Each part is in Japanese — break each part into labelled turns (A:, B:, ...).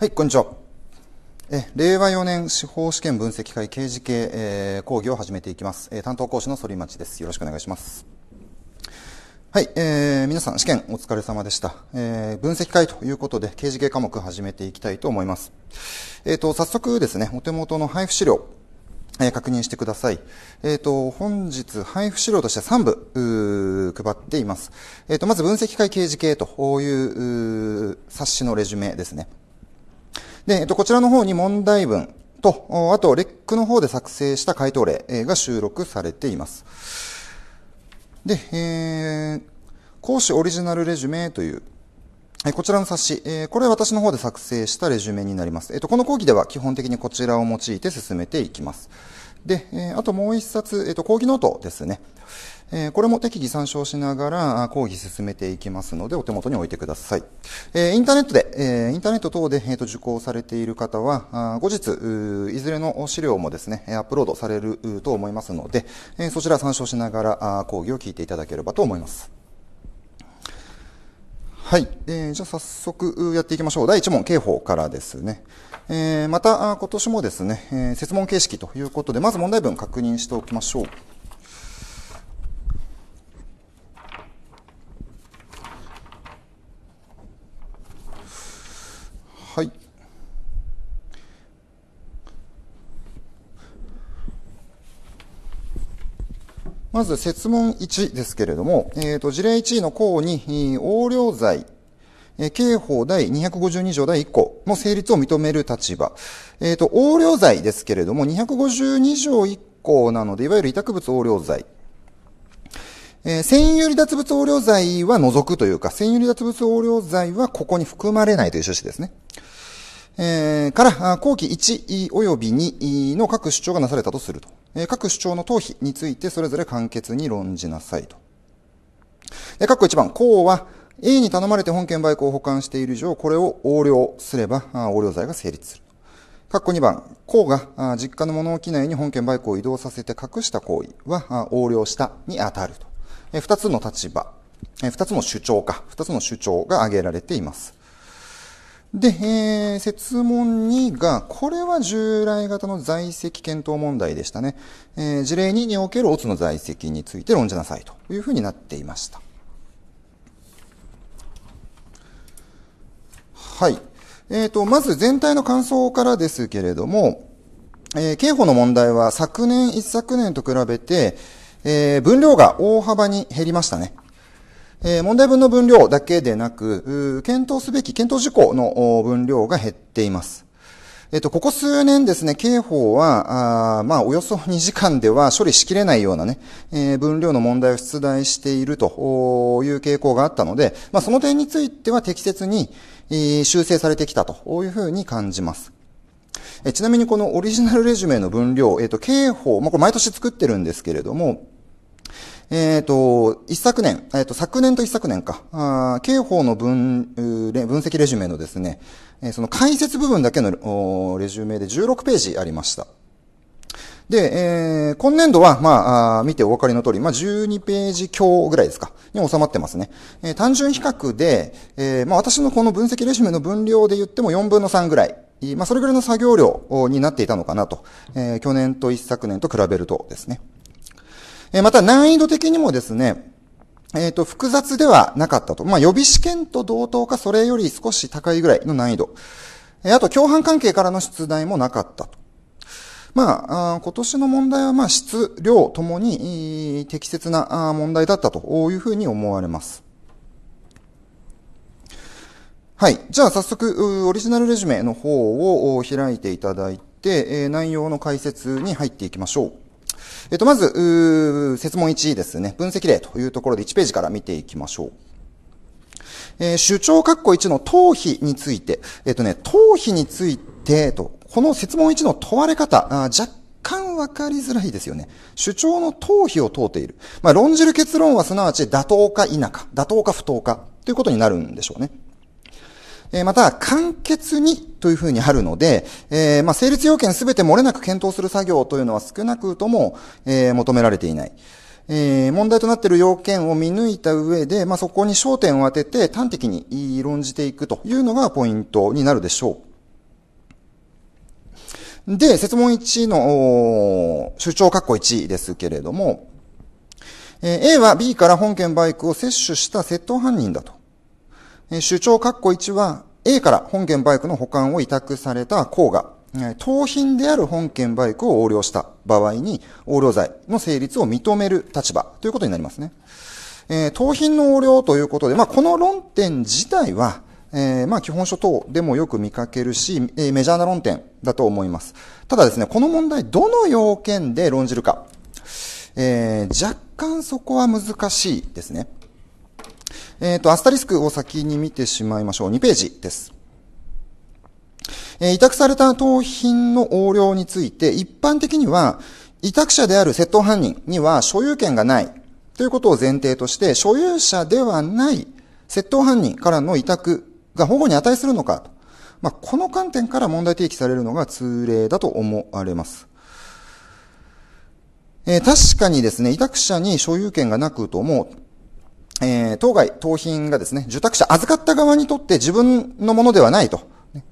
A: はい、こんにちは。え令和4年司法試験分析会刑事系、えー、講義を始めていきます、えー、担当講師の反町です。よろしくお願いします。はい、えー、皆さん試験お疲れ様でした、えー、分析会ということで刑事系科目始めていきたいと思います。えっ、ー、と、早速ですね、お手元の配布資料、え確認してください。えっ、ー、と、本日配布資料として3部、配っています。えっ、ー、と、まず分析会刑事系という冊子のレジュメですね。で、えっと、こちらの方に問題文と、あと、レックの方で作成した回答例が収録されています。で、えー、講師オリジナルレジュメという、こちらの冊子、えこれは私の方で作成したレジュメになります。えっと、この講義では基本的にこちらを用いて進めていきます。で、えあともう一冊、えっと、講義ノートですね。えー、これも適宜参照しながら講義進めていきますので、お手元に置いてください。えー、インターネットで、えー、インターネット等で、えー、と受講されている方は、後日、いずれの資料もですね、アップロードされると思いますので、えそちら参照しながら講義を聞いていただければと思います。はい。えー、じゃあ早速やっていきましょう。第1問、刑法からですね。えー、また、今年もですね、えー、設問形式ということで、まず問題文確認しておきましょう。まず、説問1ですけれども、えっ、ー、と、事例1の項に、横領罪、刑法第252条第1項の成立を認める立場。えっ、ー、と、横領罪ですけれども、252条1項なので、いわゆる委託物横領罪。えー、占有離脱物横領罪は除くというか、占有離脱物横領罪はここに含まれないという趣旨ですね。えー、から、後期1及び2の各主張がなされたとすると。各主張の逃避についてそれぞれ簡潔に論じなさいと。で、括弧1番、公は A に頼まれて本件売庫を保管している以上、これを横領すれば、横領罪が成立する。括弧2番、公が実家の物置内に本件売クを移動させて隠した行為は横領したに当たると。2つの立場、2つの主張か、2つの主張が挙げられています。で、えー、説問2が、これは従来型の在籍検討問題でしたね。えー、事例2におけるオツの在籍について論じなさいというふうになっていました。はい。えっ、ー、と、まず全体の感想からですけれども、えー、刑法の問題は昨年一昨年と比べて、えー、分量が大幅に減りましたね。えー、問題文の分量だけでなく、検討すべき、検討事項の分量が減っています。えっ、と、ここ数年ですね、刑法は、あまあ、およそ2時間では処理しきれないようなね、えー、分量の問題を出題しているという傾向があったので、まあ、その点については適切に、えー、修正されてきたというふうに感じます。えー、ちなみにこのオリジナルレジュメの分量、えっ、ー、と、刑法、まあ、これ毎年作ってるんですけれども、えっ、ー、と、一昨年、えっ、ー、と、昨年と一昨年か、あ刑法の分、分析レジュメのですね、えー、その解説部分だけのレジュメで16ページありました。で、えー、今年度は、まあ、見てお分かりの通り、まあ、12ページ強ぐらいですか、に収まってますね。えー、単純比較で、えー、まあ、私のこの分析レジュメの分量で言っても4分の3ぐらい。まあ、それぐらいの作業量になっていたのかなと。えー、去年と一昨年と比べるとですね。えまた難易度的にもですね、えっ、ー、と、複雑ではなかったと。まあ、予備試験と同等かそれより少し高いぐらいの難易度。えあと、共犯関係からの出題もなかったと。まあ、今年の問題は、まあ、質、量ともに適切な問題だったというふうに思われます。はい。じゃあ、早速、オリジナルレジュメの方を開いていただいて、内容の解説に入っていきましょう。えっと、まず、説問1ですね。分析例というところで1ページから見ていきましょう。えー、主張括弧1の頭皮について、えっ、とね、頭皮についてと、この説問1の問われ方、あ若干わかりづらいですよね。主張の頭皮を問うている。まあ、論じる結論はすなわち妥当か否か、妥当か不当かということになるんでしょうね。えまた、簡潔にというふうにあるので、えー、まあ、成立要件すべて漏れなく検討する作業というのは少なくとも、えー、求められていない。えー、問題となっている要件を見抜いた上で、まあ、そこに焦点を当てて端的に論じていくというのがポイントになるでしょう。で、説問1の主張括弧1ですけれども、えー、A は B から本件バイクを摂取した窃盗犯人だと。主張括弧1は A から本件バイクの保管を委託された甲が盗品である本件バイクを横領した場合に横領罪の成立を認める立場ということになりますね。えー、盗品の横領ということで、まあ、この論点自体は、えー、まあ、基本書等でもよく見かけるし、えー、メジャーな論点だと思います。ただですね、この問題、どの要件で論じるか、えー、若干そこは難しいですね。えっ、ー、と、アスタリスクを先に見てしまいましょう。2ページです。えー、委託された盗品の横領について、一般的には、委託者である窃盗犯人には所有権がないということを前提として、所有者ではない窃盗犯人からの委託が保護に値するのかまあ、この観点から問題提起されるのが通例だと思われます。えー、確かにですね、委託者に所有権がなくとも、えー、当該、盗品がですね、受託者預かった側にとって自分のものではないと、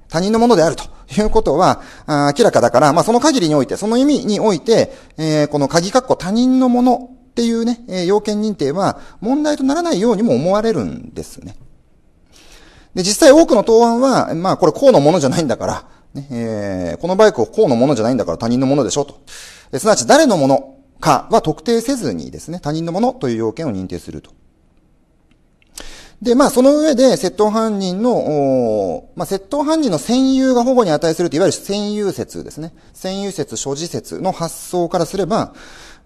A: 他人のものであるということは、明らかだから、まあ、その限りにおいて、その意味において、えー、この鍵括弧他人のものっていうね、えー、要件認定は問題とならないようにも思われるんですね。で、実際多くの答案は、まあ、これこうのものじゃないんだから、ね、えー、このバイクをこうのものじゃないんだから他人のものでしょと。すなわち誰のものかは特定せずにですね、他人のものという要件を認定すると。で、まあ、その上で、窃盗犯人の、まあ、窃盗犯人の占有が保護に値するといわゆる占有説ですね。占有説、所持説の発想からすれば、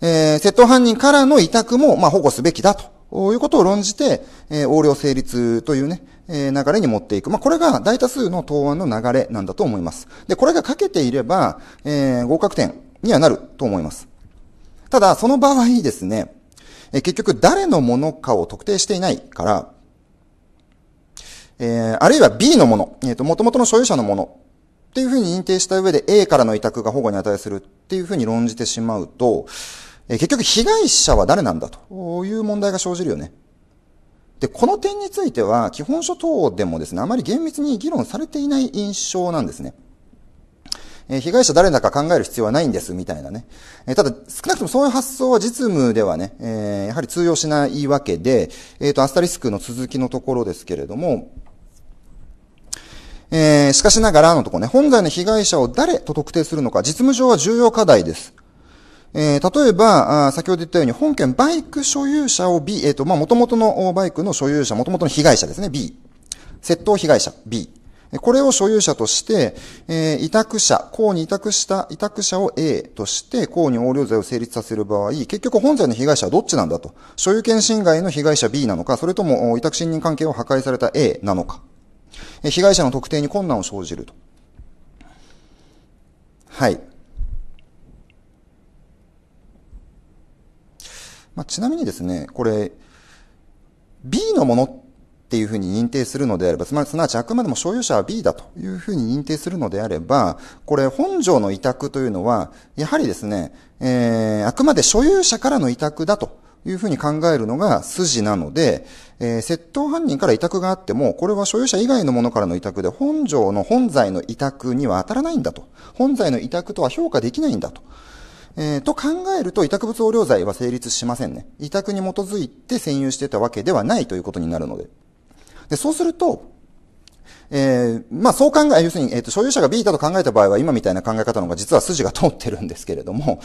A: えー、窃盗犯人からの委託も、まあ、保護すべきだと。いうことを論じて、えー、横領成立というね、えー、流れに持っていく。まあ、これが大多数の答案の流れなんだと思います。で、これがかけていれば、えー、合格点にはなると思います。ただ、その場合ですね、えー、結局誰のものかを特定していないから、えー、あるいは B のもの、えっ、ー、と、元々の所有者のものっていうふうに認定した上で A からの委託が保護に値するっていうふうに論じてしまうと、えー、結局被害者は誰なんだという問題が生じるよね。で、この点については、基本書等でもですね、あまり厳密に議論されていない印象なんですね。え被害者誰だか考える必要はないんです、みたいなね。えただ、少なくともそういう発想は実務ではね、えやはり通用しないわけで、えっ、と、アスタリスクの続きのところですけれども、えー、しかしながらのとこね、本罪の被害者を誰と特定するのか、実務上は重要課題です。えー、例えばあ、先ほど言ったように、本件バイク所有者を B、えっ、ー、と、まあ、元々のバイクの所有者、元々の被害者ですね、B。窃盗被害者、B。これを所有者として、えー、委託者、公に委託した、委託者を A として、公に横領罪を成立させる場合、結局本罪の被害者はどっちなんだと。所有権侵害の被害者 B なのか、それとも委託信任関係を破壊された A なのか。被害者の特定に困難を生じると。はい。まあ、ちなみにですね、これ、B のものっていうふうに認定するのであれば、つまり、すなわちあくまでも所有者は B だというふうに認定するのであれば、これ、本条の委託というのは、やはりですね、えー、あくまで所有者からの委託だというふうに考えるのが筋なので、えー、窃盗犯人から委託があっても、これは所有者以外のものからの委託で、本条の本罪の委託には当たらないんだと。本罪の委託とは評価できないんだと。えー、と考えると、委託物横領罪は成立しませんね。委託に基づいて占有してたわけではないということになるので。で、そうすると、えー、まあそう考え、要するに、えっ、ー、と、所有者が B だと考えた場合は、今みたいな考え方の方が実は筋が通ってるんですけれども、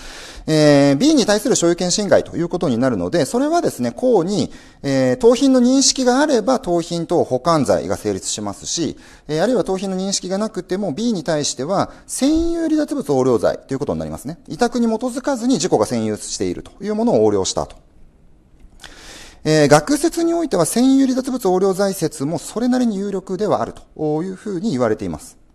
A: えー、B に対する所有権侵害ということになるので、それはですね、項に、えー、盗品の認識があれば、盗品等保管罪が成立しますし、えー、あるいは盗品の認識がなくても、B に対しては、占有離脱物横領罪ということになりますね。委託に基づかずに事故が占有しているというものを横領したと。えー、学説においては占有離脱物横領財説もそれなりに有力ではあるというふうに言われています。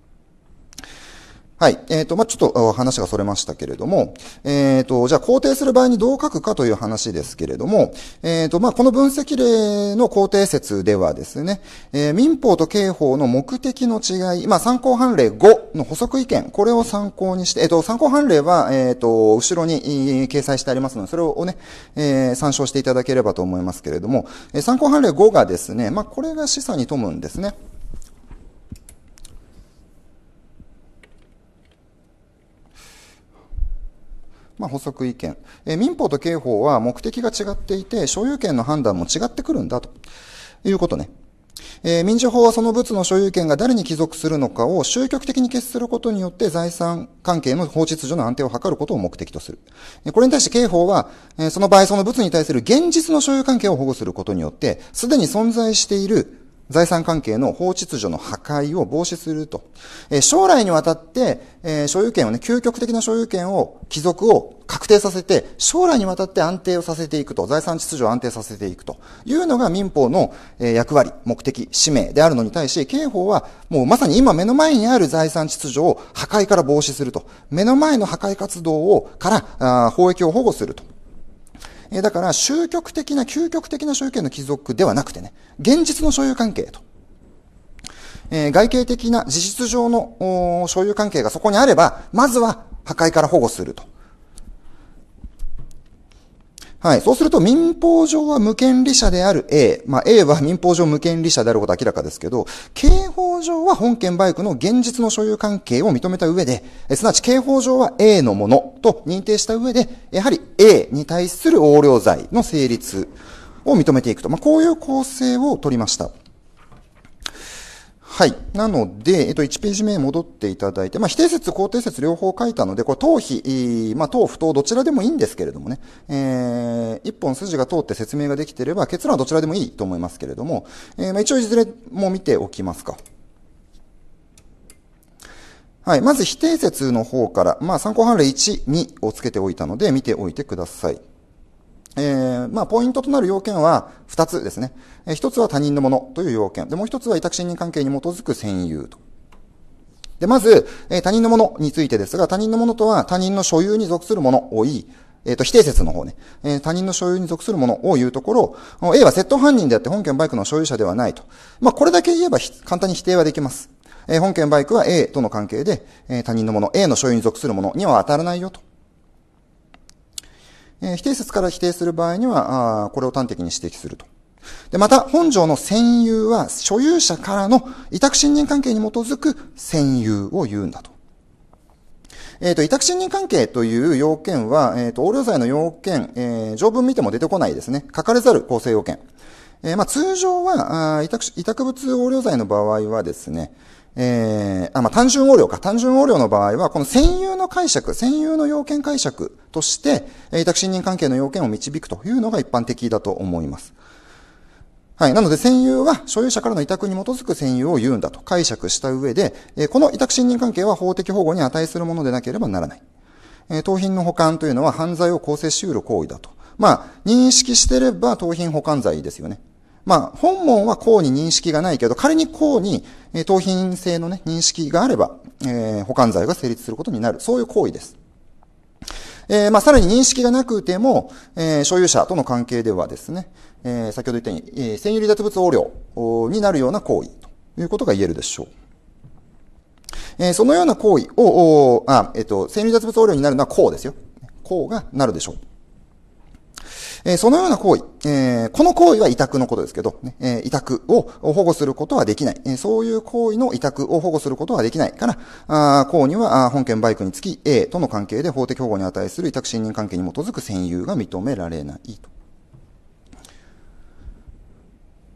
A: はい。えっ、ー、と、まあ、ちょっと話がそれましたけれども、えっ、ー、と、じゃあ肯定する場合にどう書くかという話ですけれども、えっ、ー、と、まあ、この分析例の肯定説ではですね、え民法と刑法の目的の違い、まあ、参考判例5の補足意見、これを参考にして、えっ、と、参考判例は、えっ、と、後ろに掲載してありますので、それをね、え参照していただければと思いますけれども、え参考判例5がですね、まあ、これが示唆に富むんですね。まあ、補足意見。え民法と刑法は目的が違っていて、所有権の判断も違ってくるんだということね。えー、民事法はその物の所有権が誰に帰属するのかを終局的に決することによって財産関係の法秩序の安定を図ることを目的とする。これに対して刑法は、えー、その場合その物に対する現実の所有関係を保護することによって、すでに存在している財産関係の法秩序の破壊を防止すると。え将来にわたって、え所有権をね、究極的な所有権を、帰属を確定させて、将来にわたって安定をさせていくと、財産秩序を安定させていくというのが民法の、え役割、目的、使命であるのに対し、刑法はもうまさに今目の前にある財産秩序を破壊から防止すると。目の前の破壊活動を、から、あ法益を保護すると。えだから終局的な、究極的な所有権の帰属ではなくてね、現実の所有関係と。えー、外形的な事実上の所有関係がそこにあれば、まずは破壊から保護すると。はい。そうすると民法上は無権利者である A。まあ A は民法上無権利者であることは明らかですけど、刑法上は本件バイクの現実の所有関係を認めた上で、えすなわち刑法上は A のものと認定した上で、やはり A に対する横領罪の成立を認めていくと。まあこういう構成を取りました。はい。なので、えっと、1ページ目に戻っていただいて、まあ、否定説、肯定説両方書いたので、これ、頭皮、まあ、頭不当、どちらでもいいんですけれどもね、えー、一本筋が通って説明ができていれば、結論はどちらでもいいと思いますけれども、えー、まあ、一応いずれも見ておきますか。はい。まず、否定説の方から、まあ、参考判例1、2をつけておいたので、見ておいてください。えー、まあ、ポイントとなる要件は2つですね。えー、1つは他人のものという要件。で、もう1つは委託信任関係に基づく占有と。で、まず、えー、他人のものについてですが、他人のものとは他人の所有に属するものをいい。えっ、ー、と、否定説の方ね。えー、他人の所有に属するものを言うところ、A は窃盗犯人であって本件バイクの所有者ではないと。まあ、これだけ言えば簡単に否定はできます。え本件バイクは A との関係で、え他人のもの、A の所有に属するものには当たらないよと。え否定説から否定する場合には、あこれを端的に指摘すると。で、また、本条の占有は、所有者からの委託信任関係に基づく占有を言うんだと。えっ、ー、と、委託信任関係という要件は、えっ、ー、と、横領罪の要件、えー、条文見ても出てこないですね。書かれざる構成要件。えまあ、通常は、あ委託、委託物横領罪の場合はですね、えー、あ、まあ、単純横領か。単純横領の場合は、この占有の解釈、占有の要件解釈として、委託信任関係の要件を導くというのが一般的だと思います。はい。なので、占有は所有者からの委託に基づく占有を言うんだと解釈した上で、えー、この委託信任関係は法的保護に値するものでなければならない。えー、盗品の保管というのは犯罪を構成し得る行為だと。まあ、認識してれば盗品保管罪ですよね。まあ、本門は公に認識がないけど、仮に公に、えー、品性のね、認識があれば、えー、保管罪が成立することになる。そういう行為です。えー、まあ、さらに認識がなくても、えー、所有者との関係ではですね、えー、先ほど言ったように、えー、占有離脱物横領になるような行為ということが言えるでしょう。えー、そのような行為を、おあえっ、ー、と、占有離脱物横領になるのは公ですよ。公がなるでしょう。えそのような行為、えこの行為は委託のことですけど、ね、え委託を保護することはできない、えそういう行為の委託を保護することはできないから、行為には本件バイクにつき A との関係で法的保護に値する委託信任関係に基づく占有が認められないと。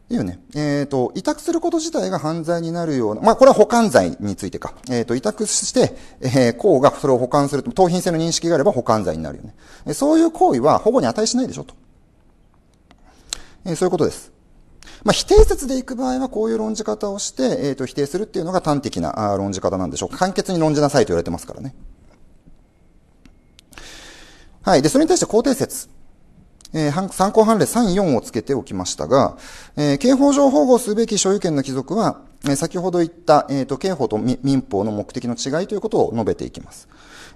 A: いいよね。えっ、ー、と、委託すること自体が犯罪になるような、まあ、これは保管罪についてか。えっ、ー、と、委託して、えー、公がそれを保管すると、盗品性の認識があれば保管罪になるよね。そういう行為は保護に値しないでしょ、と。えー、そういうことです。まあ、否定説で行く場合はこういう論じ方をして、えっ、ー、と、否定するっていうのが端的な論じ方なんでしょう。簡潔に論じなさいと言われてますからね。はい。で、それに対して肯定説。えー、参考判例3、4をつけておきましたが、えー、刑法上保護すべき所有権の帰属は、えー、先ほど言った、えーと、刑法と民法の目的の違いということを述べていきます。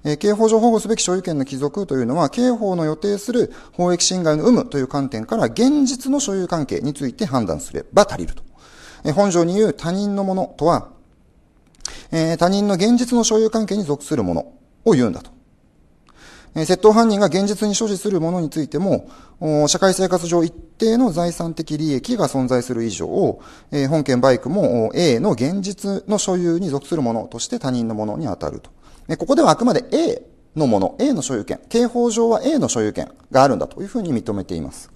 A: えー、刑法上保護すべき所有権の帰属というのは、刑法の予定する法益侵害の有無という観点から現実の所有関係について判断すれば足りると。えー、本条に言う他人のものとは、えー、他人の現実の所有関係に属するものを言うんだと。窃盗犯人が現実に所持するものについても、社会生活上一定の財産的利益が存在する以上、本件バイクも A の現実の所有に属するものとして他人のものに当たると。ここではあくまで A のもの、A の所有権、刑法上は A の所有権があるんだというふうに認めています。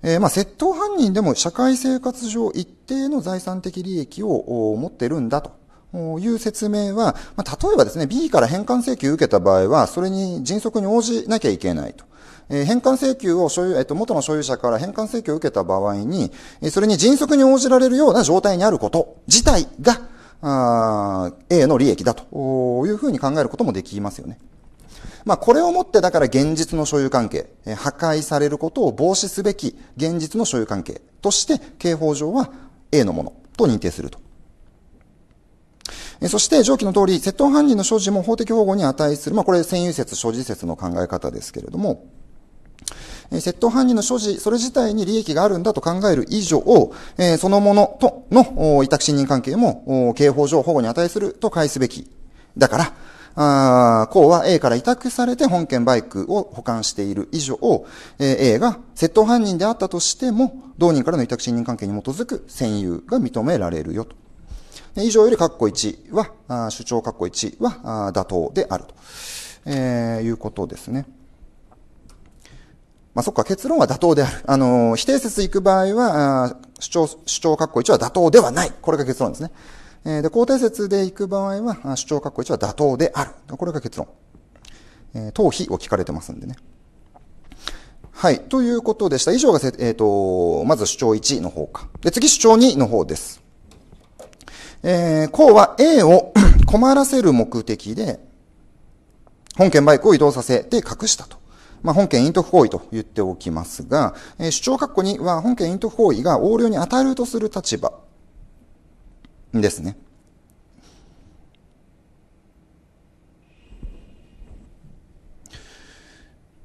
A: えー、まあ、窃盗犯人でも社会生活上一定の財産的利益を持ってるんだという説明は、まあ、例えばですね、B から返還請求を受けた場合は、それに迅速に応じなきゃいけないと。えー、返還請求を所有、えっ、ー、と、元の所有者から返還請求を受けた場合に、それに迅速に応じられるような状態にあること自体が、あ A の利益だというふうに考えることもできますよね。まあ、これをもって、だから現実の所有関係、えー、破壊されることを防止すべき現実の所有関係として、刑法上は A のものと認定すると。そして、上記の通り、窃盗犯人の所持も法的保護に値する。まあ、これ、占有説、所持説の考え方ですけれども、窃盗犯人の所持、それ自体に利益があるんだと考える以上、そのものとの委託信任関係も刑法上保護に値すると返すべき。だから、公は A から委託されて本件バイクを保管している以上、A が窃盗犯人であったとしても、同人からの委託信任関係に基づく占有が認められるよと。以上より括弧1は、主張括弧1は妥当であると、えー、いうことですね。まあ、そっか、結論は妥当である。あの否定説行く場合は、主張、主張括弧1は妥当ではない。これが結論ですね。えー、で、肯定説で行く場合は、主張括弧1は妥当である。これが結論。えー、頭皮を聞かれてますんでね。はい。ということでした。以上がせ、えっ、ー、と、まず主張1の方か。で、次主張2の方です。えー、うは A を 困らせる目的で、本件バイクを移動させて隠したと。まあ、本件隠匿行為と言っておきますが、えー、主張括弧には本件隠匿行為が横領に当たるとする立場ですね。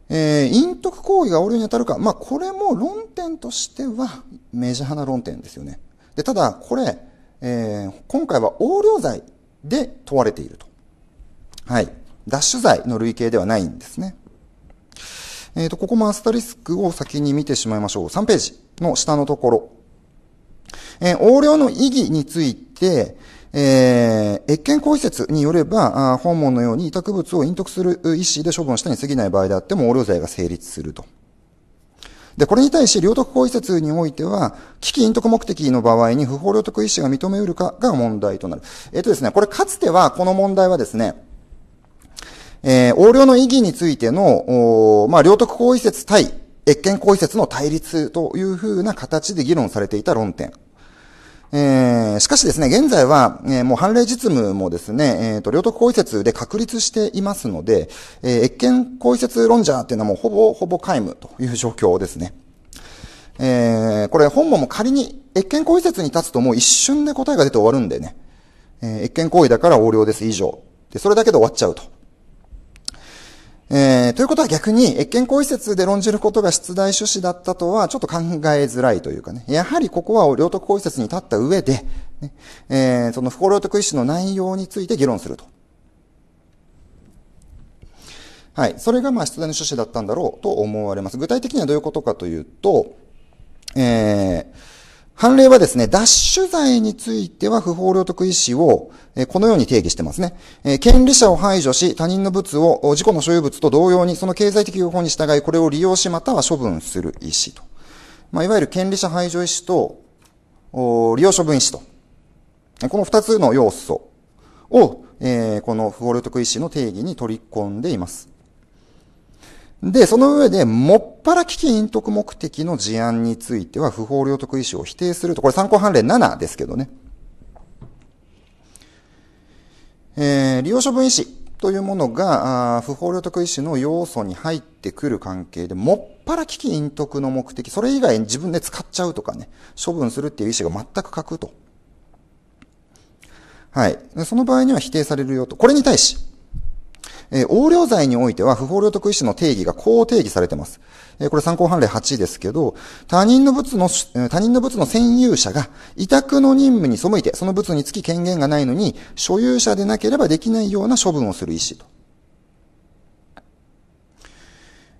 A: えー、隠匿行為が横領に当たるか、まあ、これも論点としてはメジャーな論点ですよね。で、ただ、これ、えー、今回は横領罪で問われていると。はい。ダッシュ罪の類型ではないんですね。えっ、ー、と、ここもアスタリスクを先に見てしまいましょう。3ページの下のところ。えー、横領の意義について、えー、越権行為説によれば、あ本門のように委託物を隠匿する意思で処分したに過ぎない場合であっても、横領罪が成立すると。で、これに対し、領得行為説においては、危機隠匿目的の場合に不法領得意思が認めうるかが問題となる。えっ、とですね、これかつては、この問題はですね、えー、横領の意義についての、おまあ、領得行為説対越権行為説の対立というふうな形で議論されていた論点えー、しかしですね、現在は、えー、もう判例実務もですね、えっ、ー、と、領得行為説で確立していますので、えー、越権行為説論者っていうのはもうほぼ、ほぼ皆無という状況ですね。えー、これ本文も仮に、越権行為説に立つともう一瞬で答えが出て終わるんでね、えー、越権行為だから横領です以上。で、それだけで終わっちゃうと。えー、ということは逆に、越権行為説で論じることが出題趣旨だったとは、ちょっと考えづらいというかね。やはりここは領得行為説に立った上で、ね、えー、その不幸領得意思の内容について議論すると。はい。それが、まあ、出題の趣旨だったんだろうと思われます。具体的にはどういうことかというと、えー、判例はですね、奪取罪については不法領得意思を、えこのように定義してますね、え権利者を排除し、他人の物を自己の所有物と同様に、その経済的予報に従い、これを利用しまたは処分する意思と。まあ、いわゆる権利者排除意思と、利用処分意思と。この二つの要素を、えこの不法領得意思の定義に取り込んでいます。で、その上で、もっぱら危機隠匿目的の事案については、不法領得意思を否定すると。これ参考判例7ですけどね。えー、利用処分意思というものが、あ不法領得意思の要素に入ってくる関係で、もっぱら危機隠匿の目的、それ以外に自分で使っちゃうとかね、処分するっていう意思が全く欠くと。はい。その場合には否定されるよと。これに対し、え横領罪においては不法領得意思の定義がこう定義されています。えこれ参考判例8ですけど、他人の物の、他人の物の占有者が委託の任務に背いて、その物につき権限がないのに、所有者でなければできないような処分をする意思と。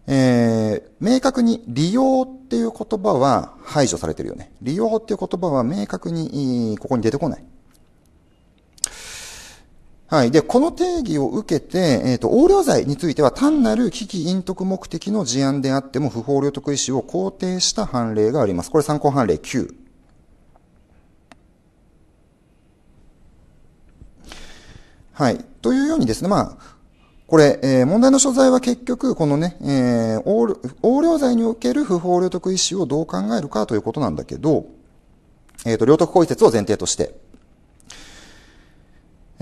A: えー、明確に利用っていう言葉は排除されてるよね。利用っていう言葉は明確に、ここに出てこない。はい。で、この定義を受けて、えっ、ー、と、横領罪については単なる危機隠匿目的の事案であっても不法領得意思を肯定した判例があります。これ参考判例9。はい。というようにですね、まあ、これ、えー、問題の所在は結局、このね、えー、横領罪における不法領得意思をどう考えるかということなんだけど、えっ、ー、と、領得行為説を前提として、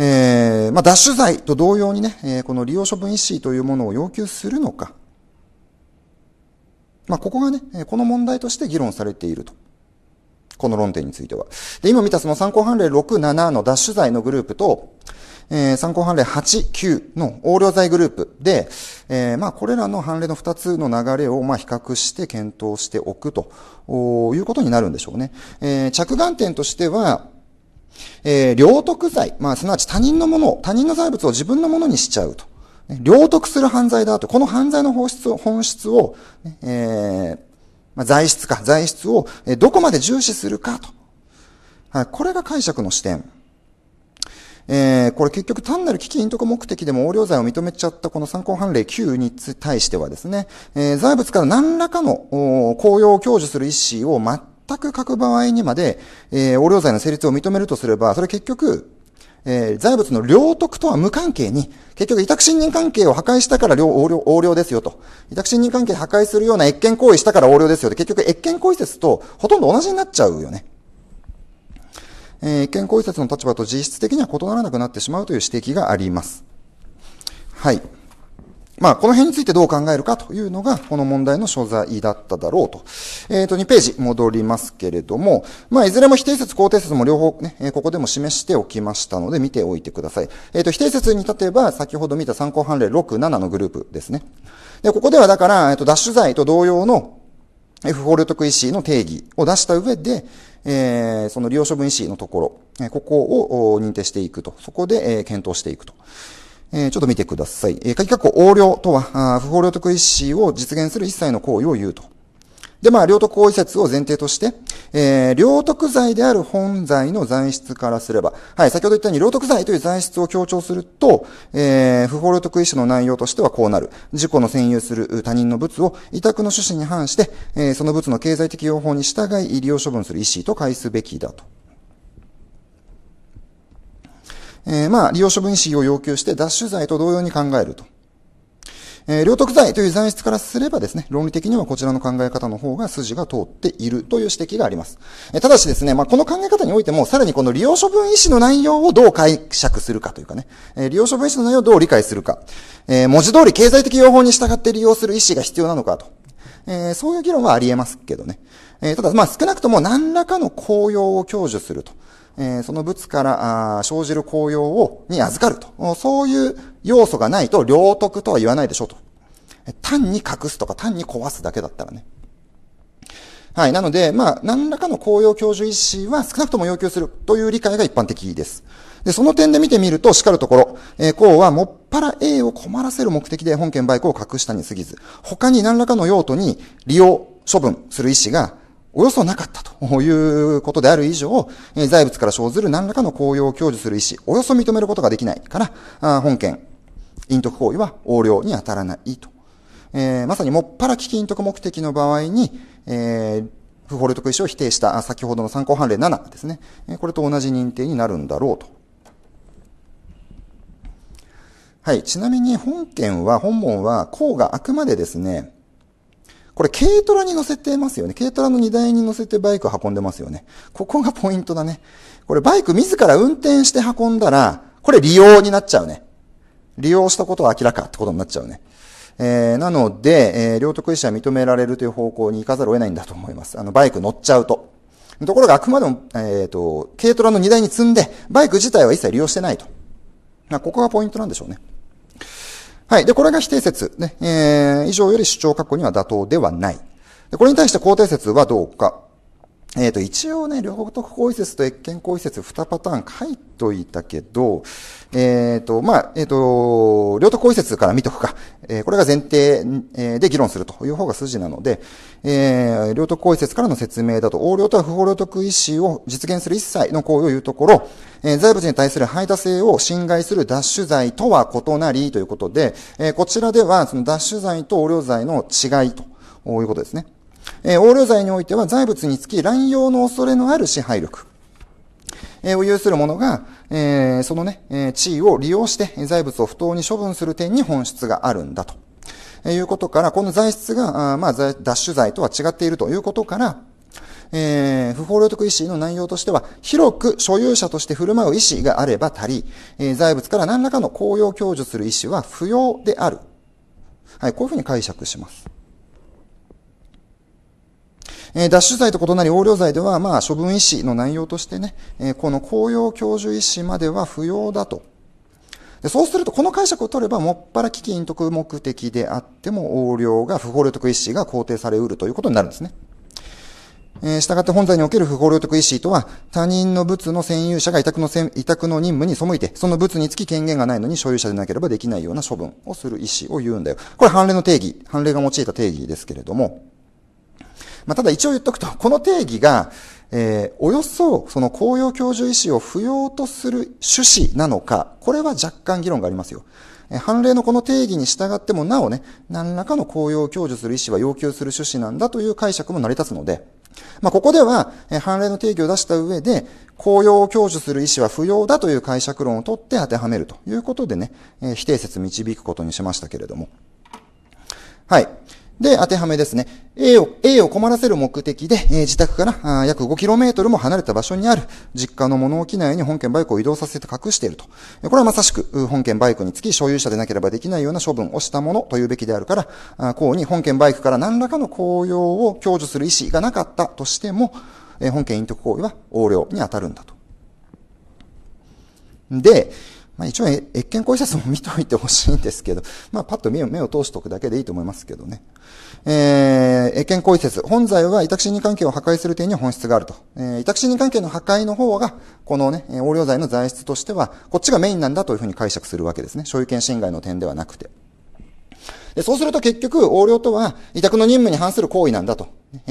A: えー、まあ、脱取罪と同様にね、えー、この利用処分意思というものを要求するのか、まあ、ここがね、この問題として議論されていると。この論点については。で、今見たその参考判例6、7の脱取罪のグループと、えー、参考判例8、9の横領罪グループで、えー、まあ、これらの判例の2つの流れを、まあ、比較して検討しておくということになるんでしょうね。えー、着眼点としては、えー、領得罪、まあ、すなわち他人のものを、他人の財物を自分のものにしちゃうと。ね、領得する犯罪だと。この犯罪の本質を、本質を、えー、まあ、材質か、材質を、えー、どこまで重視するかと。はい、これが解釈の視点。えー、これ結局単なる基金とか目的でも横領罪を認めちゃったこの参考判例9に対してはですね、えー、財物から何らかの公用を享受する意思を全く書く場合にまで、えー、横領罪の成立を認めるとすれば、それ結局、えー、財物の領得とは無関係に、結局委託信任関係を破壊したから横領横領ですよと。委託信任関係破壊するような越権行為したから横領ですよと。結局越権行為説とほとんど同じになっちゃうよね。えー、越権行為説の立場と実質的には異ならなくなってしまうという指摘があります。はい。まあ、この辺についてどう考えるかというのが、この問題の所在だっただろうと。えっ、ー、と、2ページ戻りますけれども、まあ、いずれも否定説、肯定説も両方ね、ここでも示しておきましたので、見ておいてください。えっ、ー、と、否定説に例えば、先ほど見た参考判例6、7のグループですね。で、ここではだから、えっ、と、脱取罪と同様の F 法領得意思の定義を出した上で、えー、その利用処分意思のところ、ここを認定していくと。そこで、え検討していくと。えちょっと見てください。えき鍵括弧横領とは、不法領得意思を実現する一切の行為を言うと。で、まあ、領得行為説を前提として、えー、領得罪である本罪の罪質からすれば、はい、先ほど言ったように領得罪という罪質を強調すると、えー、不法領得意思の内容としてはこうなる。自己の占有する他人の物を委託の趣旨に反して、えー、その物の経済的用法に従い利用処分する意思と返すべきだと。えー、まあ、利用処分意思を要求して脱取罪と同様に考えると。えー、領得罪という材質からすればですね、論理的にはこちらの考え方の方が筋が通っているという指摘があります。えー、ただしですね、まあ、この考え方においても、さらにこの利用処分意思の内容をどう解釈するかというかね、えー、利用処分意思の内容をどう理解するか、えー、文字通り経済的用法に従って利用する意思が必要なのかと。えー、そういう議論はあり得ますけどね。えー、ただ、まあ、少なくとも何らかの効用を享受すると。えその仏からあ生じる効用を、に預かると。そういう要素がないと、領徳とは言わないでしょと。単に隠すとか、単に壊すだけだったらね。はい。なので、まあ、何らかの公用教授意思は少なくとも要求するという理解が一般的です。で、その点で見てみると、叱るところ、えー、公はもっぱら A を困らせる目的で本件売クを隠したに過ぎず、他に何らかの用途に利用、処分する意思がおよそなかったということである以上、財物から生ずる何らかの公用を享受する意思、およそ認めることができないから、本件、陰徳行為は横領に当たらないと。えー、まさにもっぱら危機陰徳目的の場合に、えー、不法領得意思を否定した先ほどの参考判例7ですね。これと同じ認定になるんだろうと。はい。ちなみに本件は、本文は、項があくまでですね、これ軽トラに乗せてますよね。軽トラの荷台に乗せてバイクを運んでますよね。ここがポイントだね。これバイク自ら運転して運んだら、これ利用になっちゃうね。利用したことは明らかってことになっちゃうね。えー、なので、えー、領得意者は認められるという方向に行かざるを得ないんだと思います。あの、バイク乗っちゃうと。ところがあくまでも、えっ、ー、と、軽トラの荷台に積んで、バイク自体は一切利用してないと。ここがポイントなんでしょうね。はい。で、これが否定説。ね。えー、以上より主張確保には妥当ではない。で、これに対して肯定説はどうか。えー、と一応ね、両国行為説と越権行為説2パターン書いといたけど、えっ、ー、と、まあ、えっ、ー、と、両国行為説から見とくか、えー、これが前提で議論するという方が筋なので、え両徳行為説からの説明だと、横領とは不法領得意思を実現する一切の行為を言うところ、え財物に対する排他性を侵害する脱種罪とは異なりということで、えこちらではその脱種罪と横領罪の違いということですね。え横領罪においては財物につき乱用の恐れのある支配力。えを有する者が、えそのね、え地位を利用して財物を不当に処分する点に本質があるんだと。えいうことから、この材質が、あまあ、脱取罪とは違っているということから、えー、不法領得意思の内容としては、広く所有者として振る舞う意思があれば足り、えー、財物から何らかの公用享受する意思は不要である。はい、こういうふうに解釈します。え脱種罪と異なり横領罪では、まあ、処分意思の内容としてね、えこの公用教授意思までは不要だと。でそうすると、この解釈を取れば、もっぱら基金得目的であっても、横領が不法領得意思が肯定されうるということになるんですね。えー、従って本罪における不法領得意思とは、他人の物の占有者が委託の委託の任務に背いて、その物につき権限がないのに所有者でなければできないような処分をする意思を言うんだよ。これ、判例の定義、判例が用いた定義ですけれども、まあ、ただ一応言っとくと、この定義が、えー、およそその公用教授意思を不要とする趣旨なのか、これは若干議論がありますよ。えー、判例のこの定義に従ってもなおね、何らかの公用教授する意思は要求する趣旨なんだという解釈も成り立つので、まあ、ここでは、えー、判例の定義を出した上で、公用を教授する意思は不要だという解釈論をとって当てはめるということでね、えー、否定説導くことにしましたけれども。はい。で、当てはめですね。A を、A を困らせる目的で、えー、自宅から約 5km も離れた場所にある実家の物置内に本件バイクを移動させて隠していると。これはまさしく、本件バイクにつき所有者でなければできないような処分をしたものというべきであるから、こうに本件バイクから何らかの効用を享受する意思がなかったとしても、えー、本件隠匿行為は横領に当たるんだと。で、まあ、一応、越権行為者数も見ておいてほしいんですけど、まあ、パッと目を目を通しておくだけでいいと思いますけどね。えー、健行為説。本罪は委託信任関係を破壊する点には本質があると。えー、委託信任関係の破壊の方が、このね、横領罪の材質としては、こっちがメインなんだというふうに解釈するわけですね。所有権侵害の点ではなくて。で、そうすると結局、横領とは、委託の任務に反する行為なんだと。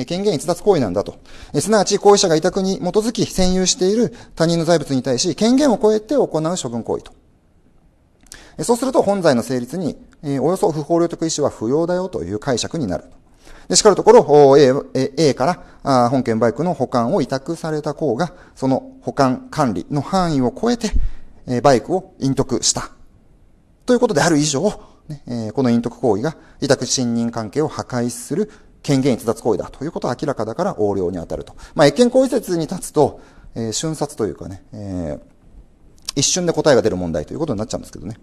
A: 権限逸脱行為なんだと。すなわち、行為者が委託に基づき占有している他人の財物に対し、権限を超えて行う処分行為と。そうすると本罪の成立に、およそ不法領得意思は不要だよという解釈になる。で、しかるところ、A, A から本件バイクの保管を委託された方が、その保管管理の範囲を超えて、バイクを隠匿した。ということである以上、この隠匿行為が委託信任関係を破壊する権限逸脱行為だということは明らかだから横領に当たると。まあ、越権行為説に立つと、え瞬殺というかね、え一瞬で答えが出る問題ということになっちゃうんですけどね。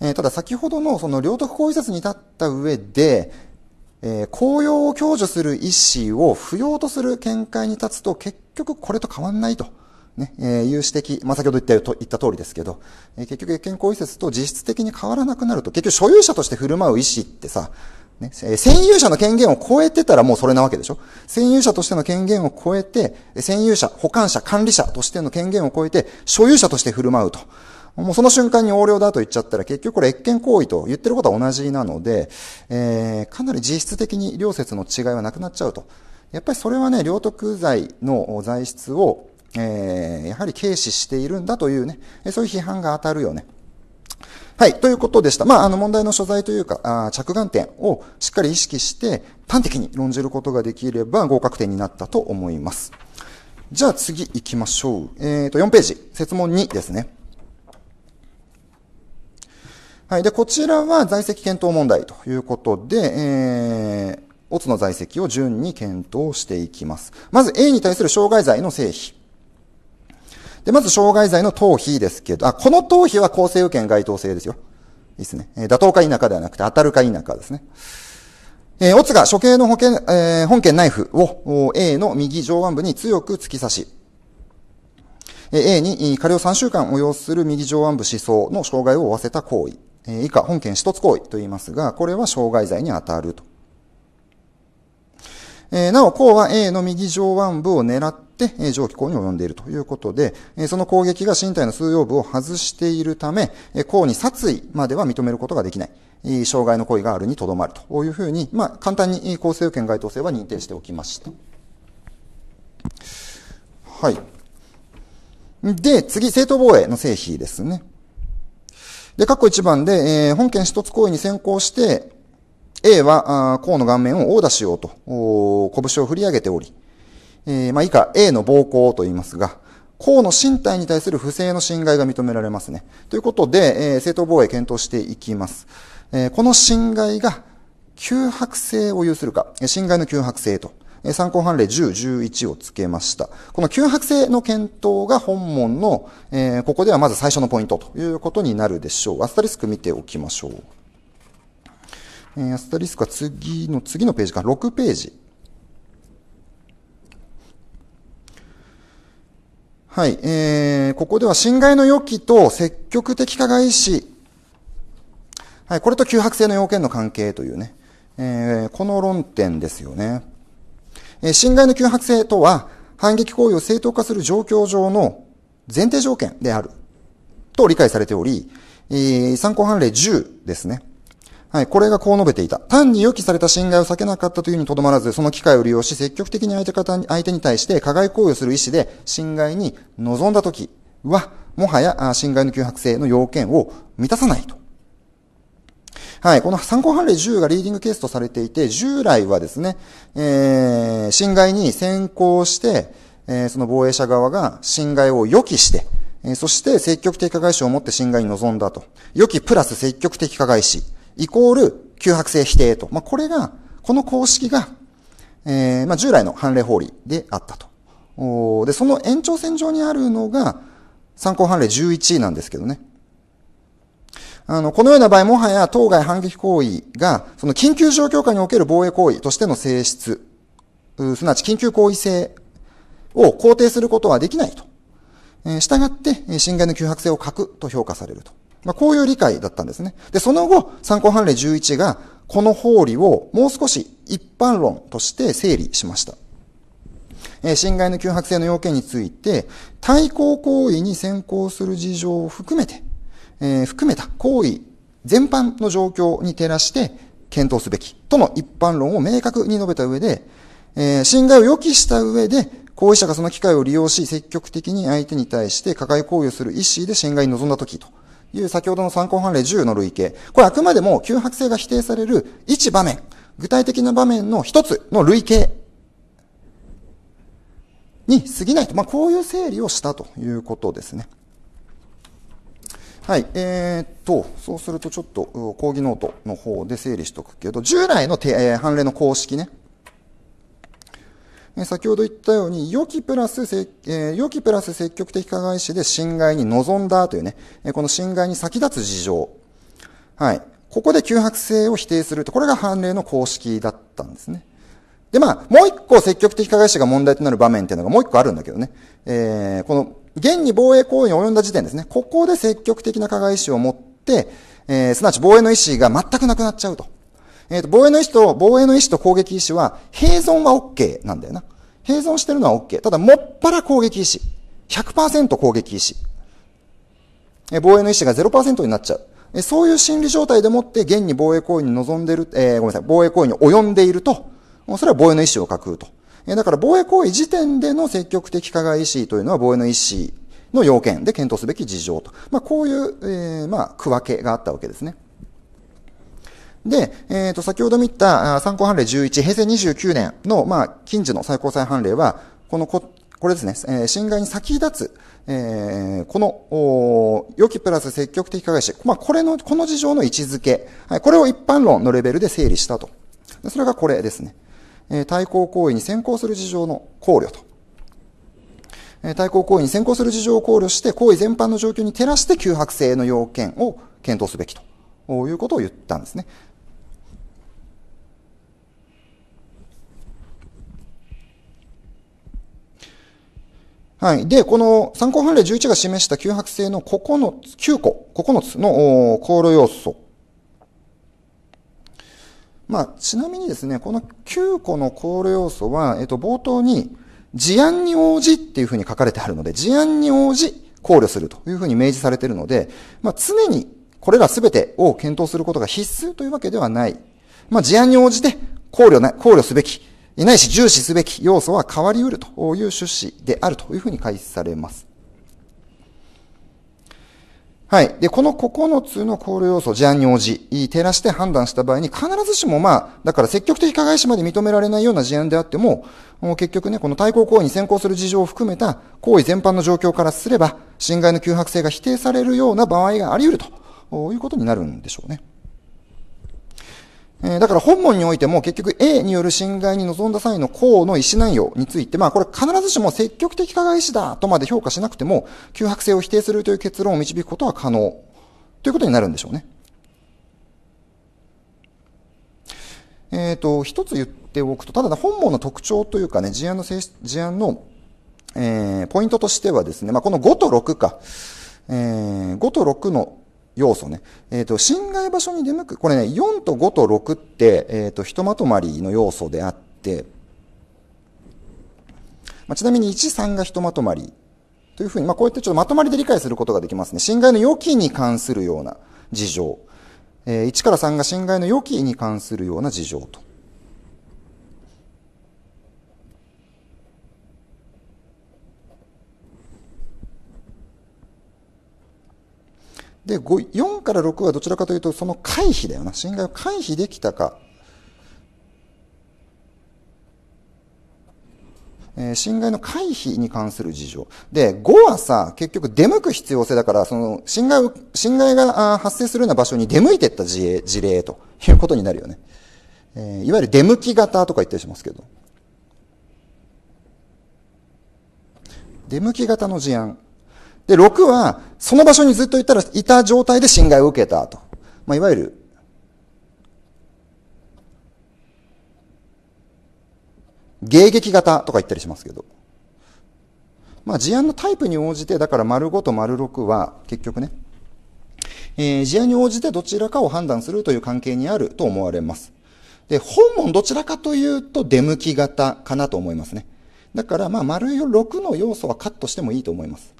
A: えー、ただ先ほどのその領得行為説に立った上で、えー、公用を享受する意思を不要とする見解に立つと結局これと変わんないと。ね、えー、いう指摘、まあ、先ほど言ったと言った通りですけど、えー、結局、越権行為説と実質的に変わらなくなると、結局、所有者として振る舞う意思ってさ、ね、えー、占有者の権限を超えてたらもうそれなわけでしょ占有者としての権限を超えて、占有者、保管者、管理者としての権限を超えて、所有者として振る舞うと。もうその瞬間に横領だと言っちゃったら結局これ越権行為と言ってることは同じなので、えー、かなり実質的に両説の違いはなくなっちゃうと。やっぱりそれはね、領得罪の材質を、えー、やはり軽視しているんだというね、そういう批判が当たるよね。はい、ということでした。まあ、あの問題の所在というか、あ着眼点をしっかり意識して、端的に論じることができれば合格点になったと思います。じゃあ次行きましょう。えっ、ー、と、4ページ、説問2ですね。はい。で、こちらは在籍検討問題ということで、えー、オツの在籍を順に検討していきます。まず A に対する障害罪の成否。で、まず障害罪の逃避ですけど、あ、この逃避は公正受権該当性ですよ。いいですね。えー、妥当か否かではなくて当たるか否かですね。えー、オツが処刑の保険、えー、本件ナイフを A の右上腕部に強く突き刺し、A に過料3週間を要する右上腕部思想の障害を負わせた行為。以下、本件一つ行為と言いますが、これは傷害罪に当たると。えなお、公は A の右上腕部を狙って、え上気行に及んでいるということで、えその攻撃が身体の数用部を外しているため、えに殺意までは認めることができない。え障害の行為があるにとどまるというふうに、まあ、簡単に構成権該当性は認定しておきました。はい。で、次、正当防衛の成否ですね。で、過去1番で、えー、本件一つ行為に先行して、A は、甲の顔面を殴打しようと、拳を振り上げており、えー、まあ以下、A の暴行と言いますが、甲の身体に対する不正の侵害が認められますね。ということで、えー、正当防衛検討していきます。えー、この侵害が、脅迫性を有するか、侵害の脅迫性と。参考判例10、11をつけました。この旧白性の検討が本門の、えー、ここではまず最初のポイントということになるでしょう。アスタリスク見ておきましょう。えー、アスタリスクは次の、次のページか、6ページ。はい、えー、ここでは侵害の予期と積極的加害意はい、これと旧白性の要件の関係というね、えー、この論点ですよね。侵害の急迫性とは、反撃行為を正当化する状況上の前提条件であると理解されており、参考判例10ですね。はい、これがこう述べていた。単に予期された侵害を避けなかったというにとどまらず、その機会を利用し、積極的に相手方に相手に対して加害行為をする意思で侵害に臨んだときは、もはや侵害の急迫性の要件を満たさないとはい、この参考判例10がリーディングケースとされていて、従来はですね、えー、侵害に先行して、えー、その防衛者側が侵害を予期して、えー、そして積極的加害者を持って侵害に臨んだと。予期プラス積極的加害者、イコール急迫性否定と。まあ、これが、この公式が、えー、まあ、従来の判例法理であったと。で、その延長線上にあるのが、参考判例11なんですけどね。あの、このような場合、もはや当該反撃行為が、その緊急状況下における防衛行為としての性質、すなわち緊急行為性を肯定することはできないと。え従って、侵害の急迫性を欠くと評価されると。まあ、こういう理解だったんですね。で、その後、参考判例11が、この法理をもう少し一般論として整理しました。え侵害の急迫性の要件について、対抗行為に先行する事情を含めて、えー、含めた行為全般の状況に照らして検討すべきとの一般論を明確に述べた上で、えー、侵害を予期した上で、行為者がその機会を利用し、積極的に相手に対して加害行為をする意思で侵害に臨んだときという先ほどの参考判例10の類型。これあくまでも急迫性が否定される一場面、具体的な場面の一つの類型に過ぎないと。まあ、こういう整理をしたということですね。はい。えー、っと、そうするとちょっと、講義ノートの方で整理しとくけど、従来の、えー、判例の公式ね。え先ほど言ったように、良きプラス、えー、良きプラス積極的加害者で侵害に臨んだというね、えこの侵害に先立つ事情。はい。ここで急迫性を否定すると、これが判例の公式だったんですね。で、まあ、もう一個積極的加害者が問題となる場面っていうのがもう一個あるんだけどね。えー、この現に防衛行為に及んだ時点ですね。ここで積極的な加害意思を持って、えー、すなわち防衛の意思が全くなくなっちゃうと。えっ、ー、と、防衛の意思と、防衛の意思と攻撃意思は、併存は OK なんだよな。併存してるのは OK。ただ、もっぱら攻撃意思。100%攻撃意思。えー、防衛の意思が0%になっちゃう。えー、そういう心理状態でもって、現に防衛行為に臨んでる、えー、ごめんなさい、防衛行為に及んでいると、それは防衛の意思を書くと。だから防衛行為時点での積極的加害意思というのは防衛の意思の要件で検討すべき事情と。まあ、こういう、えー、まあ、区分けがあったわけですね。で、えっ、ー、と、先ほど見た参考判例11、平成29年の、まあ、近時の最高裁判例は、このこ、これですね、えー、侵害に先立つ、えー、この、お良きプラス積極的加害し、まあ、これの、この事情の位置づけ、はい、これを一般論のレベルで整理したと。それがこれですね。え対抗行為に先行する事情の考慮と。え対抗行為に先行する事情を考慮して、行為全般の状況に照らして、急迫性の要件を検討すべきということを言ったんですね。はい。で、この参考判例11が示した急迫性の9つ、9個、9つの考慮要素まあ、ちなみにですね、この9個の考慮要素は、えっと、冒頭に、事案に応じっていうふうに書かれてあるので、事案に応じ考慮するというふうに明示されているので、まあ、常にこれらすべてを検討することが必須というわけではない。まあ、事案に応じて考慮な、考慮すべき、いないし重視すべき要素は変わり得るという趣旨であるというふうに開示されます。はい。で、この9つの考慮要素、事案に応じ、照らして判断した場合に、必ずしもまあ、だから積極的加害者まで認められないような事案であっても、も結局ね、この対抗行為に先行する事情を含めた行為全般の状況からすれば、侵害の急迫性が否定されるような場合があり得るということになるんでしょうね。えだから本文においても結局 A による侵害に臨んだ際の項の意思内容について、まあこれ必ずしも積極的加害意思だとまで評価しなくても、脅迫性を否定するという結論を導くことは可能ということになるんでしょうね。えっ、ー、と、一つ言っておくと、ただ、本文の特徴というかね、事案の性質、事案の、えー、ポイントとしてはですね、まあこの5と6か、えー、5と6の要素ね。えっ、ー、と、侵害場所に出向く。これね、4と5と6って、えっ、ー、と、ひとまとまりの要素であって、まあ、ちなみに1、3がひとまとまりというふうに、まあ、こうやってちょっとまとまりで理解することができますね。侵害の予期に関するような事情。えー、1から3が侵害の予期に関するような事情と。で、4から6はどちらかというと、その回避だよな。侵害を回避できたか。えー、侵害の回避に関する事情。で、5はさ、結局出向く必要性だから、その、侵害を、侵害が発生するような場所に出向いていった事例ということになるよね。えー、いわゆる出向き型とか言ったりしますけど。出向き型の事案。で、6は、その場所にずっといたら、いた状態で侵害を受けたと。まあ、いわゆる、迎撃型とか言ったりしますけど。まあ、事案のタイプに応じて、だから丸5と丸6は、結局ね、えー、事案に応じてどちらかを判断するという関係にあると思われます。で、本文どちらかというと出向き型かなと思いますね。だから、まあ、丸6の要素はカットしてもいいと思います。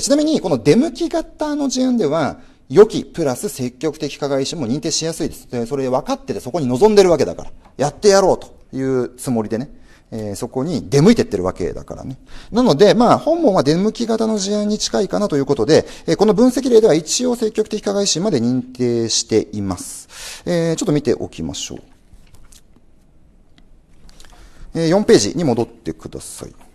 A: ちなみに、この出向き型の事案では、良きプラス積極的加害者も認定しやすいです。でそれ分かっててそこに望んでるわけだから。やってやろうというつもりでね。えー、そこに出向いてってるわけだからね。なので、まあ、本文は出向き型の事案に近いかなということで、えー、この分析例では一応積極的加害心まで認定しています。えー、ちょっと見ておきましょう。えー、4ページに戻ってください。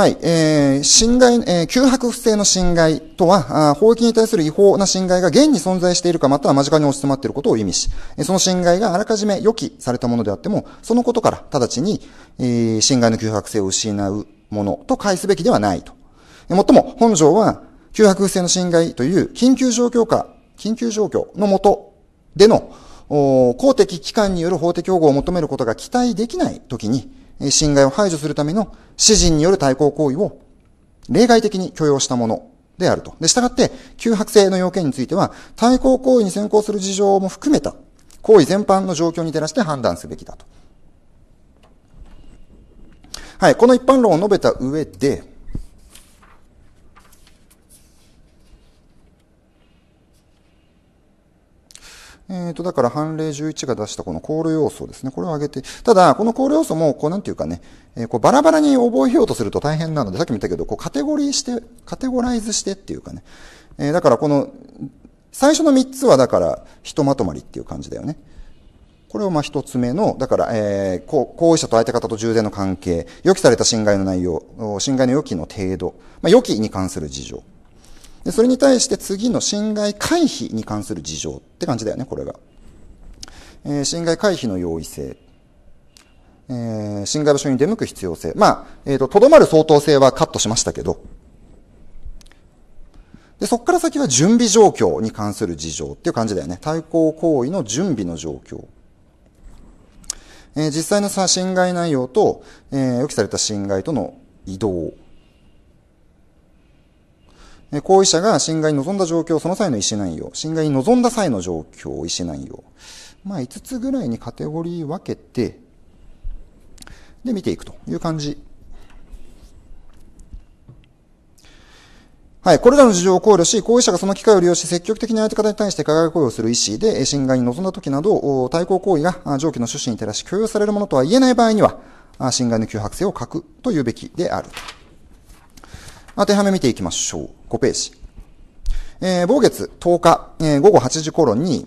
A: はい、えー、侵害、えー、脅迫不正の侵害とは、法域に対する違法な侵害が現に存在しているか、または間近に押し迫っていることを意味し、その侵害があらかじめ予期されたものであっても、そのことから直ちに、えー、侵害の脅迫性を失うものと返すべきではないと。もっとも、本条は、脅迫不正の侵害という緊急状況下、緊急状況のもとでの、公的機関による法的保護を求めることが期待できないときに、侵害を排除するための指人による対抗行為を例外的に許容したものであると。で、従って、旧白性の要件については、対抗行為に先行する事情も含めた行為全般の状況に照らして判断すべきだと。はい、この一般論を述べた上で、えっ、ー、と、だから判例11が出したこの考慮要素ですね。これを挙げて、ただ、この考慮要素も、こう、なんていうかね、えー、こう、バラバラに覚えようとすると大変なので、さっきも言ったけど、こう、カテゴリーして、カテゴライズしてっていうかね。えー、だから、この、最初の3つは、だから、ひとまとまりっていう感じだよね。これをま1一つ目の、だから、えー、行為者と相手方と従前の関係、予期された侵害の内容、侵害の予期の程度、まあ、予期に関する事情。で、それに対して次の侵害回避に関する事情って感じだよね、これが。えー、侵害回避の容易性。えー、侵害場所に出向く必要性。まあ、えっ、ー、と、とどまる相当性はカットしましたけど。で、そこから先は準備状況に関する事情っていう感じだよね。対抗行為の準備の状況。えー、実際のさ、侵害内容と、えー、予期された侵害との移動。行為者が侵害に臨んだ状況、その際の意思内容、侵害に臨んだ際の状況、意思内容。まあ、5つぐらいにカテゴリー分けて、で、見ていくという感じ。はい。これらの事情を考慮し、行為者がその機会を利用し、積極的に相手方に対して加害行為をする意思で、侵害に臨んだ時など、対抗行為が上記の趣旨に照らし、許容されるものとは言えない場合には、侵害の急迫性を欠くというべきである。当てはめ見ていきましょう。5ページ。えー、某月10日、えー、午後8時頃に、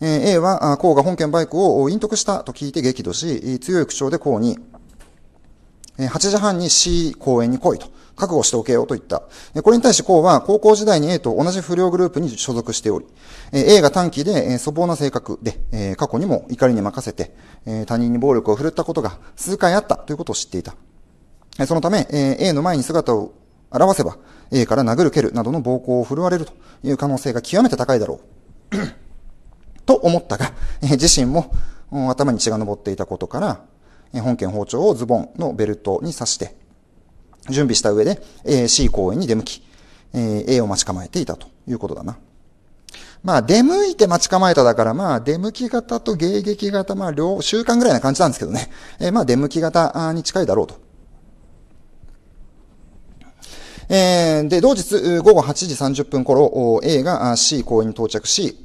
A: えー、A は、こうが本件バイクを隠匿したと聞いて激怒し、強い口調でこうに、8時半に C 公園に来いと、覚悟しておけよと言った。これに対しこうは高校時代に A と同じ不良グループに所属しており、A が短期で粗暴な性格で、過去にも怒りに任せて、他人に暴力を振るったことが数回あったということを知っていた。そのため、A の前に姿を表せば、A から殴る蹴るなどの暴行を振るわれるという可能性が極めて高いだろう。と思ったが、自身も頭に血が上っていたことから、本件包丁をズボンのベルトに刺して、準備した上で C 公園に出向き、A を待ち構えていたということだな。まあ、出向いて待ち構えただから、まあ、出向き型と迎撃型、まあ、両、習慣ぐらいな感じなんですけどね。えまあ、出向き型に近いだろうと。えー、で、同日午後8時30分頃、A が C 公園に到着し、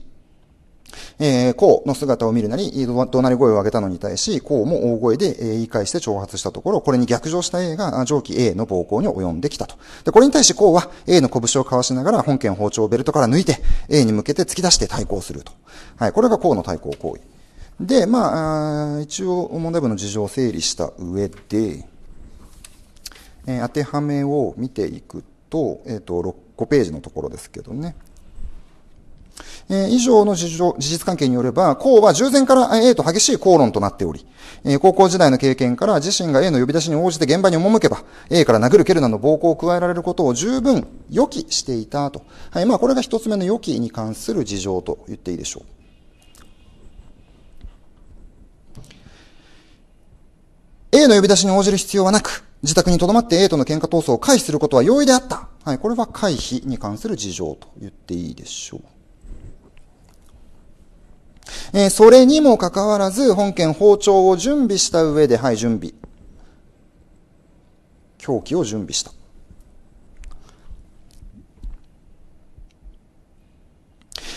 A: えー、こうの姿を見るなり、怒鳴り声を上げたのに対し、こうも大声で、え言い返して挑発したところ、これに逆上した A が上記 A の暴行に及んできたと。で、これに対しこうは A の拳を交わしながら本件包丁をベルトから抜いて、A に向けて突き出して対抗すると。はい、これがこうの対抗行為。で、まあ、あ一応問題文の事情を整理した上で、えー、当てはめを見ていくと,、えーと、六5ページのところですけどね。えー、以上の事情、事実関係によれば、こうは従前から A と激しい口論となっており、えー、高校時代の経験から自身が A の呼び出しに応じて現場に赴けば、A から殴る蹴るなど暴行を加えられることを十分予期していたと。はい、まあこれが一つ目の予期に関する事情と言っていいでしょう。A の呼び出しに応じる必要はなく、自宅に留まって A との喧嘩闘争を回避することは容易であった。はい、これは回避に関する事情と言っていいでしょう。えー、それにもかかわらず、本件包丁を準備した上で、はい、準備。凶器を準備した。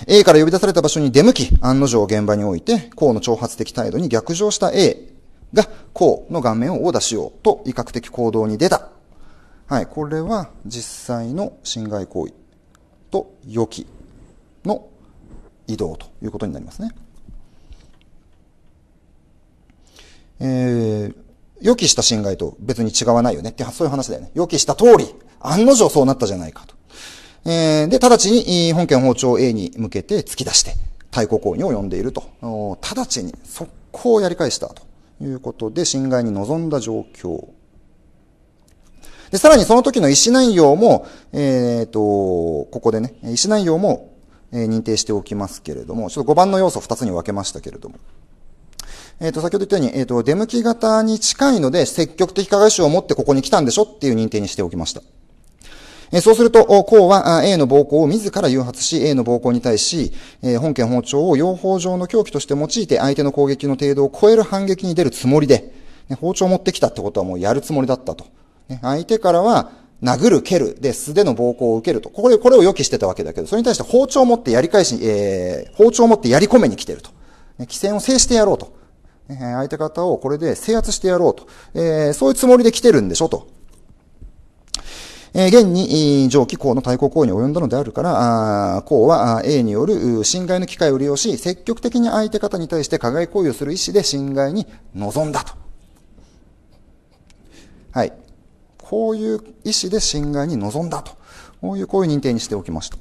A: A から呼び出された場所に出向き、案の定現場において、河の挑発的態度に逆上した A。が、こうの顔面を殴打しようと威嚇的行動に出た。はい、これは実際の侵害行為と予期の移動ということになりますね。えー、予期した侵害と別に違わないよねって、そういう話だよね。予期した通り、案の定そうなったじゃないかと。えー、で、直ちに本件法庁 A に向けて突き出して、対抗行為に及んでいると。直ちに速攻をやり返したと。いうことで、侵害に臨んだ状況。で、さらにその時の意思内容も、えっ、ー、と、ここでね、意思内容も、え認定しておきますけれども、ちょっと5番の要素を2つに分けましたけれども。えっ、ー、と、先ほど言ったように、えっ、ー、と、出向き型に近いので、積極的加害者を持ってここに来たんでしょっていう認定にしておきました。えそうすると、公は A の暴行を自ら誘発し、A の暴行に対し、え本件包丁を用法上の凶器として用いて相手の攻撃の程度を超える反撃に出るつもりで、ね、包丁を持ってきたってことはもうやるつもりだったと。ね、相手からは、殴る、蹴る、で、素手の暴行を受けると。これ、これを予期してたわけだけど、それに対して包丁を持ってやり返し、えー、包丁を持ってやり込めに来てると。規制を制してやろうと。え相手方をこれで制圧してやろうと。えー、そういうつもりで来てるんでしょと。えー、現に、上記公の対抗行為に及んだのであるから、公は A による侵害の機会を利用し、積極的に相手方に対して加害行為をする意思で侵害に臨んだと。はい。こういう意思で侵害に臨んだと。こういう行為認定にしておきました。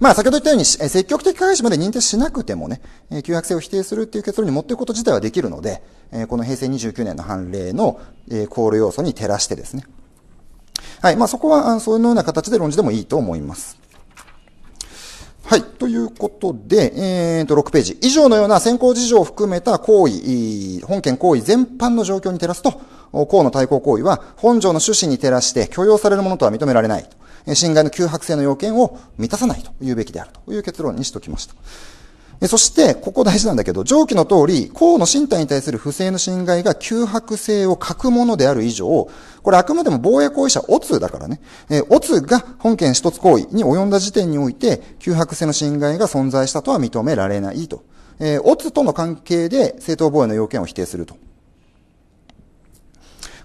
A: まあ、先ほど言ったように、積極的加害者まで認定しなくてもね、旧約性を否定するっていう結論に持っていくこと自体はできるので、この平成29年の判例の考慮要素に照らしてですね、はい。まあ、そこは、そのような形で論じてもいいと思います。はい。ということで、えー、と、6ページ。以上のような先行事情を含めた行為、本件行為全般の状況に照らすと、公の対抗行為は本条の趣旨に照らして許容されるものとは認められない。侵害の急迫性の要件を満たさないというべきであるという結論にしておきました。そして、ここ大事なんだけど、上記の通り、公の身体に対する不正の侵害が脅迫性を欠くものである以上、これあくまでも防衛行為者、オツだからね。えー、オツが本件一つ行為に及んだ時点において、脅迫性の侵害が存在したとは認められないと。えー、オツとの関係で正当防衛の要件を否定すると。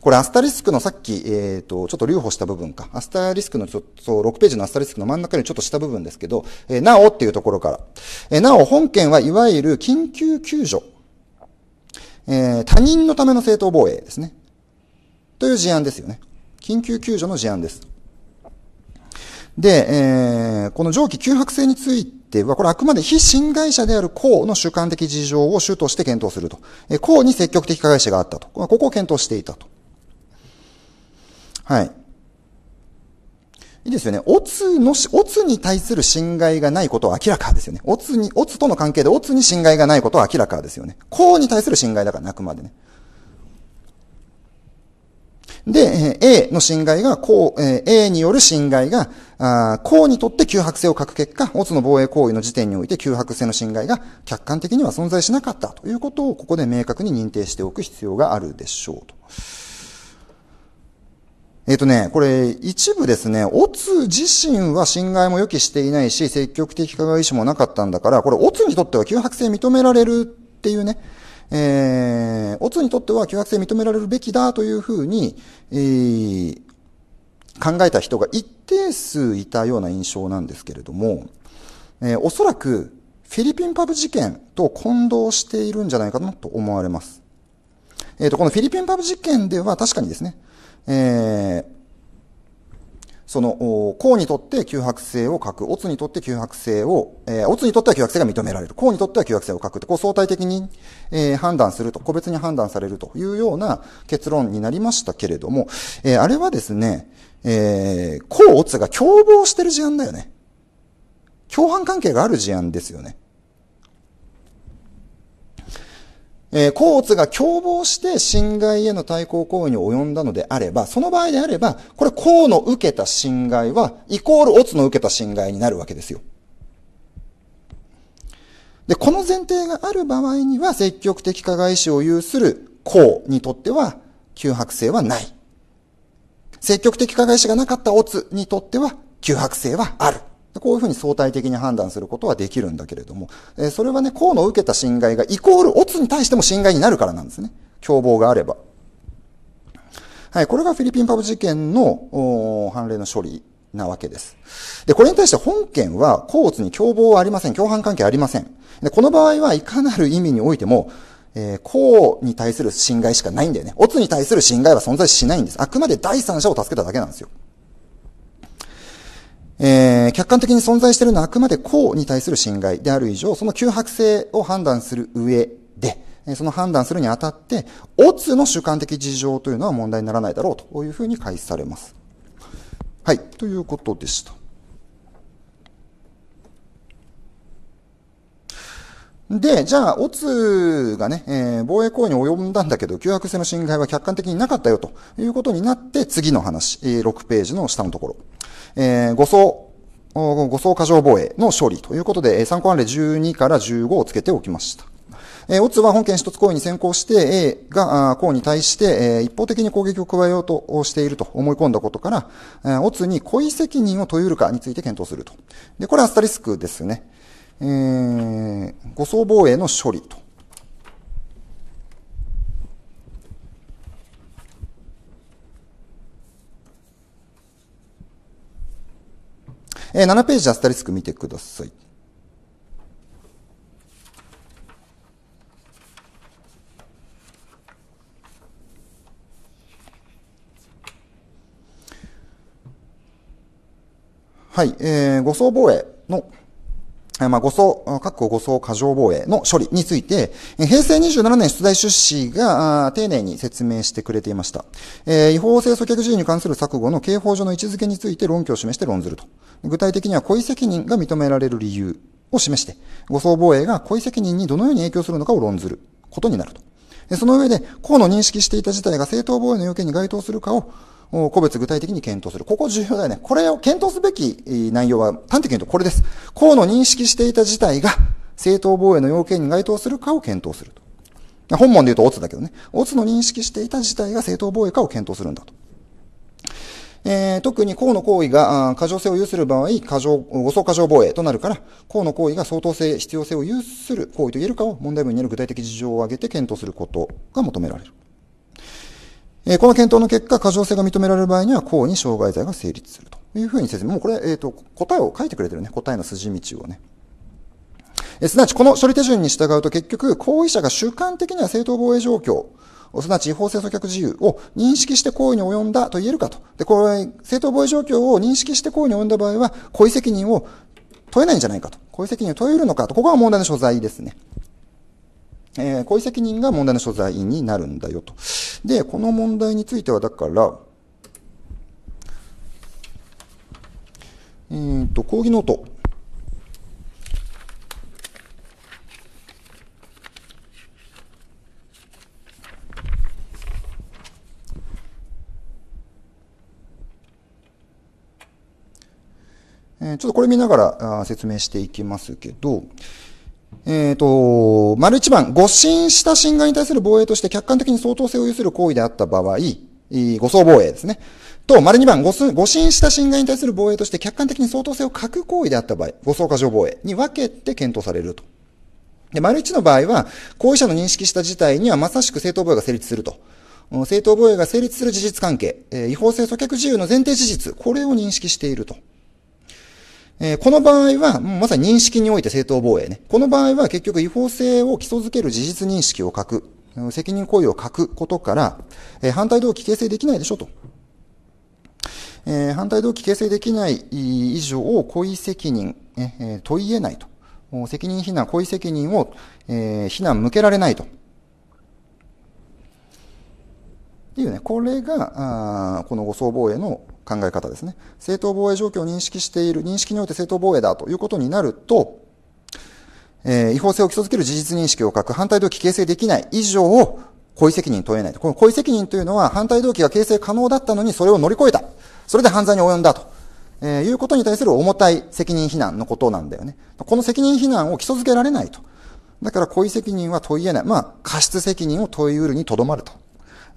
A: これアスタリスクのさっき、えっ、ー、と、ちょっと留保した部分か。アスタリスクのちょっと、6ページのアスタリスクの真ん中よりちょっとした部分ですけど、えー、なおっていうところから。えー、なお、本件はいわゆる緊急救助。えー、他人のための正当防衛ですね。という事案ですよね。緊急救助の事案です。で、えー、この上記急迫性については、これあくまで非侵害者である公の主観的事情を主として検討すると。えー、公に積極的加害者があったと。ここを検討していたと。はい。いいですよね。オツのし、オツに対する侵害がないことは明らかですよね。オツに、オツとの関係でオツに侵害がないことは明らかですよね。こに対する侵害だからなくまでね。で、A の侵害が、こう、A による侵害が、あこうにとって急迫性を欠く結果、オツの防衛行為の時点において急迫性の侵害が客観的には存在しなかったということをここで明確に認定しておく必要があるでしょうと。えっ、ー、とね、これ、一部ですね、オツ自身は侵害も予期していないし、積極的加害意思もなかったんだから、これ、オツにとっては脅迫性認められるっていうね、えー、オツにとっては脅迫性認められるべきだというふうに、えー、考えた人が一定数いたような印象なんですけれども、えー、おそらく、フィリピンパブ事件と混同しているんじゃないかなと思われます。えっ、ー、と、このフィリピンパブ事件では確かにですね、えー、その、公にとって旧白性を書く、乙にとって旧白性を、えー、乙にとっては旧白性が認められる、公にとっては旧白性を書くって、こう相対的に、えー、判断すると、個別に判断されるというような結論になりましたけれども、えー、あれはですね、えー、公乙が共謀してる事案だよね。共犯関係がある事案ですよね。えー、甲乙が共謀して侵害への対抗行為に及んだのであれば、その場合であれば、これ甲の受けた侵害は、イコール乙の受けた侵害になるわけですよ。で、この前提がある場合には、積極的加害者を有する甲にとっては、脅迫性はない。積極的加害者がなかった乙にとっては、脅迫性はある。こういうふうに相対的に判断することはできるんだけれども、えそれはね、功の受けた侵害がイコールオツに対しても侵害になるからなんですね。凶暴があれば。はい、これがフィリピンパブ事件の判例の処理なわけです。で、これに対して本件は、甲乙に共謀はありません。共犯関係ありません。で、この場合はいかなる意味においても、えー、甲に対する侵害しかないんだよね。乙に対する侵害は存在しないんです。あくまで第三者を助けただけなんですよ。えー、客観的に存在しているのはあくまで公に対する侵害である以上、その急迫性を判断する上で、その判断するにあたって、オツの主観的事情というのは問題にならないだろうというふうに開示されます。はい、ということでした。で、じゃあ、オツがね、えー、防衛行為に及んだんだけど、脅迫性の侵害は客観的になかったよということになって、次の話、え6ページの下のところ。えー、誤送、誤送過剰防衛の処理ということで、参考案例12から15をつけておきました。えー、オツは本件一つ行為に先行して A が為に対して、えー、一方的に攻撃を加えようとしていると思い込んだことから、えオツに故意責任を問えるかについて検討すると。で、これはアスタリスクですね。えー、護送防衛の処理と。えー、7ページアスタリスク見てください。はい、えー、護送防衛のまあ、護送、各国護送過剰防衛の処理について、平成27年出題出資が丁寧に説明してくれていました。えー、違法性阻却事由に関する錯誤の刑法上の位置づけについて論拠を示して論ずると。具体的には故意責任が認められる理由を示して、誤送防衛が故意責任にどのように影響するのかを論ずることになると。その上で、公の認識していた事態が正当防衛の要件に該当するかを個別具体的に検討する。ここ重要だよね。これを検討すべき内容は、端的に言うとこれです。河野認識していた事態が、正当防衛の要件に該当するかを検討すると。本文で言うとオツだけどね。オツの認識していた事態が正当防衛かを検討するんだと。えー、特に公の行為が過剰性を有する場合、過剰、誤送過剰防衛となるから、公の行為が相当性、必要性を有する行為と言えるかを問題文にある具体的事情を挙げて検討することが求められる。えこの検討の結果、過剰性が認められる場合には、行為に障害罪が成立するというふうに説明。もうこれ、えっ、ー、と、答えを書いてくれてるね。答えの筋道をね。えすなわち、この処理手順に従うと結局、行為者が主観的には正当防衛状況、すなわち違法性阻却自由を認識して行為に及んだと言えるかと。で、これ、正当防衛状況を認識して行為に及んだ場合は、故意責任を問えないんじゃないかと。故意責任を問えるのかと。ここが問題の所在ですね。えー、故意責任が問題の所在になるんだよと。で、この問題については、だから、えっ、ー、と、講義ノート。えちょっとこれ見ながら説明していきますけど、えっ、ー、と、丸一番、誤信した侵害に対する防衛として客観的に相当性を有する行為であった場合、誤送防衛ですね。と、丸二番、誤信した侵害に対する防衛として客観的に相当性を欠く行為であった場合、誤送過剰防衛に分けて検討されると。で、丸一の場合は、行為者の認識した事態にはまさしく正当防衛が成立すると。正当防衛が成立する事実関係、違法性阻却自由の前提事実、これを認識していると。えー、この場合は、まさに認識において正当防衛ね。この場合は結局違法性を基礎づける事実認識を書く。責任行為を書くことから、えー、反対動機形成できないでしょと。えー、反対動機形成できない以上、を故意責任、えー、問い得ないと。責任非難、故意責任を、えー、非難向けられないと。っていうね、これが、あこの誤送防衛の考え方ですね。正当防衛状況を認識している、認識において正当防衛だということになると、えー、違法性を基礎づける事実認識を書く、反対動機形成できない以上を、故意責任問えないと。この故意責任というのは、反対動機が形成可能だったのに、それを乗り越えた。それで犯罪に及んだと。えー、いうことに対する重たい責任非難のことなんだよね。この責任非難を基礎づけられないと。だから故意責任は問いえない。まあ、過失責任を問いうるにとどまると。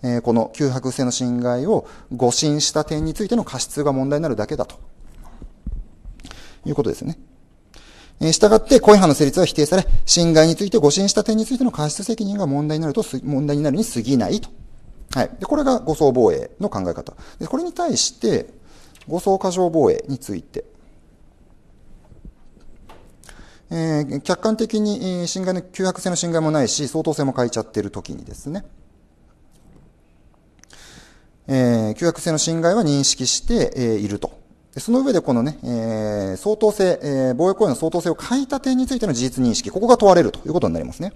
A: えー、この旧白性の侵害を誤信した点についての過失が問題になるだけだと。いうことですね。えー、従って、故意犯の成立は否定され、侵害について誤信した点についての過失責任が問題になると、問題になるに過ぎないと。はい。で、これが誤送防衛の考え方。で、これに対して、誤送過剰防衛について。えー、客観的に侵害の、急迫性の侵害もないし、相当性も欠いちゃってる時にですね。えー、旧約性の侵害は認識して、えー、いると。その上でこのね、えー、相当性、えー、防衛行為の相当性を欠いた点についての事実認識、ここが問われるということになりますね。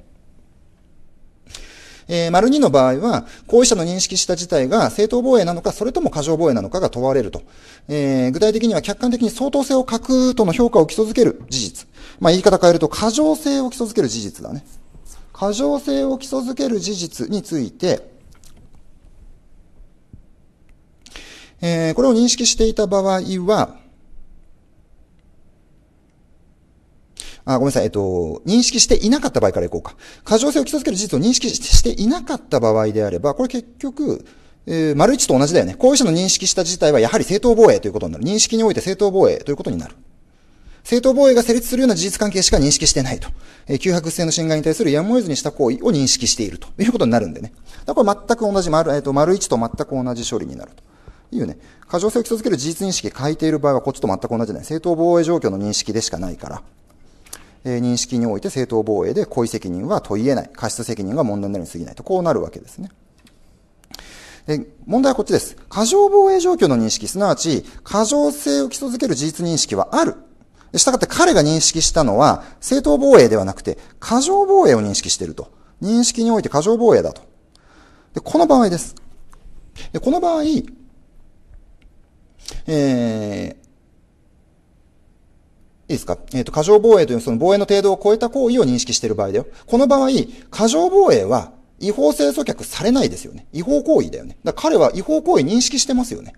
A: えー、丸二の場合は、行為者の認識した事態が正当防衛なのか、それとも過剰防衛なのかが問われると。えー、具体的には客観的に相当性を欠くとの評価を基礎づける事実。まあ、言い方変えると、過剰性を基礎づける事実だね。過剰性を基礎づける事実について、えー、これを認識していた場合は、あ、ごめんなさい。えっと、認識していなかった場合からいこうか。過剰性を基礎づける事実を認識していなかった場合であれば、これ結局、えー、丸一と同じだよね。行為者の認識した事態はやはり正当防衛ということになる。認識において正当防衛ということになる。正当防衛が成立するような事実関係しか認識してないと。えー、脅迫性の侵害に対するやむを得ずにした行為を認識しているということになるんでね。だから全く同じ丸、えっ、ー、と、丸一と全く同じ処理になると。いうね、過剰性を基礎づける事実認識変えている場合はこっちと全く同じない。正当防衛状況の認識でしかないから。えー、認識において正当防衛で故意責任は問い得ない。過失責任が問題になるに過ぎないと。こうなるわけですね。で、問題はこっちです。過剰防衛状況の認識、すなわち、過剰性を基礎づける事実認識はある。したがって彼が認識したのは、正当防衛ではなくて、過剰防衛を認識していると。認識において過剰防衛だと。で、この場合です。で、この場合、えー、いいですかえっ、ー、と、過剰防衛というその防衛の程度を超えた行為を認識している場合だよ。この場合、過剰防衛は違法性阻却されないですよね。違法行為だよね。だから彼は違法行為認識してますよね。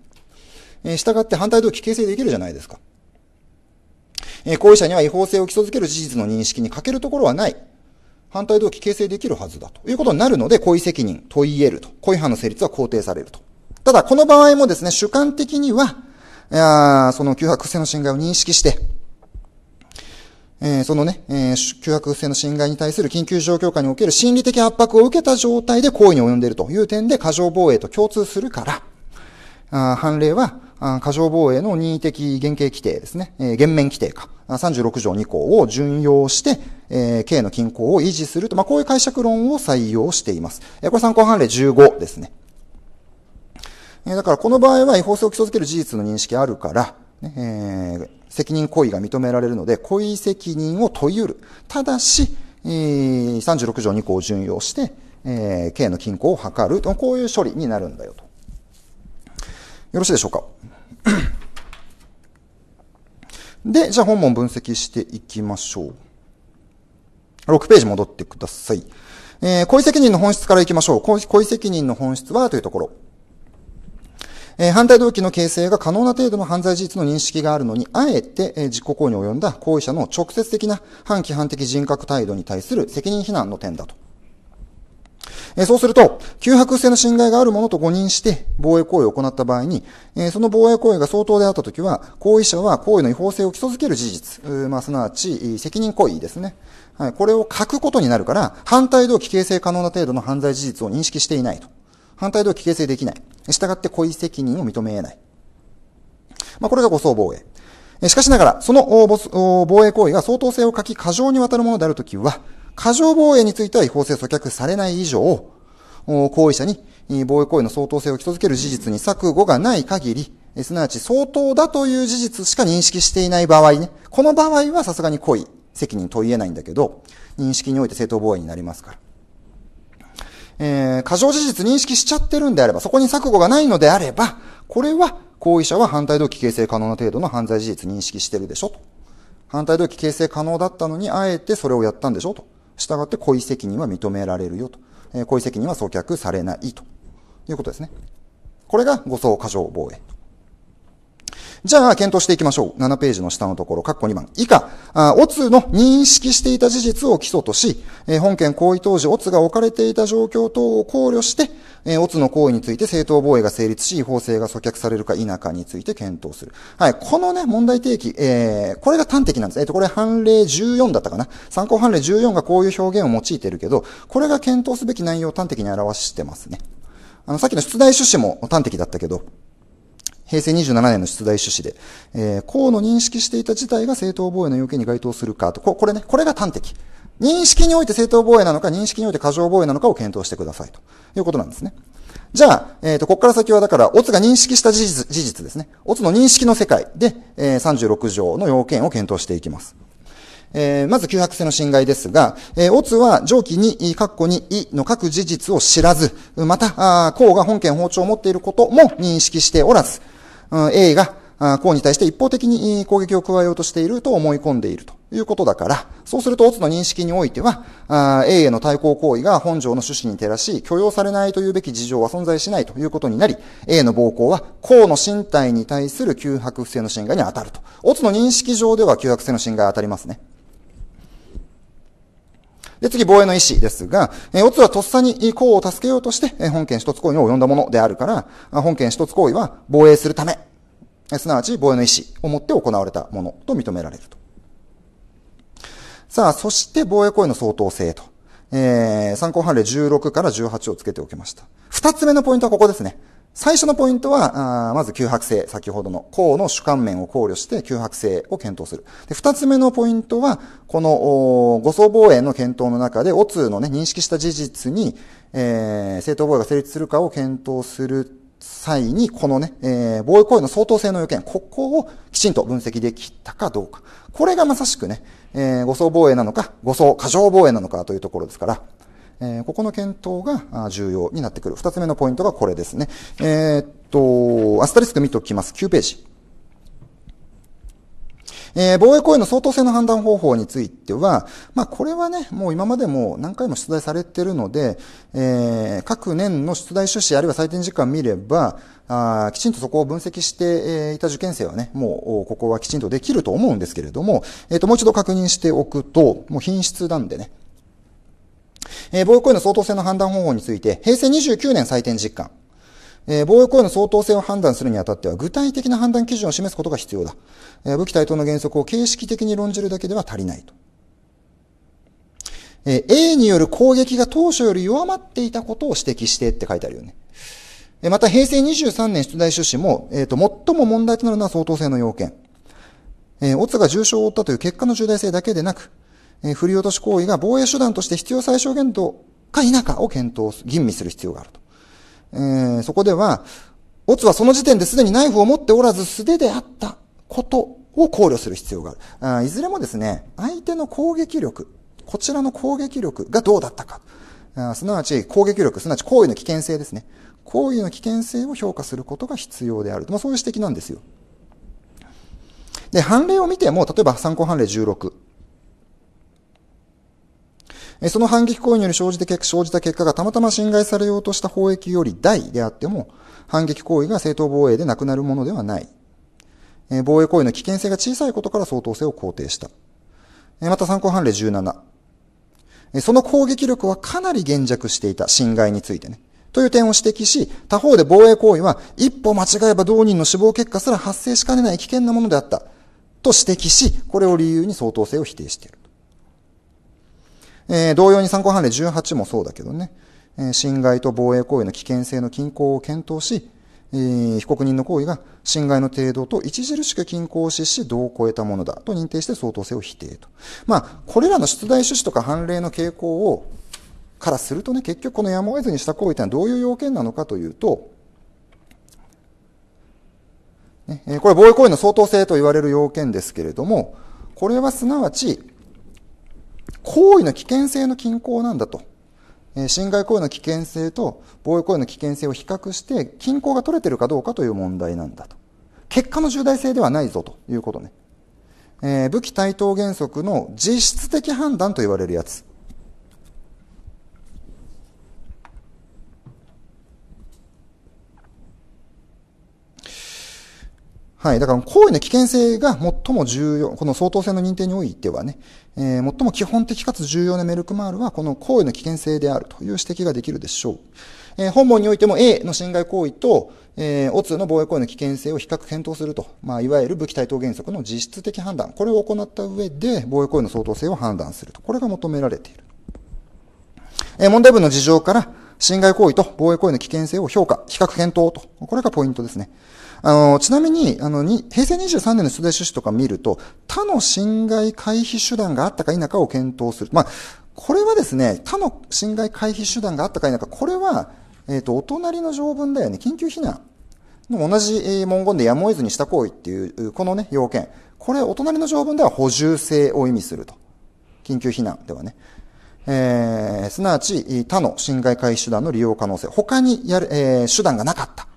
A: えー、従って反対動機形成できるじゃないですか。えー、行為者には違法性を基礎づける事実の認識に欠けるところはない。反対動機形成できるはずだということになるので、故意責任、問い得ると。故意犯の成立は肯定されると。ただ、この場合もですね、主観的には、その旧迫性の侵害を認識して、えー、そのね、えー、脅迫性の侵害に対する緊急状況下における心理的圧迫を受けた状態で行為に及んでいるという点で過剰防衛と共通するから、あ判例は、過剰防衛の任意的原型規定ですね、えー、減免規定か、36条2項を順用して、えー、刑の均衡を維持すると、まあ、こういう解釈論を採用しています。えー、これ参考判例15ですね。えー、だからこの場合は違法性を基礎づける事実の認識あるから、ね、えー、責任行為が認められるので、故意責任を問いうる。ただし、えー、36条2項を順用して、えー、刑の均衡を図る。と、こういう処理になるんだよと。よろしいでしょうか で、じゃあ本文分析していきましょう。6ページ戻ってください。えー、故意責任の本質からいきましょう。故意責任の本質はというところ。えー、反対動機の形成が可能な程度の犯罪事実の認識があるのに、あえて、えー、実行行為に及んだ行為者の直接的な反規範的人格態度に対する責任非難の点だと。えー、そうすると、脅迫性の侵害があるものと誤認して防衛行為を行った場合に、えー、その防衛行為が相当であったときは、行為者は行為の違法性を基礎づける事実、まあ、すなわち責任行為ですね。はい、これを書くことになるから、反対動機形成可能な程度の犯罪事実を認識していないと。反対動機形成できない。従って故意責任を認め得ない。まあ、これが誤送防衛。しかしながら、その防衛行為が相当性を欠き過剰にわたるものであるときは、過剰防衛については違法性阻却されない以上、行為者に防衛行為の相当性を基礎づける事実に錯誤がない限り、すなわち相当だという事実しか認識していない場合ね、この場合はさすがに故意、責任問い得ないんだけど、認識において正当防衛になりますから。えー、過剰事実認識しちゃってるんであれば、そこに錯誤がないのであれば、これは、行為者は反対動機形成可能な程度の犯罪事実認識してるでしょと。反対動機形成可能だったのに、あえてそれをやったんでしょと。従って、故意責任は認められるよと。故意責任は阻却されないと。いうことですね。これが誤送過剰防衛。じゃあ、検討していきましょう。7ページの下のところ、括弧2番。以下、オツの認識していた事実を基礎とし、本件行為当時、オツが置かれていた状況等を考慮して、えオツの行為について正当防衛が成立し、違法性が阻却されるか否かについて検討する。はい。このね、問題提起、えー、これが端的なんです。えっ、ー、と、これ判例14だったかな。参考判例14がこういう表現を用いてるけど、これが検討すべき内容を端的に表してますね。あの、さっきの出題趣旨も端的だったけど、平成27年の出題趣旨で、えー、河野認識していた事態が正当防衛の要件に該当するかと、これね、これが端的。認識において正当防衛なのか、認識において過剰防衛なのかを検討してくださいということなんですね。じゃあ、えっ、ー、と、ここから先はだから、オツが認識した事実事実ですね。オツの認識の世界で、えー、36条の要件を検討していきます。えー、まず、旧白性の侵害ですが、えー、オツは上記に、っこに、いの各事実を知らず、また、あ、項が本件包丁を持っていることも認識しておらず、A が、こうに対して一方的に攻撃を加えようとしていると思い込んでいるということだから、そうすると、オツの認識においては、A への対抗行為が本条の趣旨に照らし、許容されないというべき事情は存在しないということになり、A の暴行は、うの身体に対する脅迫不正の侵害に当たると。オツの認識上では脅迫不正の侵害当たりますね。で、次、防衛の意思ですが、えー、オツはとっさに功を助けようとして、えー、本件一つ行為に及んだものであるから、本件一つ行為は防衛するため、えー、すなわち防衛の意思をもって行われたものと認められると。さあ、そして防衛行為の相当性と。えー、参考判例16から18をつけておきました。二つ目のポイントはここですね。最初のポイントは、あまず窮迫性、先ほどの項の主観面を考慮して窮迫性を検討する。で、二つ目のポイントは、この、誤送防衛の検討の中で、オツのね、認識した事実に、えー、正当防衛が成立するかを検討する際に、このね、えー、防衛行為の相当性の要件、ここをきちんと分析できたかどうか。これがまさしくね、えー、誤送防衛なのか、誤送過剰防衛なのかというところですから、えー、ここの検討が重要になってくる。二つ目のポイントがこれですね。えー、っと、アスタリスク見ておきます。9ページ。えー、防衛行為の相当性の判断方法については、まあ、これはね、もう今までも何回も出題されてるので、えー、各年の出題趣旨あるいは採点時間見れば、あきちんとそこを分析して、えいた受験生はね、もうここはきちんとできると思うんですけれども、えっ、ー、と、もう一度確認しておくと、もう品質なんでね、えー、防衛行為の相当性の判断方法について、平成29年採点実感。えー、防衛行為の相当性を判断するにあたっては、具体的な判断基準を示すことが必要だ。えー、武器対等の原則を形式的に論じるだけでは足りないと。えー、A による攻撃が当初より弱まっていたことを指摘してって書いてあるよね。えー、また、平成23年出題趣旨も、えっ、ー、と、最も問題となるのは相当性の要件。えー、オツが重傷を負ったという結果の重大性だけでなく、え振り落とし行為が防衛手段として必要最小限度か否かを検討、吟味する必要があると。えー、そこでは、オツはその時点ですでにナイフを持っておらず素手であったことを考慮する必要がある。あいずれもですね、相手の攻撃力、こちらの攻撃力がどうだったか。あすなわち攻撃力、すなわち行為の危険性ですね。行為の危険性を評価することが必要である。まあ、そういう指摘なんですよ。で、判例を見ても、例えば参考判例16。その反撃行為により生じて生じた結果がたまたま侵害されようとした法益より大であっても、反撃行為が正当防衛でなくなるものではない。防衛行為の危険性が小さいことから相当性を肯定した。また参考判例17。その攻撃力はかなり減弱していた侵害についてね。という点を指摘し、他方で防衛行為は一歩間違えば同人の死亡結果すら発生しかねない危険なものであった。と指摘し、これを理由に相当性を否定している。えー、同様に参考判例18もそうだけどね、えー、侵害と防衛行為の危険性の均衡を検討し、えー、被告人の行為が侵害の程度と著しく均衡を失し、度を超えたものだと認定して相当性を否定と。まあ、これらの出題趣旨とか判例の傾向を、からするとね、結局このやむを得ずにした行為というのはどういう要件なのかというと、ね、これ防衛行為の相当性と言われる要件ですけれども、これはすなわち、行為の危険性の均衡なんだと。侵害行為の危険性と防衛行為の危険性を比較して均衡が取れてるかどうかという問題なんだと。結果の重大性ではないぞということね。えー、武器対等原則の実質的判断と言われるやつ。はい。だから行為の危険性が最も重要、この相当性の認定においてはね、えー、最も基本的かつ重要なメルクマールは、この行為の危険性であるという指摘ができるでしょう。えー、本文においても A の侵害行為と、えー、オツの防衛行為の危険性を比較検討すると、まあ、いわゆる武器対等原則の実質的判断、これを行った上で、防衛行為の相当性を判断すると。これが求められている。えー、問題文の事情から、侵害行為と防衛行為の危険性を評価、比較検討と。これがポイントですね。あの、ちなみに、あの、に、平成23年の出題趣旨とか見ると、他の侵害回避手段があったか否かを検討する。まあ、これはですね、他の侵害回避手段があったか否か、これは、えっ、ー、と、お隣の条文だよね、緊急避難。同じ文言でやむを得ずにした行為っていう、このね、要件。これ、お隣の条文では補充性を意味すると。緊急避難ではね。えー、すなわち他の侵害回避手段の利用可能性、他にやる、えー、手段がなかった。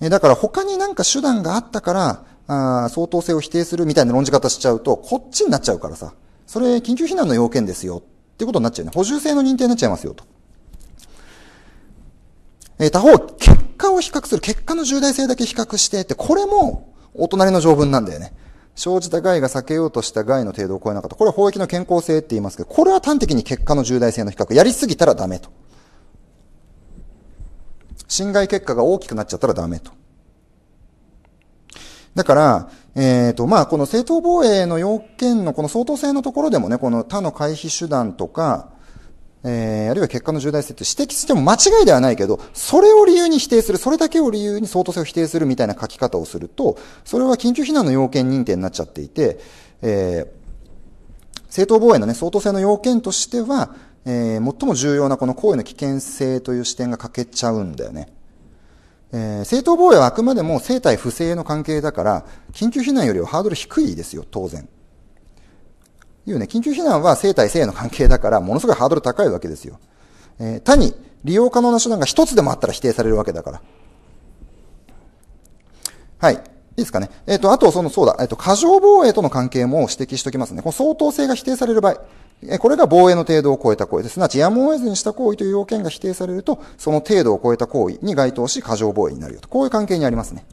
A: えだから他になんか手段があったから、あ相当性を否定するみたいな論じ方しちゃうと、こっちになっちゃうからさ、それ緊急避難の要件ですよ、ってことになっちゃうね。補充性の認定になっちゃいますよ、と。え他方、結果を比較する、結果の重大性だけ比較してって、これもお隣の条文なんだよね。生じた害が避けようとした害の程度を超えなかった。これは法益の健康性って言いますけど、これは端的に結果の重大性の比較。やりすぎたらダメと。侵害結果が大きくなっちゃったらダメと。だから、えっ、ー、と、まあ、この正当防衛の要件のこの相当性のところでもね、この他の回避手段とか、えー、あるいは結果の重大性って指摘しても間違いではないけど、それを理由に否定する、それだけを理由に相当性を否定するみたいな書き方をすると、それは緊急避難の要件認定になっちゃっていて、えー、正当防衛のね、相当性の要件としては、えー、最も重要なこの行為の危険性という視点が欠けちゃうんだよね。えー、正当防衛はあくまでも生体不正の関係だから、緊急避難よりはハードル低いですよ、当然。いうね、緊急避難は生体性の関係だから、ものすごいハードル高いわけですよ。えー、他に利用可能な手段が一つでもあったら否定されるわけだから。はい。いいですかね。えっ、ー、と、あと、その、そうだ、えっ、ー、と、過剰防衛との関係も指摘しておきますね。この相当性が否定される場合、これが防衛の程度を超えた行為です。すなわち、やむを得ずにした行為という要件が否定されると、その程度を超えた行為に該当し、過剰防衛になるよと。こういう関係にありますね。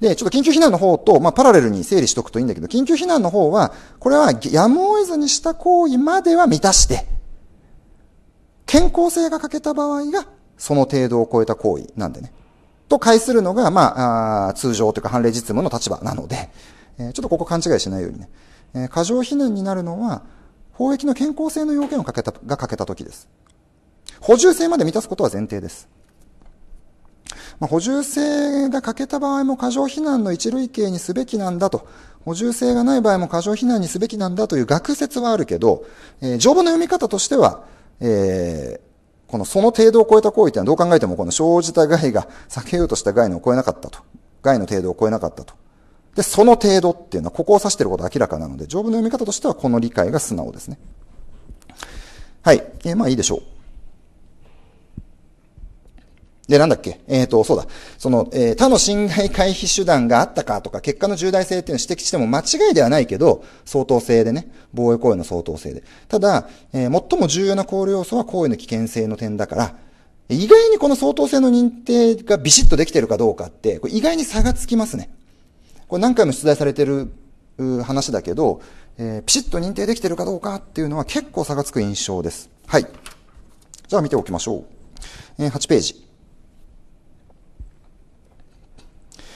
A: で、ちょっと緊急避難の方と、まあ、パラレルに整理しとくといいんだけど、緊急避難の方は、これはやむを得ずにした行為までは満たして、健康性が欠けた場合が、その程度を超えた行為なんでね。と解するのが、まあ、あ通常というか判例実務の立場なので、えー、ちょっとここ勘違いしないようにね。え過剰非難になるのは、法益の健康性の要件をかけた、がかけたときです。補充性まで満たすことは前提です。まあ、補充性が欠けた場合も過剰非難の一類型にすべきなんだと、補充性がない場合も過剰非難にすべきなんだという学説はあるけど、えー、条文の読み方としては、えー、このその程度を超えた行為というのはどう考えてもこの生じた害が避けようとした害のを超えなかったと。害の程度を超えなかったと。で、その程度っていうのは、ここを指していることは明らかなので、条文の読み方としてはこの理解が素直ですね。はい。えー、まあいいでしょう。で、なんだっけえっ、ー、と、そうだ。その、えー、他の侵害回避手段があったかとか、結果の重大性っていうのを指摘しても間違いではないけど、相当性でね、防衛行為の相当性で。ただ、えー、最も重要な考慮要素は行為の危険性の点だから、意外にこの相当性の認定がビシッとできてるかどうかって、これ意外に差がつきますね。これ何回も出題されてる話だけど、えー、ピシッと認定できてるかどうかっていうのは結構差がつく印象です。はい。じゃあ見ておきましょう。えー、8ページ。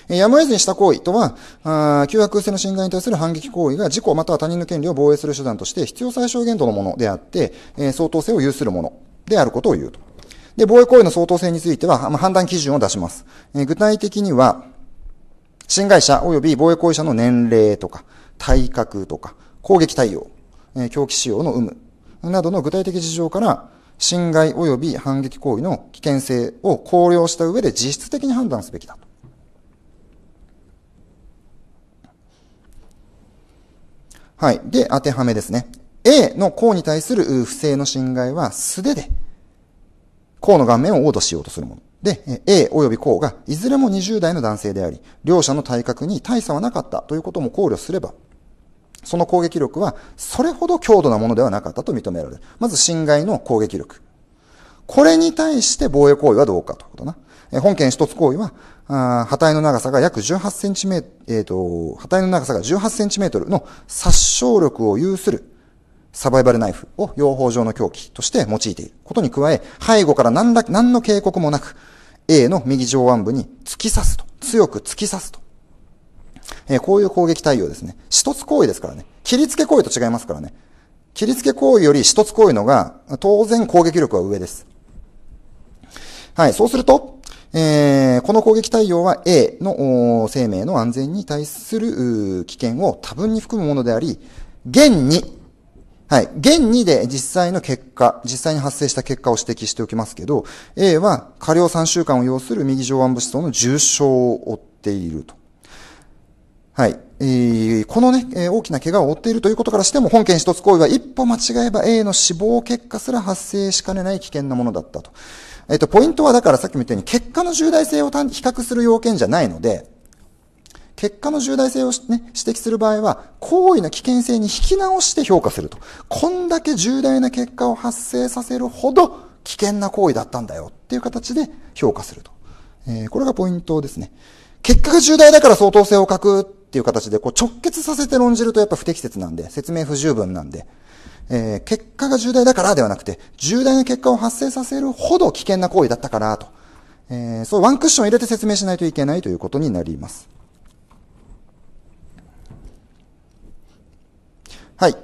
A: やむを得ずにした行為とは、あ旧約性の侵害に対する反撃行為が事故または他人の権利を防衛する手段として必要最小限度のものであって、えー、相当性を有するものであることを言うと。で、防衛行為の相当性については、まあ、判断基準を出します。えー、具体的には、侵害者及び防衛行為者の年齢とか、体格とか、攻撃対応、え狂気使用の有無、などの具体的事情から、侵害及び反撃行為の危険性を考慮した上で実質的に判断すべきだと。はい。で、当てはめですね。A の項に対する不正の侵害は素手で、項の顔面を殴打しようとするもの。で、A 及び甲がいずれも20代の男性であり、両者の体格に大差はなかったということも考慮すれば、その攻撃力はそれほど強度なものではなかったと認められる。まず侵害の攻撃力。これに対して防衛行為はどうかということな。本件一つ行為は、破体の長さが約18センチメートル、えっ、ー、と、破体の長さが18センチメートルの殺傷力を有するサバイバルナイフを養蜂場の凶器として用いていることに加え、背後から何ら何の警告もなく、A の右上腕部に突き刺すと。強く突き刺すと。えー、こういう攻撃対応ですね。一つ行為ですからね。切りつけ行為と違いますからね。切りつけ行為より一つ行為のが、当然攻撃力は上です。はい、そうすると、えー、この攻撃対応は A の生命の安全に対する危険を多分に含むものであり、現にはい。現2で実際の結果、実際に発生した結果を指摘しておきますけど、A は過量3週間を要する右上腕部質等の重傷を負っていると。はい。えー、このね、えー、大きな怪我を負っているということからしても、本件一つ行為は一歩間違えば A の死亡結果すら発生しかねない危険なものだったと。えっ、ー、と、ポイントはだからさっきも言ったように、結果の重大性を比較する要件じゃないので、結果の重大性を、ね、指摘する場合は、行為の危険性に引き直して評価すると。こんだけ重大な結果を発生させるほど危険な行為だったんだよっていう形で評価すると。えー、これがポイントですね。結果が重大だから相当性を欠くっていう形で、こう直結させて論じるとやっぱ不適切なんで、説明不十分なんで、えー、結果が重大だからではなくて、重大な結果を発生させるほど危険な行為だったからと。えー、そうワンクッション入れて説明しないといけないということになります。はい。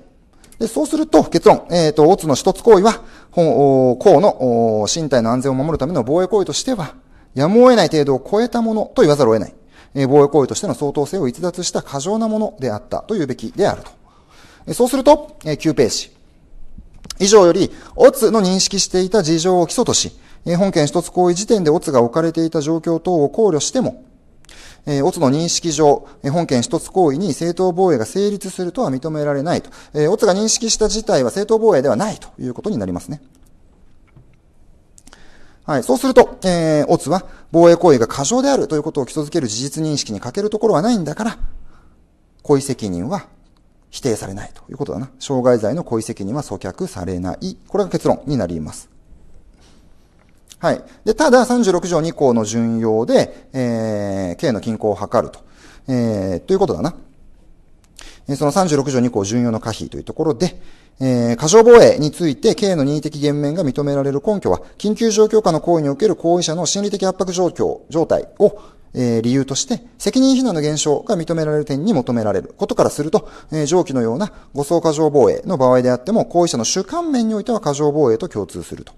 A: で、そうすると、結論、えっ、ー、と、オツの一つ行為は、本、の身体の安全を守るための防衛行為としては、やむを得ない程度を超えたものと言わざるを得ない。えー、防衛行為としての相当性を逸脱した過剰なものであったというべきであると。えー、そうすると、えー、9ページ。以上より、オツの認識していた事情を基礎とし、えー、本件一つ行為時点でオツが置かれていた状況等を考慮しても、えー、オツの認識上、本件一つ行為に正当防衛が成立するとは認められないと。えー、オツが認識した事態は正当防衛ではないということになりますね。はい。そうすると、えー、オツは防衛行為が過剰であるということを基礎づける事実認識に欠けるところはないんだから、故意責任は否定されないということだな。障害罪の故意責任は阻却されない。これが結論になります。はい。で、ただ36条2項の順用で、えー、刑の均衡を図ると。えー、ということだな。その36条2項順用の可否というところで、えー、過剰防衛について、刑の任意的減免が認められる根拠は、緊急状況下の行為における行為者の心理的圧迫状況、状態を、えー、理由として、責任非難の減少が認められる点に求められることからすると、えー、上記のような誤送過剰防衛の場合であっても、行為者の主観面においては過剰防衛と共通すると。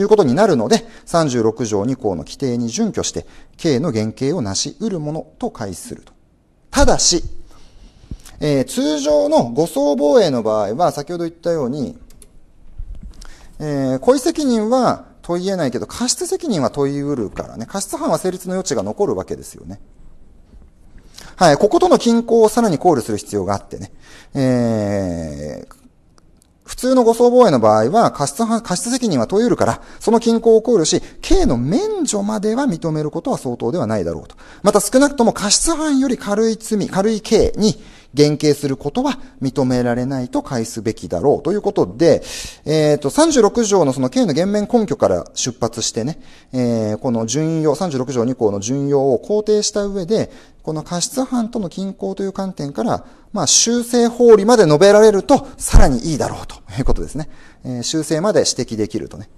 A: いうことになるので、36条2項の規定に準拠して、刑の原型を成し得るものと解すると。ただし、えー、通常の誤送防衛の場合は、先ほど言ったように、えー、故意責任は問い得ないけど、過失責任は問い得るからね、過失犯は成立の余地が残るわけですよね。はい、こことの均衡をさらに考慮する必要があってね、えー、普通の誤送防衛の場合は、過失過失責任は問えるから、その均衡を考慮し、刑の免除までは認めることは相当ではないだろうと。また少なくとも過失犯より軽い罪、軽い刑に減刑することは認められないと返すべきだろうということで、えっ、ー、と、36条のその刑の減免根拠から出発してね、えー、この順用、36条2項の順用を肯定した上で、この過失犯との均衡という観点から、まあ、修正法理まで述べられると、さらにいいだろうと いうことですね。えー、修正まで指摘できるとね。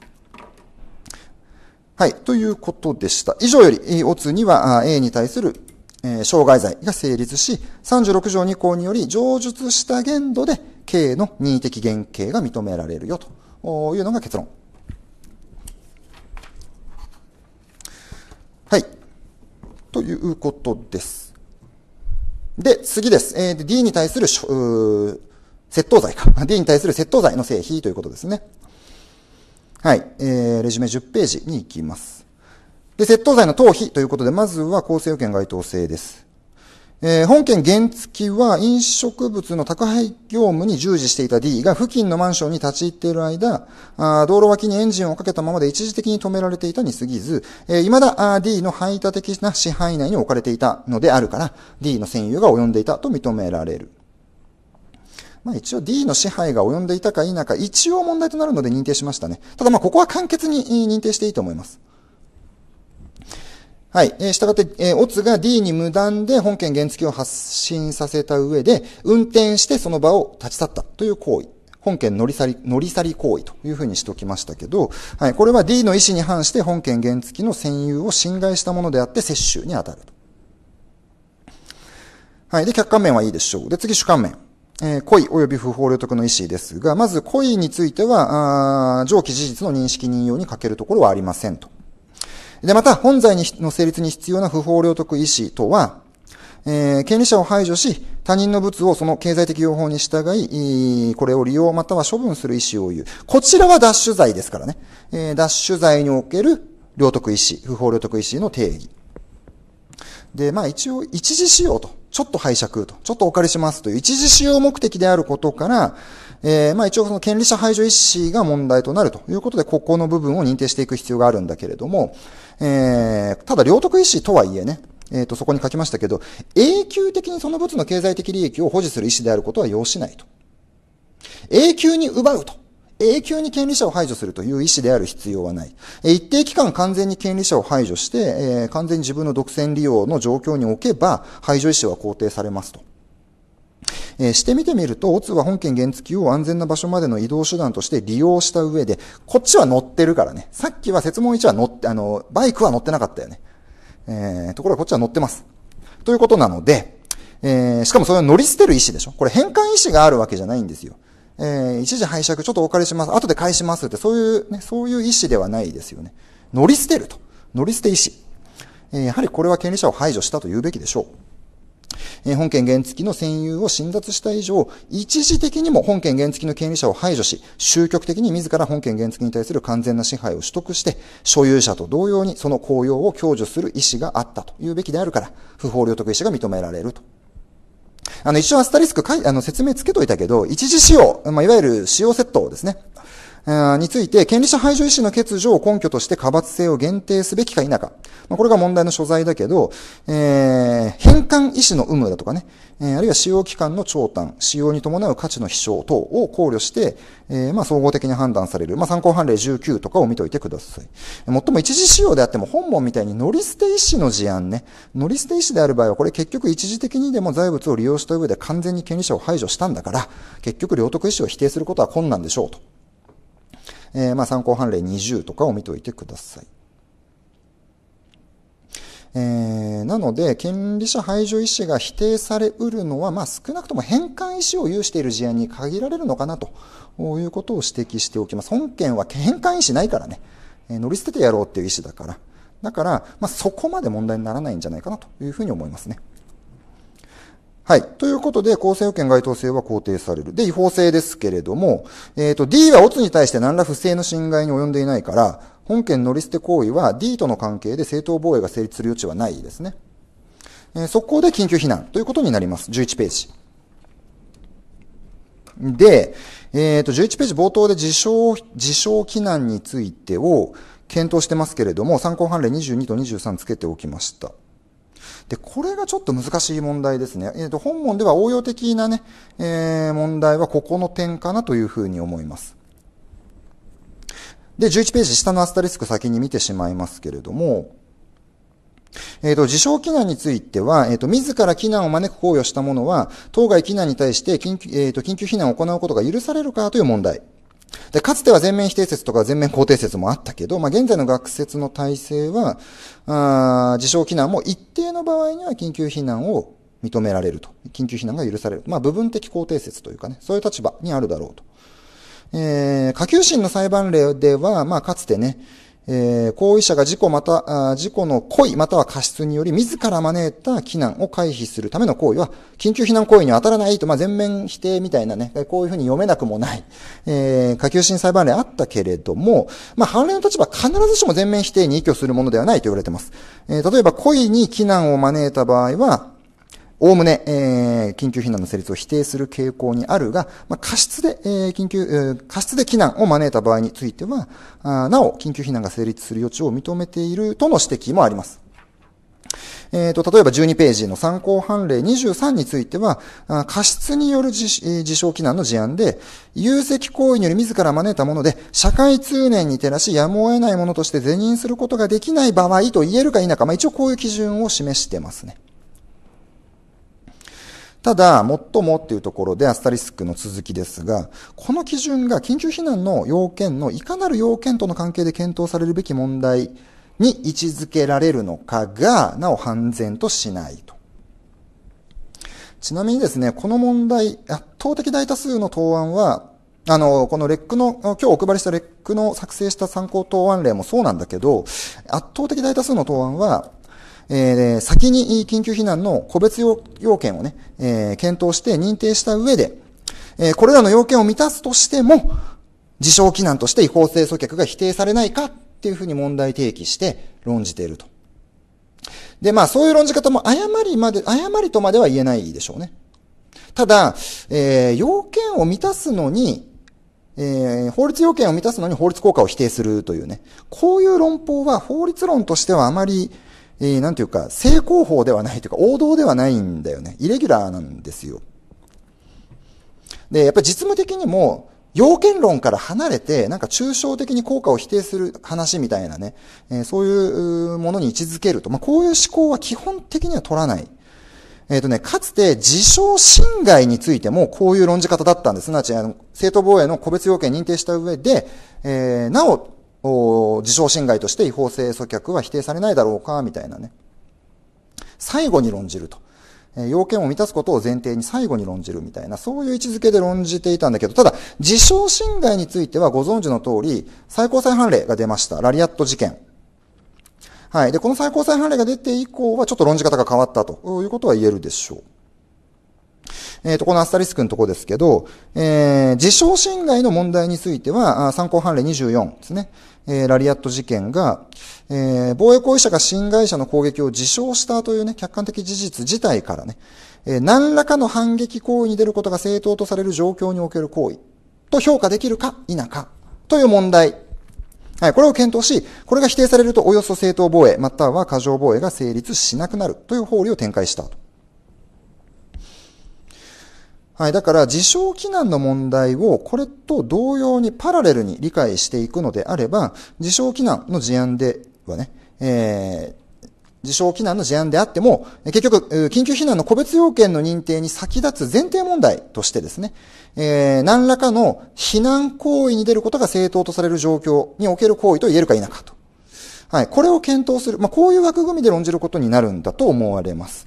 A: はい。ということでした。以上より、オツには A に対する、え障害罪が成立し、36条2項により、上述した限度で、K の任意的原型が認められるよというのが結論。はい。ということです。で、次です。えー、D に対する、窃盗罪か。D に対する窃盗罪の成否ということですね。はい。えー、レジュメ10ページに行きます。で、窃盗罪の逃避ということで、まずは構成要件該当性です。えー、本件原付は飲食物の宅配業務に従事していた D が付近のマンションに立ち入っている間、あ道路脇にエンジンをかけたままで一時的に止められていたに過ぎず、えー、未だ D の排他的な支配内に置かれていたのであるから、D の占有が及んでいたと認められる。まあ一応 D の支配が及んでいたか否か、一応問題となるので認定しましたね。ただまあここは簡潔に認定していいと思います。はい。えた従って、えー、オツが D に無断で本件原付を発信させた上で、運転してその場を立ち去ったという行為。本件乗り去り、乗り去り行為というふうにしておきましたけど、はい。これは D の意思に反して本件原付の占有を侵害したものであって、接収に当たると。はい。で、客観面はいいでしょう。で、次主観面。えー、故意及び不法領得の意思ですが、まず故意については、あ上記事実の認識任用に欠けるところはありませんと。で、また、本罪の成立に必要な不法領得意思とは、えー、権利者を排除し、他人の物をその経済的用法に従い、これを利用または処分する意思を言う。こちらはシュ罪ですからね。えー、シュ罪における領得意思、不法領得意思の定義。で、まあ一応、一時使用と、ちょっと拝借と、ちょっとお借りしますという一時使用目的であることから、えー、まあ一応その権利者排除意思が問題となるということで、ここの部分を認定していく必要があるんだけれども、えー、ただ領得意思とはいえね、えっ、ー、と、そこに書きましたけど、永久的にその物の経済的利益を保持する意思であることは要しないと。永久に奪うと。永久に権利者を排除するという意思である必要はない。一定期間完全に権利者を排除して、えー、完全に自分の独占利用の状況に置けば、排除意思は肯定されますと。えー、してみてみると、オツは本件原付を安全な場所までの移動手段として利用した上で、こっちは乗ってるからね。さっきは説問1は乗って、あの、バイクは乗ってなかったよね。えー、ところがこっちは乗ってます。ということなので、えー、しかもそれは乗り捨てる意思でしょこれ変換意思があるわけじゃないんですよ。えー、一時拝借、ちょっとお借りします。後で返しますって、そういう、ね、そういう意思ではないですよね。乗り捨てると。乗り捨て意思。えー、やはりこれは権利者を排除したと言うべきでしょう。え本件原付の占有を侵奪した以上、一時的にも本件原付の権利者を排除し、終局的に自ら本件原付に対する完全な支配を取得して、所有者と同様にその公用を享受する意思があったというべきであるから、不法領得意思が認められると。あの、一応アスタリスク、あの、説明つけといたけど、一時使用、まあ、いわゆる使用セットですね。について、権利者排除意思の欠如を根拠として過罰性を限定すべきか否か。まあ、これが問題の所在だけど、えー、返還意思の有無だとかね、えー、あるいは使用期間の長短、使用に伴う価値の飛翔等を考慮して、えー、まあ、総合的に判断される。まあ、参考判例19とかを見ておいてください。もっとも一時使用であっても、本文みたいに乗り捨て意思の事案ね、乗り捨て意思である場合は、これ結局一時的にでも財物を利用した上で完全に権利者を排除したんだから、結局領得意思を否定することは困難でしょうと。えー、まあ、参考判例20とかを見といてください。えー、なので、権利者排除意思が否定されうるのは、まあ、少なくとも返還意思を有している事案に限られるのかなということを指摘しておきます。本件は返還意思ないからね、えー、乗り捨ててやろうっていう意思だから。だから、まあ、そこまで問題にならないんじゃないかなというふうに思いますね。はい。ということで、構成保険該当性は肯定される。で、違法性ですけれども、えっ、ー、と、D はオツに対して何ら不正の侵害に及んでいないから、本件乗り捨て行為は D との関係で正当防衛が成立する余地はないですね。えー、速攻で緊急避難ということになります。11ページ。で、えっ、ー、と、11ページ冒頭で自称、自称避難についてを検討してますけれども、参考判例22と23つけておきました。で、これがちょっと難しい問題ですね。えっ、ー、と、本問では応用的なね、えー、問題はここの点かなというふうに思います。で、11ページ下のアスタリスク先に見てしまいますけれども、えっ、ー、と、自称避難については、えっ、ー、と、自ら避難を招く行為をした者は、当該避難に対して緊急、えっ、ー、と、緊急避難を行うことが許されるかという問題。で、かつては全面否定説とか全面肯定説もあったけど、まあ、現在の学説の体制は、あ自称避難も一定の場合には緊急避難を認められると。緊急避難が許される。まあ、部分的肯定説というかね、そういう立場にあるだろうと。えー、下級審の裁判例では、まあ、かつてね、えー、行為者が事故また、事故の故意または過失により自ら招いた避難を回避するための行為は、緊急避難行為に当たらないと、まあ、全面否定みたいなね、こういうふうに読めなくもない、えー、下級審裁判例あったけれども、まあ、判例の立場は必ずしも全面否定に依拠するものではないと言われています。えー、例えば、故意に避難を招いた場合は、おおむね、えー、緊急避難の成立を否定する傾向にあるが、まあ、過失で、えー、緊急、えー、過失で避難を招いた場合については、あなお、緊急避難が成立する余地を認めているとの指摘もあります。えーと、例えば12ページの参考判例23については、あ過失による自自傷避難の事案で、有責行為により自ら招いたもので、社会通念に照らしやむを得ないものとして是認することができない場合と言えるか否か、まあ、一応こういう基準を示してますね。ただ、最もっていうところでアスタリスクの続きですが、この基準が緊急避難の要件のいかなる要件との関係で検討されるべき問題に位置づけられるのかが、なお判然としないと。ちなみにですね、この問題、圧倒的大多数の答案は、あの、このレックの、今日お配りしたレックの作成した参考答案例もそうなんだけど、圧倒的大多数の答案は、え先に緊急避難の個別要件をね、え検討して認定した上で、えこれらの要件を満たすとしても、自称避難として違法性阻却が否定されないかっていうふうに問題提起して論じていると。で、まあそういう論じ方も誤りまで、誤りとまでは言えないでしょうね。ただ、えー、要件を満たすのに、えー、法律要件を満たすのに法律効果を否定するというね、こういう論法は法律論としてはあまりえー、なんていうか、正攻法ではないというか、王道ではないんだよね。イレギュラーなんですよ。で、やっぱり実務的にも、要件論から離れて、なんか抽象的に効果を否定する話みたいなね、えー、そういうものに位置づけると、まあ、こういう思考は基本的には取らない。えっ、ー、とね、かつて自称侵害についてもこういう論じ方だったんです。すなわち、あの、正当防衛の個別要件認定した上で、えー、なお、自称侵害として違法性阻却は否定されないだろうか、みたいなね。最後に論じると。え、要件を満たすことを前提に最後に論じるみたいな、そういう位置づけで論じていたんだけど、ただ、自称侵害についてはご存知の通り、最高裁判例が出ました。ラリアット事件。はい。で、この最高裁判例が出て以降は、ちょっと論じ方が変わったということは言えるでしょう。えー、と、このアスタリスクのとこですけど、えー、自称侵害の問題については、参考判例24ですね。えー、ラリアット事件が、えー、防衛行為者が侵害者の攻撃を自称したというね、客観的事実自体からね、えー、何らかの反撃行為に出ることが正当とされる状況における行為と評価できるか否かという問題。はい、これを検討し、これが否定されるとおよそ正当防衛、または過剰防衛が成立しなくなるという法理を展開したと。はい。だから、自傷避難の問題を、これと同様にパラレルに理解していくのであれば、自傷避難の事案ではね、えー、自傷避難の事案であっても、結局、緊急避難の個別要件の認定に先立つ前提問題としてですね、えー、何らかの避難行為に出ることが正当とされる状況における行為と言えるか否かと。はい。これを検討する。まあ、こういう枠組みで論じることになるんだと思われます。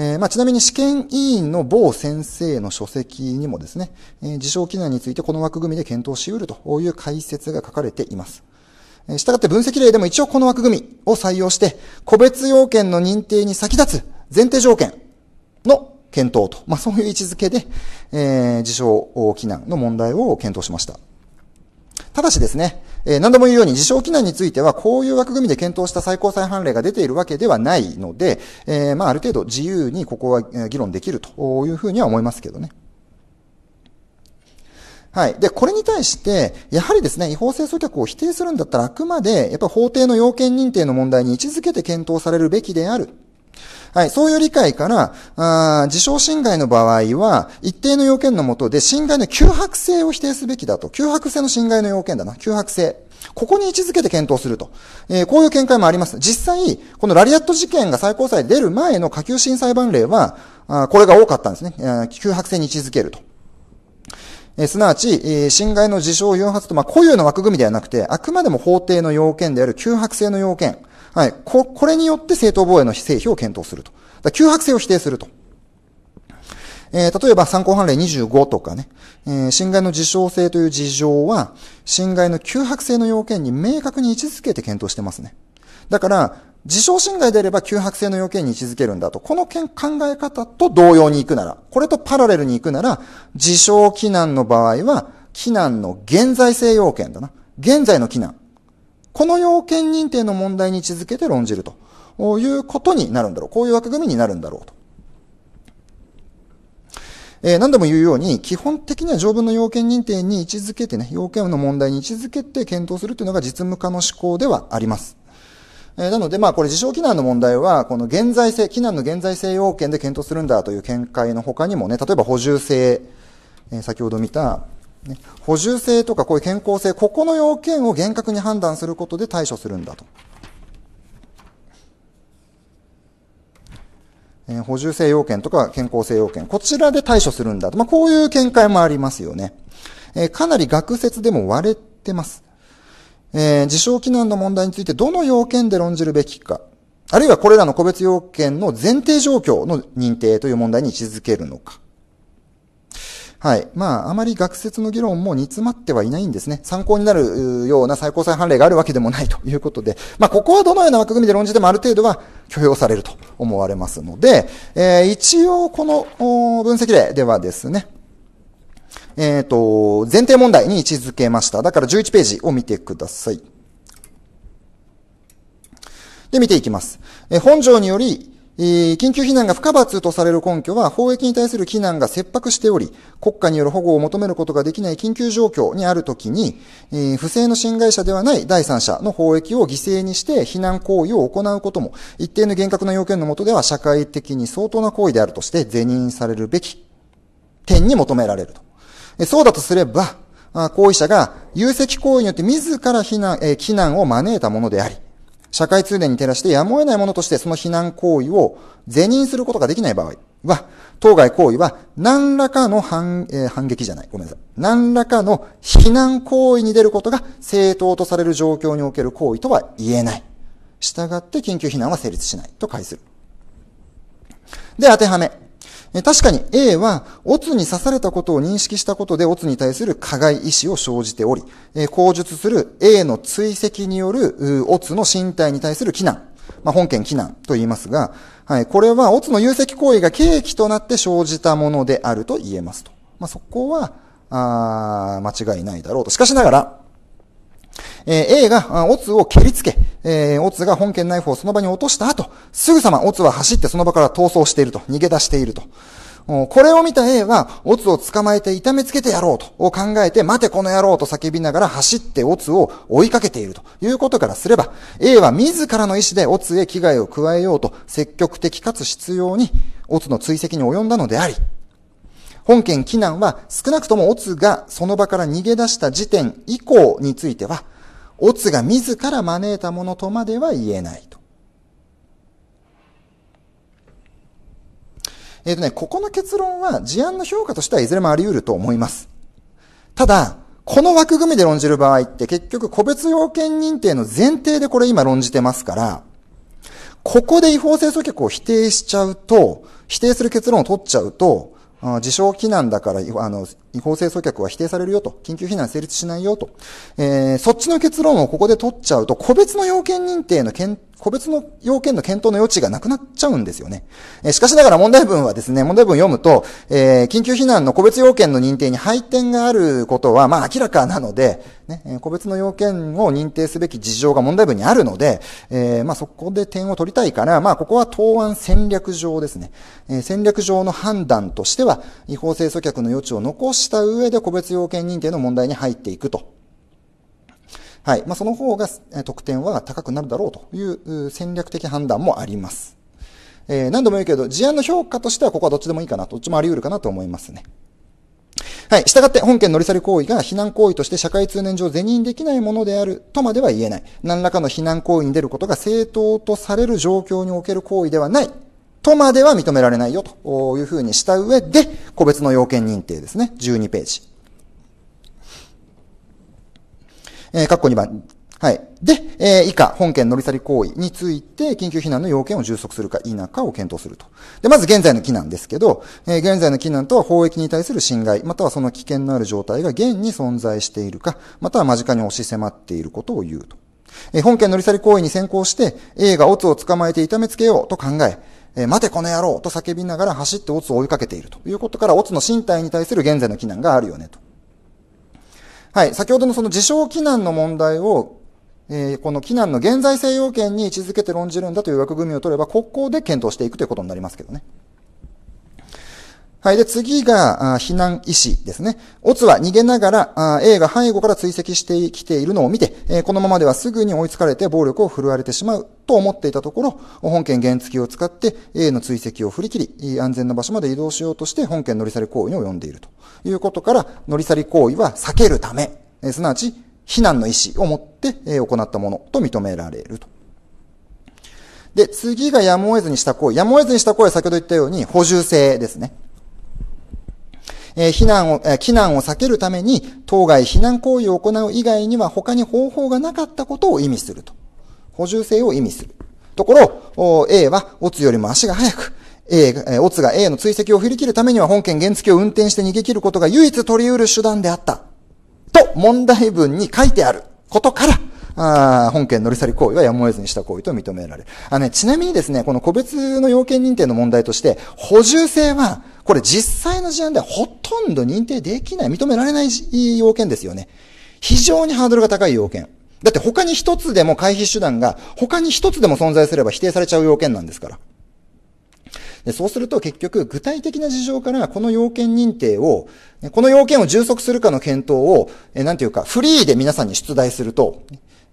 A: えー、まあ、ちなみに試験委員の某先生の書籍にもですね、えー、自称機能についてこの枠組みで検討し得るという解説が書かれています。えしたがって分析例でも一応この枠組みを採用して、個別要件の認定に先立つ前提条件の検討と、まあ、そういう位置づけで、えー、自称機能の問題を検討しました。ただしですね、え何度も言うように、自称機内については、こういう枠組みで検討した最高裁判例が出ているわけではないので、えまあ、ある程度自由にここは議論できるというふうには思いますけどね。はい。で、これに対して、やはりですね、違法性阻却を否定するんだったら、あくまで、やっぱ法廷の要件認定の問題に位置づけて検討されるべきであるはい、そういう理解から、あ自称侵害の場合は、一定の要件のもとで侵害の急迫性を否定すべきだと。急迫性の侵害の要件だな。急迫性。ここに位置づけて検討すると。えー、こういう見解もあります。実際、このラリアット事件が最高裁出る前の下級審裁判例は、あこれが多かったんですね。急迫性に位置づけると。えすなわち、え侵害の事象を誘発と、まあ、固有の枠組みではなくて、あくまでも法定の要件である急迫性の要件。はい。こ、これによって正当防衛の非正否を検討すると。だ急迫性を否定すると。えー、例えば参考判例25とかね、えー、侵害の事象性という事情は、侵害の急迫性の要件に明確に位置づけて検討してますね。だから、事象侵害であれば急迫性の要件に位置づけるんだと。この考え方と同様に行くなら、これとパラレルに行くなら、事象避難の場合は、避難の現在性要件だな。現在の避難。この要件認定の問題に位置づけて論じるということになるんだろう。こういう枠組みになるんだろうと。えー、何度も言うように、基本的には条文の要件認定に位置づけてね、要件の問題に位置づけて検討するというのが実務化の思考ではあります。えなので、まあ、これ、事象機難の問題は、この現在性、機難の現在性要件で検討するんだという見解の他にもね、例えば補充性、え先ほど見た、補充性とかこういう健康性、ここの要件を厳格に判断することで対処するんだと。え補充性要件とか健康性要件、こちらで対処するんだと。まあ、こういう見解もありますよね。えかなり学説でも割れてます。えー、自称機能の問題についてどの要件で論じるべきか、あるいはこれらの個別要件の前提状況の認定という問題に位置づけるのか。はい。まあ、あまり学説の議論も煮詰まってはいないんですね。参考になるような最高裁判例があるわけでもないということで、まあ、ここはどのような枠組みで論じてもある程度は許容されると思われますので、えー、一応この分析例ではですね、えっ、ー、と、前提問題に位置づけました。だから11ページを見てください。で、見ていきます。えー、本条により、緊急避難が不可罰とされる根拠は、法益に対する避難が切迫しており、国家による保護を求めることができない緊急状況にあるときに、不正の侵害者ではない第三者の法益を犠牲にして避難行為を行うことも、一定の厳格な要件の下では社会的に相当な行為であるとして是認されるべき点に求められると。そうだとすれば、行為者が有責行為によって自ら避難、避難を招いたものであり、社会通念に照らしてやむを得ないものとしてその非難行為を是認することができない場合は、当該行為は何らかの反,、えー、反撃じゃない。ごめんなさい。何らかの非難行為に出ることが正当とされる状況における行為とは言えない。従って緊急避難は成立しないと解する。で、当てはめ。確かに A は、オツに刺されたことを認識したことで、オツに対する加害意志を生じており、口述する A の追跡による、オツの身体に対する非難、まあ、本件非難と言いますが、はい、これは、オツの有責行為が契機となって生じたものであると言えますと。まあ、そこは、あ間違いないだろうと。しかしながら、えー、A が、オツを蹴りつけ、えー、オツが本件ナイフをその場に落とした後、すぐさまオツは走ってその場から逃走していると、逃げ出していると。これを見た A は、オツを捕まえて痛めつけてやろうと考えて、待てこの野郎と叫びながら走ってオツを追いかけているということからすれば、A は自らの意思でオツへ危害を加えようと積極的かつ執拗にオツの追跡に及んだのであり、本件避難は少なくともオツがその場から逃げ出した時点以降については、オツが自ら招いたものとまでは言えないと。えっ、ー、とね、ここの結論は事案の評価としてはいずれもあり得ると思います。ただ、この枠組みで論じる場合って結局個別要件認定の前提でこれ今論じてますから、ここで違法性阻却を否定しちゃうと、否定する結論を取っちゃうと、自称なんだからあの違法性阻却は否定されるよと、緊急避難成立しないよと、えー、そっちの結論をここで取っちゃうと、個別の要件認定の検、個別の要件の検討の余地がなくなっちゃうんですよね。えー、しかしながら問題文はですね、問題文読むと、えー、緊急避難の個別要件の認定に配点があることは、まあ明らかなので、ね、え個別の要件を認定すべき事情が問題文にあるので、えー、まあそこで点を取りたいから、まあここは答案戦略上ですね、えー、戦略上の判断としては、違法性阻却の余地を残しした上で個別要件認定の問題に入っていくと。はい。まあ、その方が得点は高くなるだろうという戦略的判断もあります。えー、何度も言うけど、事案の評価としてはここはどっちでもいいかな、どっちもあり得るかなと思いますね。はい。従って、本件乗り去り行為が避難行為として社会通念上是認できないものであるとまでは言えない。何らかの避難行為に出ることが正当とされる状況における行為ではないとまでは認められないよというふうにした上で、個別の要件認定ですね。12ページ。えー、括弧2番。はい。で、えー、以下、本件乗り去り行為について、緊急避難の要件を充足するか否かを検討すると。で、まず現在の避難ですけど、えー、現在の避難とは法益に対する侵害、またはその危険のある状態が現に存在しているか、または間近に押し迫っていることを言うと。えー、本件乗り去り行為に先行して、A がオツを捕まえて痛めつけようと考え、えー、待てこの野郎と叫びながら走ってオツを追いかけているということから、オツの身体に対する現在の非難があるよねと。はい、先ほどのその自称非難の問題を、えー、この非難の現在性要件に位置づけて論じるんだという枠組みを取れば、国交で検討していくということになりますけどね。はい。で、次が、避難意思ですね。オツは逃げながら、A が背後から追跡してきているのを見て、えこのままではすぐに追いつかれて暴力を振るわれてしまうと思っていたところ、本件原付を使って A の追跡を振り切り、安全な場所まで移動しようとして本件乗り去り行為に及んでいるということから、乗り去り行為は避けるため、えすなわち、避難の意思を持って行ったものと認められると。で、次がやむを得ずにした行為。やむを得ずにした行為は先ほど言ったように補充性ですね。え避難を、え避難を避けるために、当該避難行為を行う以外には他に方法がなかったことを意味すると。補充性を意味する。ところ、A は、オツよりも足が速く、A、えオツが A の追跡を振り切るためには本件原付を運転して逃げ切ることが唯一取り得る手段であった。と、問題文に書いてあることから、あ本件乗り去り行為はやむを得ずにした行為と認められる。あのね、ちなみにですね、この個別の要件認定の問題として、補充性は、これ実際の事案ではほとんど認定できない、認められない要件ですよね。非常にハードルが高い要件。だって他に一つでも回避手段が、他に一つでも存在すれば否定されちゃう要件なんですから。でそうすると結局具体的な事情からこの要件認定を、この要件を充足するかの検討を、えなんていうかフリーで皆さんに出題すると、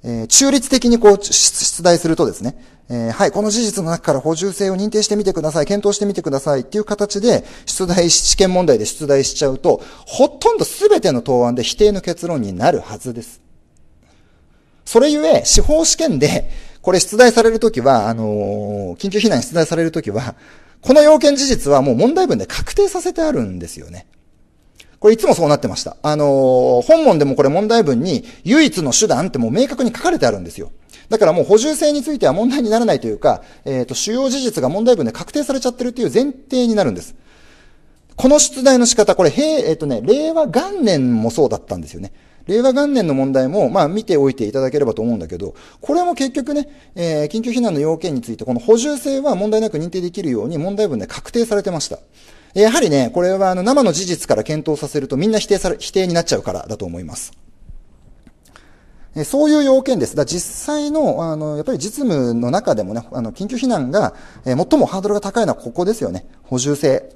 A: え中立的にこう、出題するとですね、えはい、この事実の中から補充性を認定してみてください、検討してみてくださいっていう形で、出題、試験問題で出題しちゃうと、ほとんど全ての答案で否定の結論になるはずです。それゆえ、司法試験で、これ出題されるときは、あのー、緊急避難出題されるときは、この要件事実はもう問題文で確定させてあるんですよね。これいつもそうなってました。あのー、本文でもこれ問題文に唯一の手段ってもう明確に書かれてあるんですよ。だからもう補充性については問題にならないというか、えっ、ー、と、主要事実が問題文で確定されちゃってるという前提になるんです。この出題の仕方、これ、えっ、ー、とね、令和元年もそうだったんですよね。令和元年の問題も、まあ見ておいていただければと思うんだけど、これも結局ね、えー、緊急避難の要件について、この補充性は問題なく認定できるように問題文で確定されてました。やはりね、これはあの生の事実から検討させるとみんな否定され、否定になっちゃうからだと思います。そういう要件です。だ実際の、あの、やっぱり実務の中でもね、あの、緊急避難が、え最もハードルが高いのはここですよね。補充性。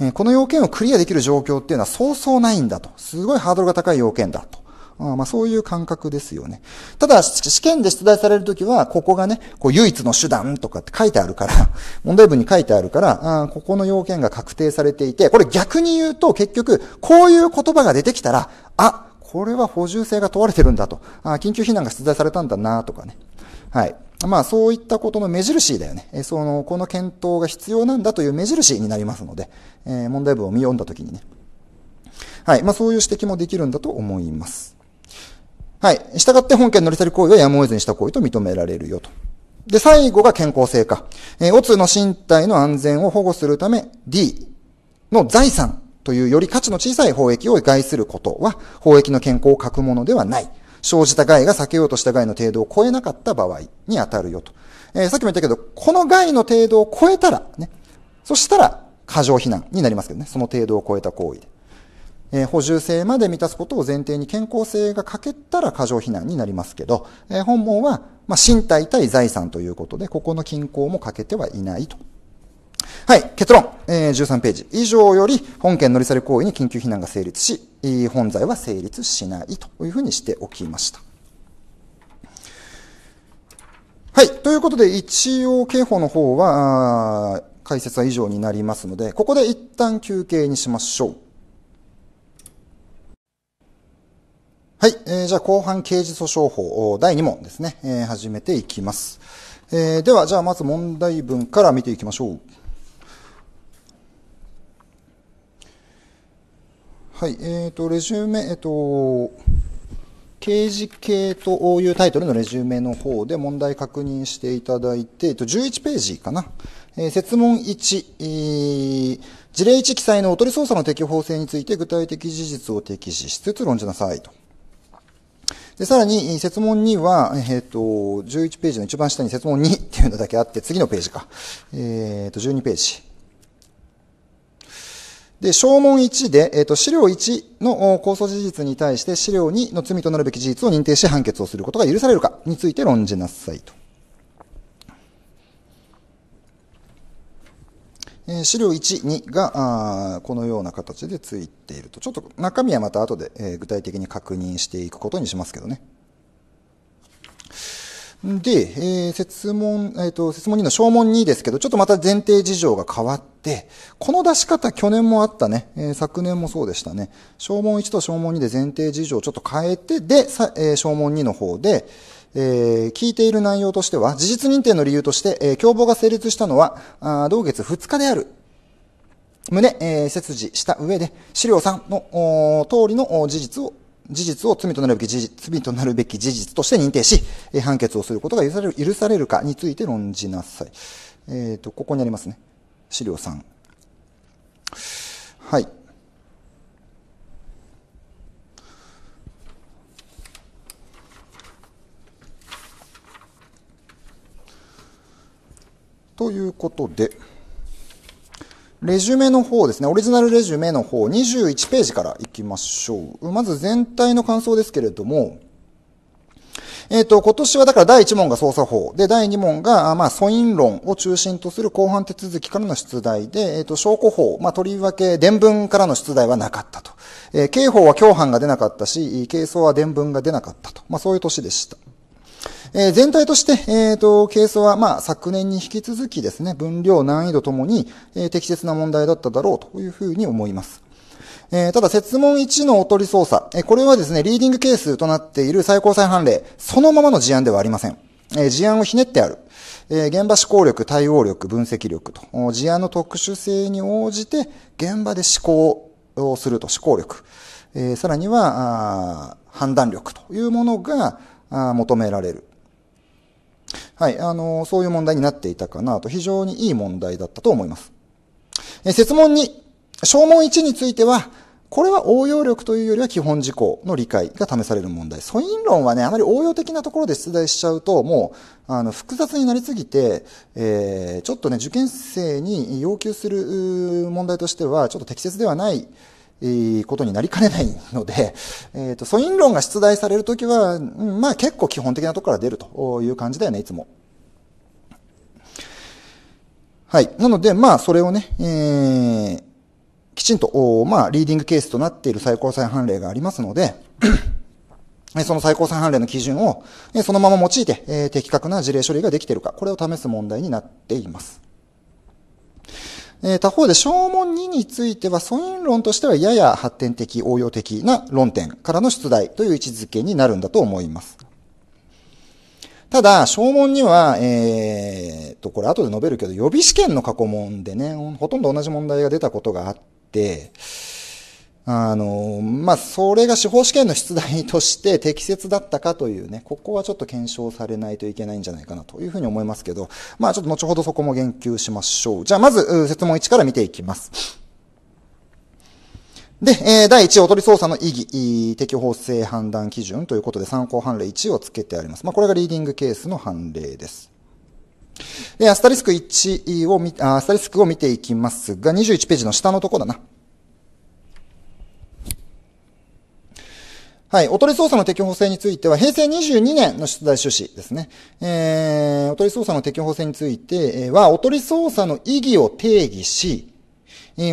A: えこの要件をクリアできる状況っていうのはそうそうないんだと。すごいハードルが高い要件だと。あまあそういう感覚ですよね。ただ、試験で出題されるときは、ここがね、こう唯一の手段とかって書いてあるから、問題文に書いてあるから、あここの要件が確定されていて、これ逆に言うと結局、こういう言葉が出てきたら、あ、これは補充性が問われてるんだと。あ緊急避難が出題されたんだなとかね。はい。まあそういったことの目印だよね。えその、この検討が必要なんだという目印になりますので、えー、問題文を見読んだときにね。はい。まあそういう指摘もできるんだと思います。はい。従って本件乗り去り行為はやむを得ずにした行為と認められるよと。で、最後が健康性化。えー、オツの身体の安全を保護するため D の財産というより価値の小さい法益を害することは、法益の健康を欠くものではない。生じた害が避けようとした害の程度を超えなかった場合に当たるよと。えー、さっきも言ったけど、この害の程度を超えたら、ね、そしたら過剰避難になりますけどね、その程度を超えた行為で。えー、補充性まで満たすことを前提に健康性が欠けたら過剰避難になりますけど、えー、本門は、まあ、身体対財産ということで、ここの均衡も欠けてはいないと。はい、結論、えー、13ページ。以上より、本件乗り去り行為に緊急避難が成立し、本罪は成立しないというふうにしておきました。はい。ということで、一応、刑法の方は、解説は以上になりますので、ここで一旦休憩にしましょう。はい、えー、じゃあ後半刑事訴訟法第2問ですね、えー、始めていきます、えー、ではじゃあまず問題文から見ていきましょうはいえーと、レジュメ、えっ、ー、と刑事系というタイトルのレジュメの方で問題確認していただいて、と、11ページかな、え設問1、え事例1記載のおとり捜査の適法性について具体的事実を適時、し、つつ、論じなさいと。で、さらに、設問2は、えっ、ー、と、11ページの一番下に設問2っていうのだけあって、次のページか。えっ、ー、と、12ページ。で、証文1で、えっ、ー、と、資料1の構想事実に対して資料2の罪となるべき事実を認定し判決をすることが許されるかについて論じなさいと。え資料1、2があこのような形でついていると。ちょっと中身はまた後で、え具体的に確認していくことにしますけどね。で、えー、説問、えっ、ー、と、説問2の証問2ですけど、ちょっとまた前提事情が変わって、この出し方去年もあったね、えー、昨年もそうでしたね。正問1と正問2で前提事情をちょっと変えて、で、えー、小問2の方で、えー、聞いている内容としては、事実認定の理由として、えー、共謀が成立したのは、あ同月2日である。旨、えー、切示した上で、資料3の通りの事実を、事実を罪となるべき事実、罪となるべき事実として認定し、えー、判決をすることが許される、許されるかについて論じなさい。えっ、ー、と、ここにありますね。資料3。はい。ということで、レジュメの方ですね、オリジナルレジュメの方、21ページからいきましょう。まず全体の感想ですけれども、えっ、ー、と、今年はだから第1問が捜査法。で、第2問が、まあ、素因論を中心とする公判手続きからの出題で、えっ、ー、と、証拠法、まあ、とりわけ、伝聞からの出題はなかったと。えー、刑法は共犯が出なかったし、刑訴は伝聞が出なかったと。まあ、そういう年でした。えー、全体として、えっ、ー、と、ケースは、まあ、昨年に引き続きですね、分量、難易度ともに、えー、適切な問題だっただろうというふうに思います。えー、ただ、説問1のおとり捜査、えー、これはですね、リーディングケースとなっている最高裁判例、そのままの事案ではありません。えー、事案をひねってある。え現場思考力、対応力、分析力と、事案の特殊性に応じて、現場で思考をすると、思考力。えさらには、判断力というものが求められる。はい、あの、そういう問題になっていたかなと、非常にいい問題だったと思います。え、説問2、証問1については、これは応用力というよりは基本事項の理解が試される問題。素因論はね、あまり応用的なところで出題しちゃうと、もう、あの、複雑になりすぎて、えー、ちょっとね、受験生に要求する問題としては、ちょっと適切ではない、ことになりかねないので、えっ、ー、と、素因論が出題されるときは、まあ結構基本的なところから出るという感じだよね、いつも。はい。なので、まあそれをね、えー、きちんと、まあリーディングケースとなっている最高裁判例がありますので、その最高裁判例の基準を、そのまま用いて、えー、的確な事例処理ができているか、これを試す問題になっています。え他方で、証文2については、素因論としてはやや発展的、応用的な論点からの出題という位置づけになるんだと思います。ただ、証文には、えー、と、これ後で述べるけど、予備試験の過去問でね、ほとんど同じ問題が出たことがあって、あの、まあ、それが司法試験の出題として適切だったかというね、ここはちょっと検証されないといけないんじゃないかなというふうに思いますけど、まあ、ちょっと後ほどそこも言及しましょう。じゃあ、まず、説問1から見ていきます。で、えー、第1、おとり捜査の意義、適法性判断基準ということで参考判例1をつけてあります。まあ、これがリーディングケースの判例です。で、アスタリスク1を見、アスタリスクを見ていきますが、21ページの下のとこだな。はい。おとり捜査の適法性については、平成22年の出題趣旨ですね。えー、おとり捜査の適法性については、おとり捜査の意義を定義し、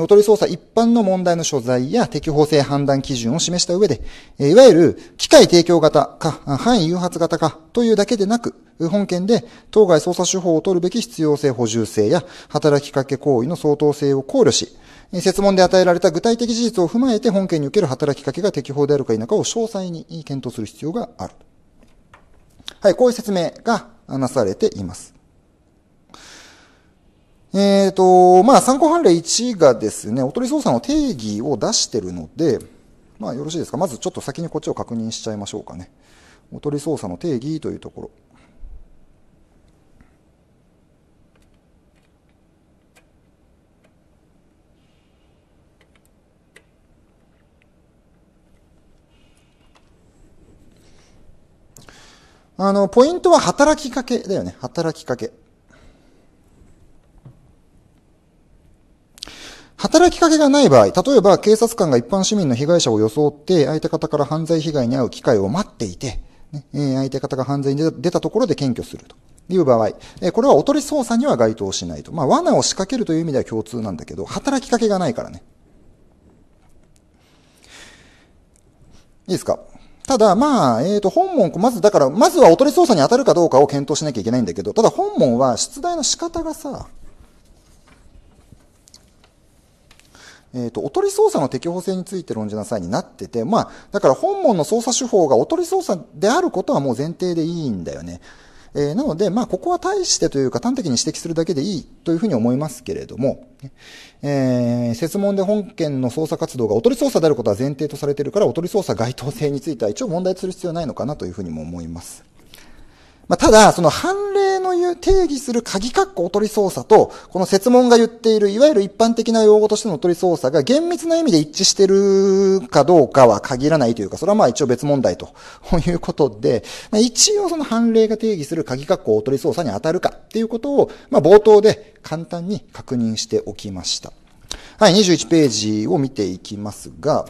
A: おとり捜査一般の問題の所在や適法性判断基準を示した上で、いわゆる機械提供型か、範囲誘発型かというだけでなく、本件で当該捜査手法を取るべき必要性補充性や働きかけ行為の相当性を考慮し、説問で与えられた具体的事実を踏まえて本件における働きかけが適法であるか否かを詳細に検討する必要がある。はい、こういう説明がなされています。えっ、ー、と、まあ、参考判例1がですね、おとり捜査の定義を出してるので、まあ、よろしいですか。まずちょっと先にこっちを確認しちゃいましょうかね。おとり捜査の定義というところ。あの、ポイントは働きかけだよね。働きかけ。働きかけがない場合、例えば警察官が一般市民の被害者を装って相手方から犯罪被害に遭う機会を待っていて、ねえ相手方が犯罪に出たところで検挙するという場合、えこれはおとり捜査には該当しないと。まあ、罠を仕掛けるという意味では共通なんだけど、働きかけがないからね。いいですかただ、まあ、えっ、ー、と、本文、まず、だから、まずはおとり捜査に当たるかどうかを検討しなきゃいけないんだけど、ただ本文は出題の仕方がさ、えっ、ー、と、おとり捜査の適法性について論じなさいになってて、まあ、だから本門の捜査手法がおとり捜査であることはもう前提でいいんだよね。えー、なので、まあ、ここは対してというか端的に指摘するだけでいいというふうに思いますけれども、えー、説問で本件の捜査活動がおとり捜査であることは前提とされているから、おとり捜査該当性については一応問題する必要はないのかなというふうにも思います。まあ、ただ、その判例の言う定義する鍵括弧おとり操作と、この説問が言っている、いわゆる一般的な用語としてのおとり操作が厳密な意味で一致してるかどうかは限らないというか、それはまあ一応別問題と いうことで、まあ、一応その判例が定義する鍵括弧おとり操作に当たるかっていうことを、まあ、冒頭で簡単に確認しておきました。はい、21ページを見ていきますが、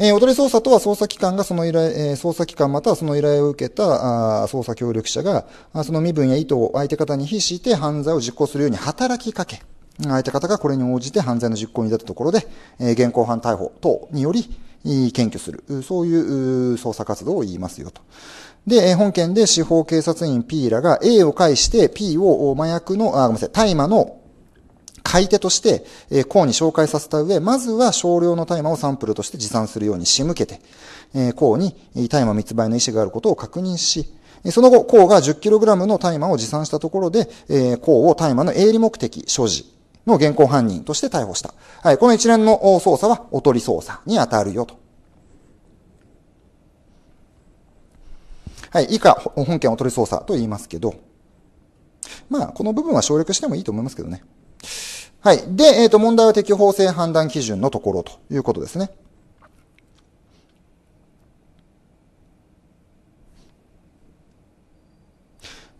A: えー、り捜査とは捜査機関がその依頼、えー、捜査機関またはその依頼を受けたあ捜査協力者が、その身分や意図を相手方に比して犯罪を実行するように働きかけ、相手方がこれに応じて犯罪の実行に至ったところで、えー、現行犯逮捕等により、検挙する。そういう捜査活動を言いますよと。で、本件で司法警察員 P らが A を介して P を麻薬の、あ、ごめんなさい、大麻の買い手として、えー、公に紹介させた上、まずは少量の大麻をサンプルとして持参するように仕向けて、えー、公に大麻密売の意思があることを確認し、その後、公が 10kg の大麻を持参したところで、えー、公を大麻の営利目的所持の現行犯人として逮捕した。はい、この一連の捜査はおとり捜査に当たるよと。はい、以下、本件おとり捜査と言いますけど、まあ、この部分は省略してもいいと思いますけどね。はい。で、えっ、ー、と、問題は適法性判断基準のところということですね。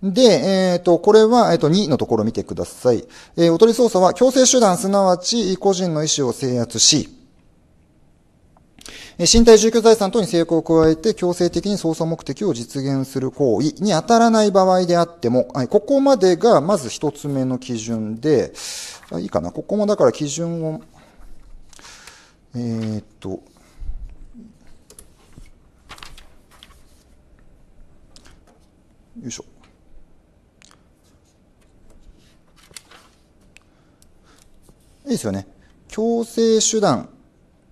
A: で、えっ、ー、と、これは、えっ、ー、と、2のところ見てください。えー、おとり捜査は強制手段、すなわち個人の意思を制圧し、身体住居財産等に成功を加えて強制的に捜査目的を実現する行為に当たらない場合であっても、はい、ここまでがまず一つ目の基準で、あいいかな。ここもだから基準を、えー、っと、よいしょ。いいですよね。強制手段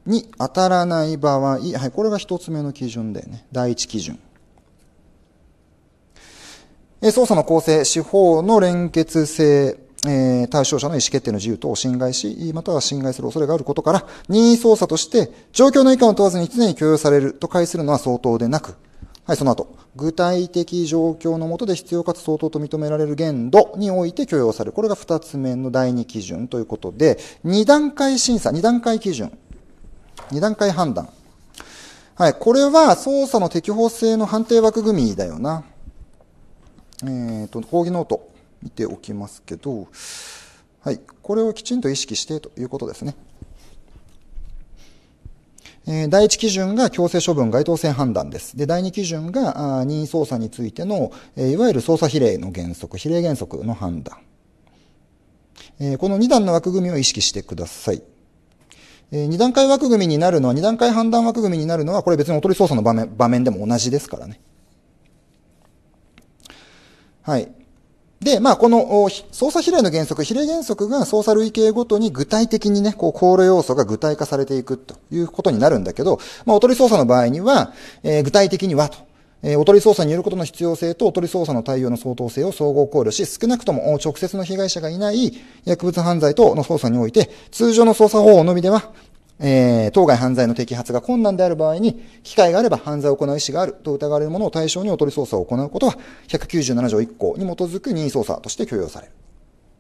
A: に当たらない場合、はい、これが一つ目の基準だよね。第一基準。え捜査の構成、司法の連結性、え対象者の意思決定の自由等を侵害し、または侵害する恐れがあることから、任意捜査として、状況の以下を問わずに常に許容されると解するのは相当でなく、はい、その後。具体的状況のもとで必要かつ相当と認められる限度において許容される。これが二つ目の第二基準ということで、二段階審査、二段階基準、二段階判断。はい、これは捜査の適法性の判定枠組みだよな。えっ、ー、と、講義ノート。見ておきますけど、はい、これをきちんと意識してということですね。え第1基準が強制処分該当性判断です。で、第2基準が任意捜査についての、えいわゆる捜査比例の原則、比例原則の判断。えこの2段の枠組みを意識してください。え2段階枠組みになるのは、2段階判断枠組みになるのは、これ別におとり捜査の場面場面でも同じですからね。はい。で、まあ、この操作比例の原則、比例原則が操作類型ごとに具体的にね、こう、考慮要素が具体化されていくということになるんだけど、まあ、おとり操作の場合には、えー、具体的にはと。えー、おとり捜査によることの必要性とおとり捜査の対応の相当性を総合考慮し、少なくとも直接の被害者がいない薬物犯罪等の捜査において、通常の捜査方法のみでは、えー、当該犯罪の摘発が困難である場合に、機会があれば犯罪を行う意思があると疑われるものを対象におとり捜査を行うことは、197条1項に基づく任意捜査として許容される。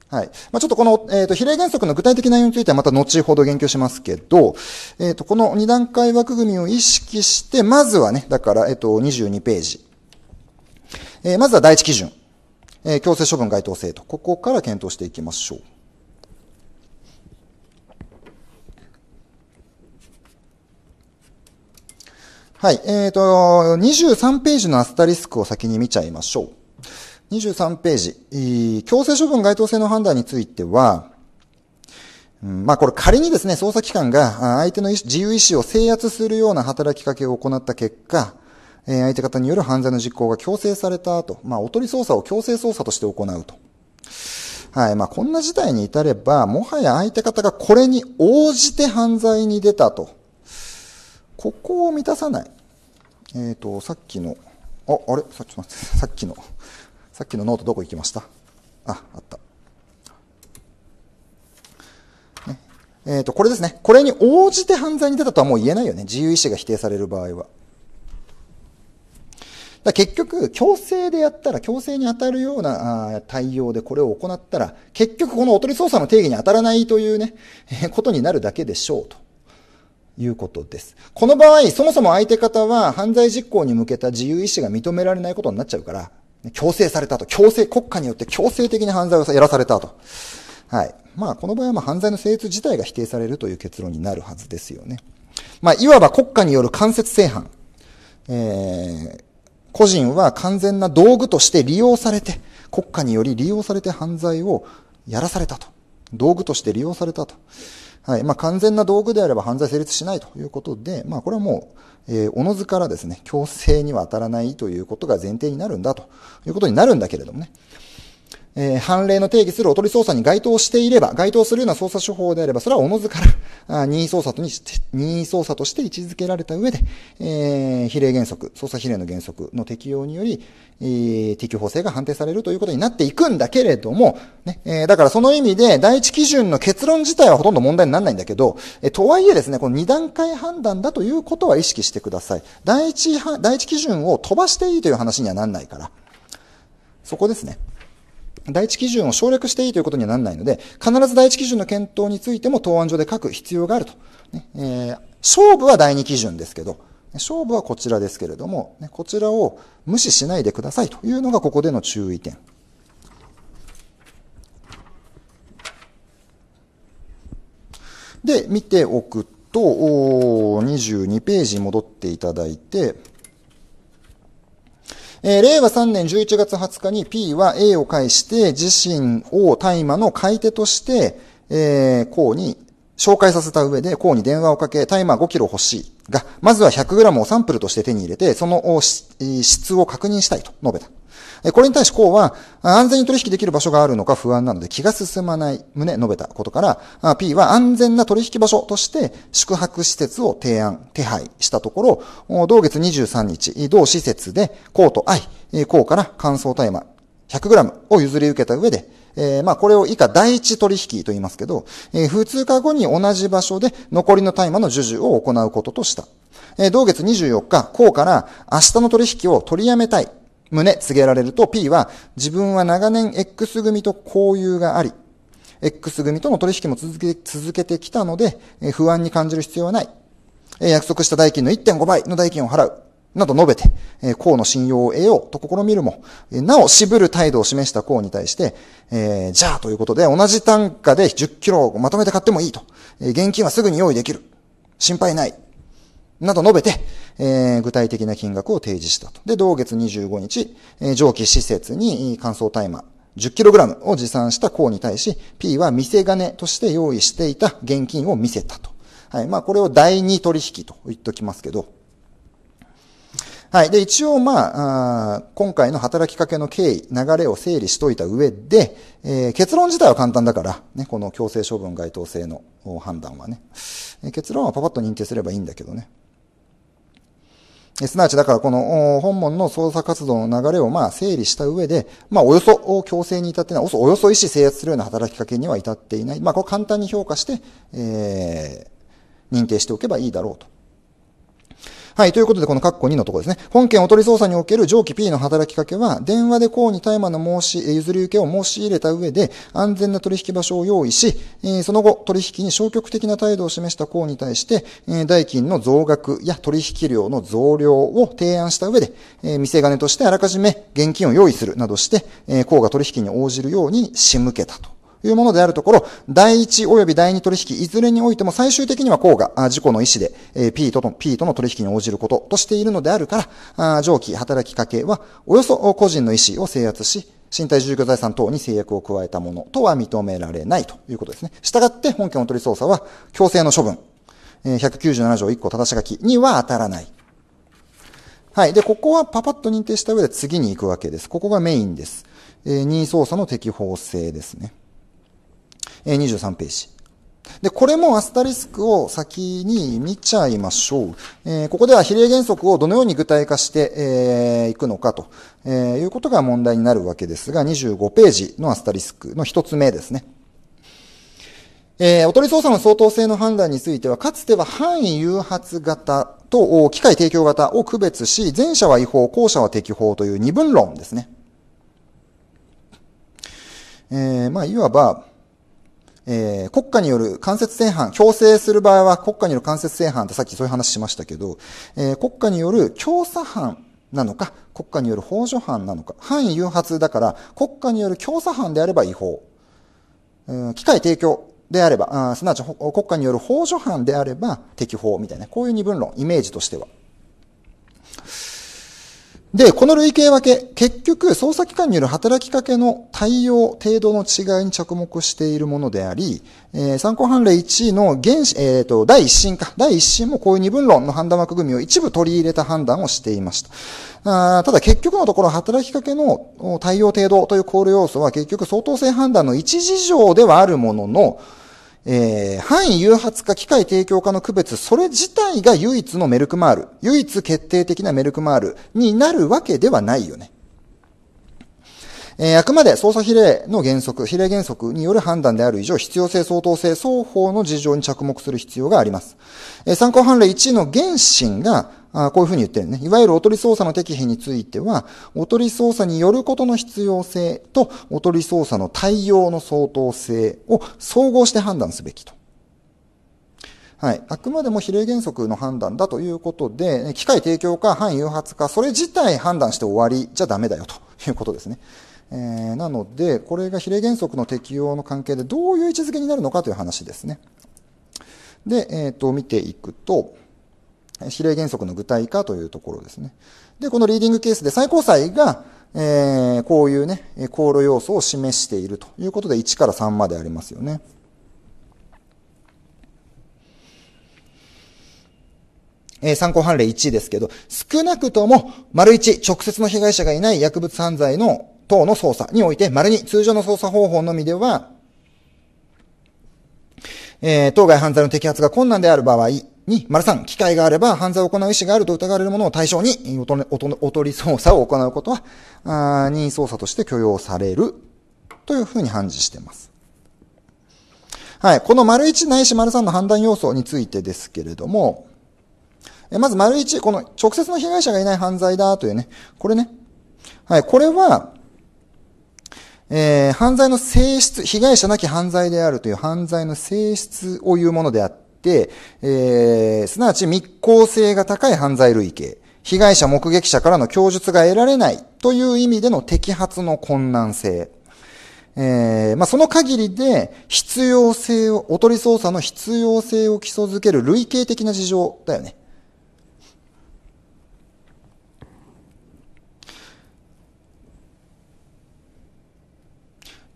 A: はい。まあ、ちょっとこの、えっ、ー、と、比例原則の具体的内容についてはまた後ほど言及しますけど、えっ、ー、と、この2段階枠組みを意識して、まずはね、だから、えっ、ー、と、22ページ。えー、まずは第一基準。えー、強制処分該当制と、ここから検討していきましょう。はい。えっ、ー、と、23ページのアスタリスクを先に見ちゃいましょう。23ページ。強制処分該当性の判断については、まあこれ仮にですね、捜査機関が相手の自由意思を制圧するような働きかけを行った結果、え相手方による犯罪の実行が強制された後、まあおとり捜査を強制捜査として行うと。はい。まあこんな事態に至れば、もはや相手方がこれに応じて犯罪に出たと。ここを満たさない。えっ、ー、と、さっきの、あ、あれさっきさっきの、さっきのノートどこ行きましたあ、あった。ね、えっ、ー、と、これですね。これに応じて犯罪に出たとはもう言えないよね。自由意志が否定される場合は。だ結局、強制でやったら、強制に当たるような対応でこれを行ったら、結局このおとり捜査の定義に当たらないというね、えー、ことになるだけでしょうと。いうことです。この場合、そもそも相手方は犯罪実行に向けた自由意志が認められないことになっちゃうから、強制されたと。強制、国家によって強制的に犯罪をやらされたと。はい。まあ、この場合はま犯罪の成立自体が否定されるという結論になるはずですよね。まあ、いわば国家による間接正犯。えー、個人は完全な道具として利用されて、国家により利用されて犯罪をやらされたと。道具として利用されたと。はい。まあ、完全な道具であれば犯罪成立しないということで、まあ、これはもう、えー、おのずからですね、強制には当たらないということが前提になるんだということになるんだけれどもね。えー、判例の定義するおとり捜査に該当していれば、該当するような捜査手法であれば、それはおのずから、あ任意捜査とにして、任意捜査として位置づけられた上で、えー、比例原則、捜査比例の原則の適用により、えー、適用法制が判定されるということになっていくんだけれども、ね、えー、だからその意味で、第一基準の結論自体はほとんど問題にならないんだけど、えー、とはいえですね、この二段階判断だということは意識してください。第一、第一基準を飛ばしていいという話にはならないから。そこですね。第一基準を省略していいということにはならないので、必ず第一基準の検討についても答案上で書く必要があると。ねえー、勝負は第二基準ですけど、勝負はこちらですけれども、こちらを無視しないでくださいというのがここでの注意点。で、見ておくと、22ページ戻っていただいて、えー、令和3年11月20日に P は A を介して自身を大麻の買い手として、えー、こうに紹介させた上で、こうに電話をかけ、タイマー5キロ欲しいが、まずは1 0 0ムをサンプルとして手に入れて、その質を確認したいと述べた。これに対しうは、安全に取引できる場所があるのか不安なので気が進まない旨述べたことから、P は安全な取引場所として宿泊施設を提案、手配したところ、同月23日、同施設でうと愛、うから乾燥大麻 100g を譲り受けた上で、えー、まあこれを以下第一取引と言いますけど、えー、普通化後に同じ場所で残りの大麻の授受を行うこととした。えー、同月24日、うから明日の取引を取りやめたい旨告げられると P は自分は長年 X 組と交友があり、X 組との取引も続け続けてきたので、え不安に感じる必要はない。え約束した代金の1.5倍の代金を払う。など述べて、えー、の信用を得ようと試みるも、えなお渋る態度を示した公に対して、えー、じゃあということで、同じ単価で10キロをまとめて買ってもいいと。え現金はすぐに用意できる。心配ない。など述べて、えー、具体的な金額を提示したと。で、同月25日、えー、上記施設に乾燥大麻 10kg を持参した項に対し、P は見せ金として用意していた現金を見せたと。はい。まあ、これを第二取引と言っておきますけど、はい。で、一応、まあ、あ今回の働きかけの経緯、流れを整理しといた上で、えー、結論自体は簡単だから、ね、この強制処分該当性の判断はね、え結論はパパッと認定すればいいんだけどね。すなわち、だからこの本門の捜査活動の流れをまあ整理した上で、まあおよそ強制に至ってない、およそ意思制圧するような働きかけには至っていない。まあこれ簡単に評価して、えー、認定しておけばいいだろうと。はい、ということで、このカッコ2のところですね。本件おとり捜査における上記 P の働きかけは、電話で公に大麻の申し、譲り受けを申し入れた上で、安全な取引場所を用意し、その後、取引に消極的な態度を示した公に対して、代金の増額や取引量の増量を提案した上で、見せ金としてあらかじめ現金を用意するなどして、公が取引に応じるように仕向けたと。いうものであるところ、第1及び第2取引、いずれにおいても最終的にはうが、事故の意思で、え P との、P との取引に応じることとしているのであるから、あ上記働きかけは、およそ個人の意思を制圧し、身体住居財産等に制約を加えたものとは認められないということですね。従って本件の取り捜査は強制の処分、197条1個正し書きには当たらない。はい。で、ここはパパッと認定した上で次に行くわけです。ここがメインです。え任意捜査の適法性ですね。え23ページ。で、これもアスタリスクを先に見ちゃいましょう。えー、ここでは比例原則をどのように具体化してい、えー、くのかと、えー、いうことが問題になるわけですが、25ページのアスタリスクの一つ目ですね。えー、おとり捜査の相当性の判断については、かつては範囲誘発型と機械提供型を区別し、前者は違法、後者は適法という二分論ですね。えー、まあ、いわば、えー、国家による間接性犯、強制する場合は国家による間接性犯ってさっきそういう話しましたけど、えー、国家による調査犯なのか、国家による法助犯なのか、範囲誘発だから国家による強査犯であれば違法。うん、機械提供であれば、あすなわち国家による法助犯であれば適法みたいな、こういう二分論、イメージとしては。で、この類型分け、結局、捜査機関による働きかけの対応、程度の違いに着目しているものであり、えー、参考判例1位の原始、えっ、ー、と、第1審か。第1審もこういう二分論の判断枠組みを一部取り入れた判断をしていました。あただ結局のところ、働きかけの対応程度という考慮要素は結局相当性判断の一事情ではあるものの、えー、範囲誘発化機械提供化の区別、それ自体が唯一のメルクマール、唯一決定的なメルクマールになるわけではないよね。えー、あくまで捜査比例の原則、比例原則による判断である以上、必要性、相当性、双方の事情に着目する必要があります。えー、参考判例1の原神が、あこういうふうに言ってるね。いわゆるおとり捜査の適否については、おとり捜査によることの必要性と、おとり捜査の対応の相当性を総合して判断すべきと。はい。あくまでも比例原則の判断だということで、機械提供か反誘発か、それ自体判断して終わりじゃダメだよということですね。えー、なので、これが比例原則の適用の関係でどういう位置づけになるのかという話ですね。で、えっ、ー、と、見ていくと、比例原則の具体化というところですね。で、このリーディングケースで最高裁が、えー、こういうね、航路要素を示しているということで、1から3までありますよね。えー、参考判例1ですけど、少なくとも、丸1、直接の被害者がいない薬物犯罪の等の捜査において、丸2、通常の捜査方法のみでは、えー、当該犯罪の摘発が困難である場合、に、丸三、機会があれば犯罪を行う意思があると疑われるものを対象に、おとおとおとり捜査を行うことは、あ任意捜査として許容されるというふうに判事しています。はい。この丸一ないし丸三の判断要素についてですけれども、えまず丸一、この直接の被害者がいない犯罪だというね、これね。はい。これは、えー、犯罪の性質、被害者なき犯罪であるという犯罪の性質を言うものであって、、えー、すなわち密航性が高い犯罪類型、被害者目撃者からの供述が得られないという意味での摘発の困難性。えー、まあ、その限りで必要性を、おとり捜査の必要性を基礎づける類型的な事情だよね。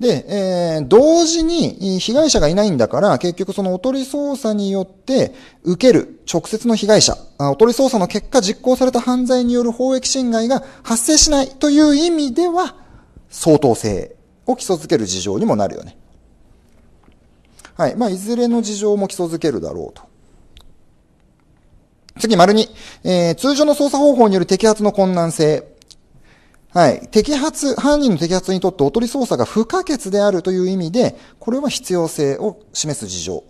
A: で、えー、同時に被害者がいないんだから、結局そのおとり捜査によって受ける直接の被害者、おとり捜査の結果実行された犯罪による法益侵害が発生しないという意味では、相当性を基礎づける事情にもなるよね。はい。まあ、いずれの事情も基礎づけるだろうと。次、丸二、えー、通常の捜査方法による摘発の困難性。はい、摘発、犯人の摘発にとっておとり捜査が不可欠であるという意味で、これは必要性を示す事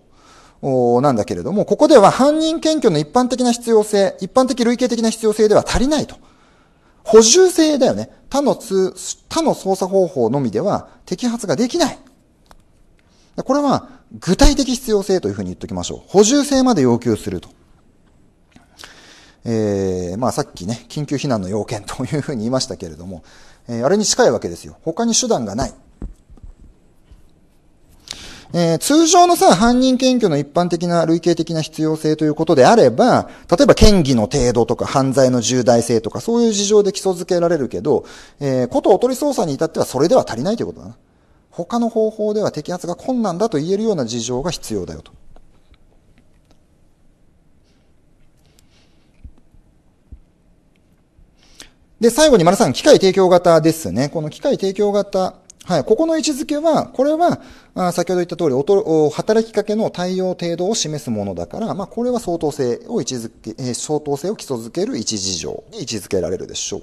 A: 情なんだけれども、ここでは犯人検挙の一般的な必要性、一般的類型的な必要性では足りないと。補充性だよね。他の通、他の捜査方法のみでは摘発ができない。これは具体的必要性というふうに言っておきましょう。補充性まで要求すると。えー、まあさっきね、緊急避難の要件というふうに言いましたけれども、えー、あれに近いわけですよ。他に手段がない。えー、通常のさ、犯人検挙の一般的な類型的な必要性ということであれば、例えば嫌疑の程度とか犯罪の重大性とか、そういう事情で基礎付けられるけど、えー、ことおとり捜査に至ってはそれでは足りないということだな。他の方法では摘発が困難だと言えるような事情が必要だよと。で、最後に丸さん、機械提供型ですね。この機械提供型。はい。ここの位置づけは、これは、あ先ほど言った通りお働きかけの対応程度を示すものだから、まあ、これは相当性を位置づけ、え相当性を基礎づける一事情に位置づけられるでしょう。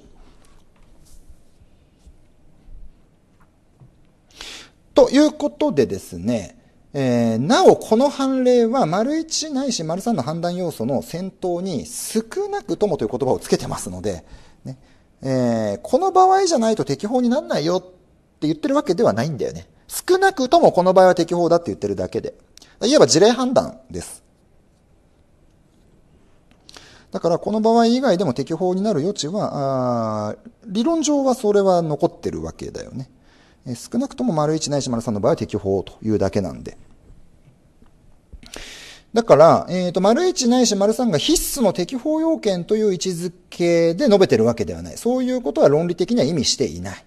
A: ということでですね、えー、なお、この判例は、丸1ないし丸3の判断要素の先頭に、少なくともという言葉をつけてますので、ね、えー、この場合じゃないと適法になんないよって言ってるわけではないんだよね。少なくともこの場合は適法だって言ってるだけで。いわば事例判断です。だからこの場合以外でも適法になる余地は、あ理論上はそれは残ってるわけだよね。えー、少なくとも丸1ないし丸3の場合は適法というだけなんで。だから、えっ、ー、と、丸1ないし丸3が必須の適法要件という位置づけで述べてるわけではない。そういうことは論理的には意味していない。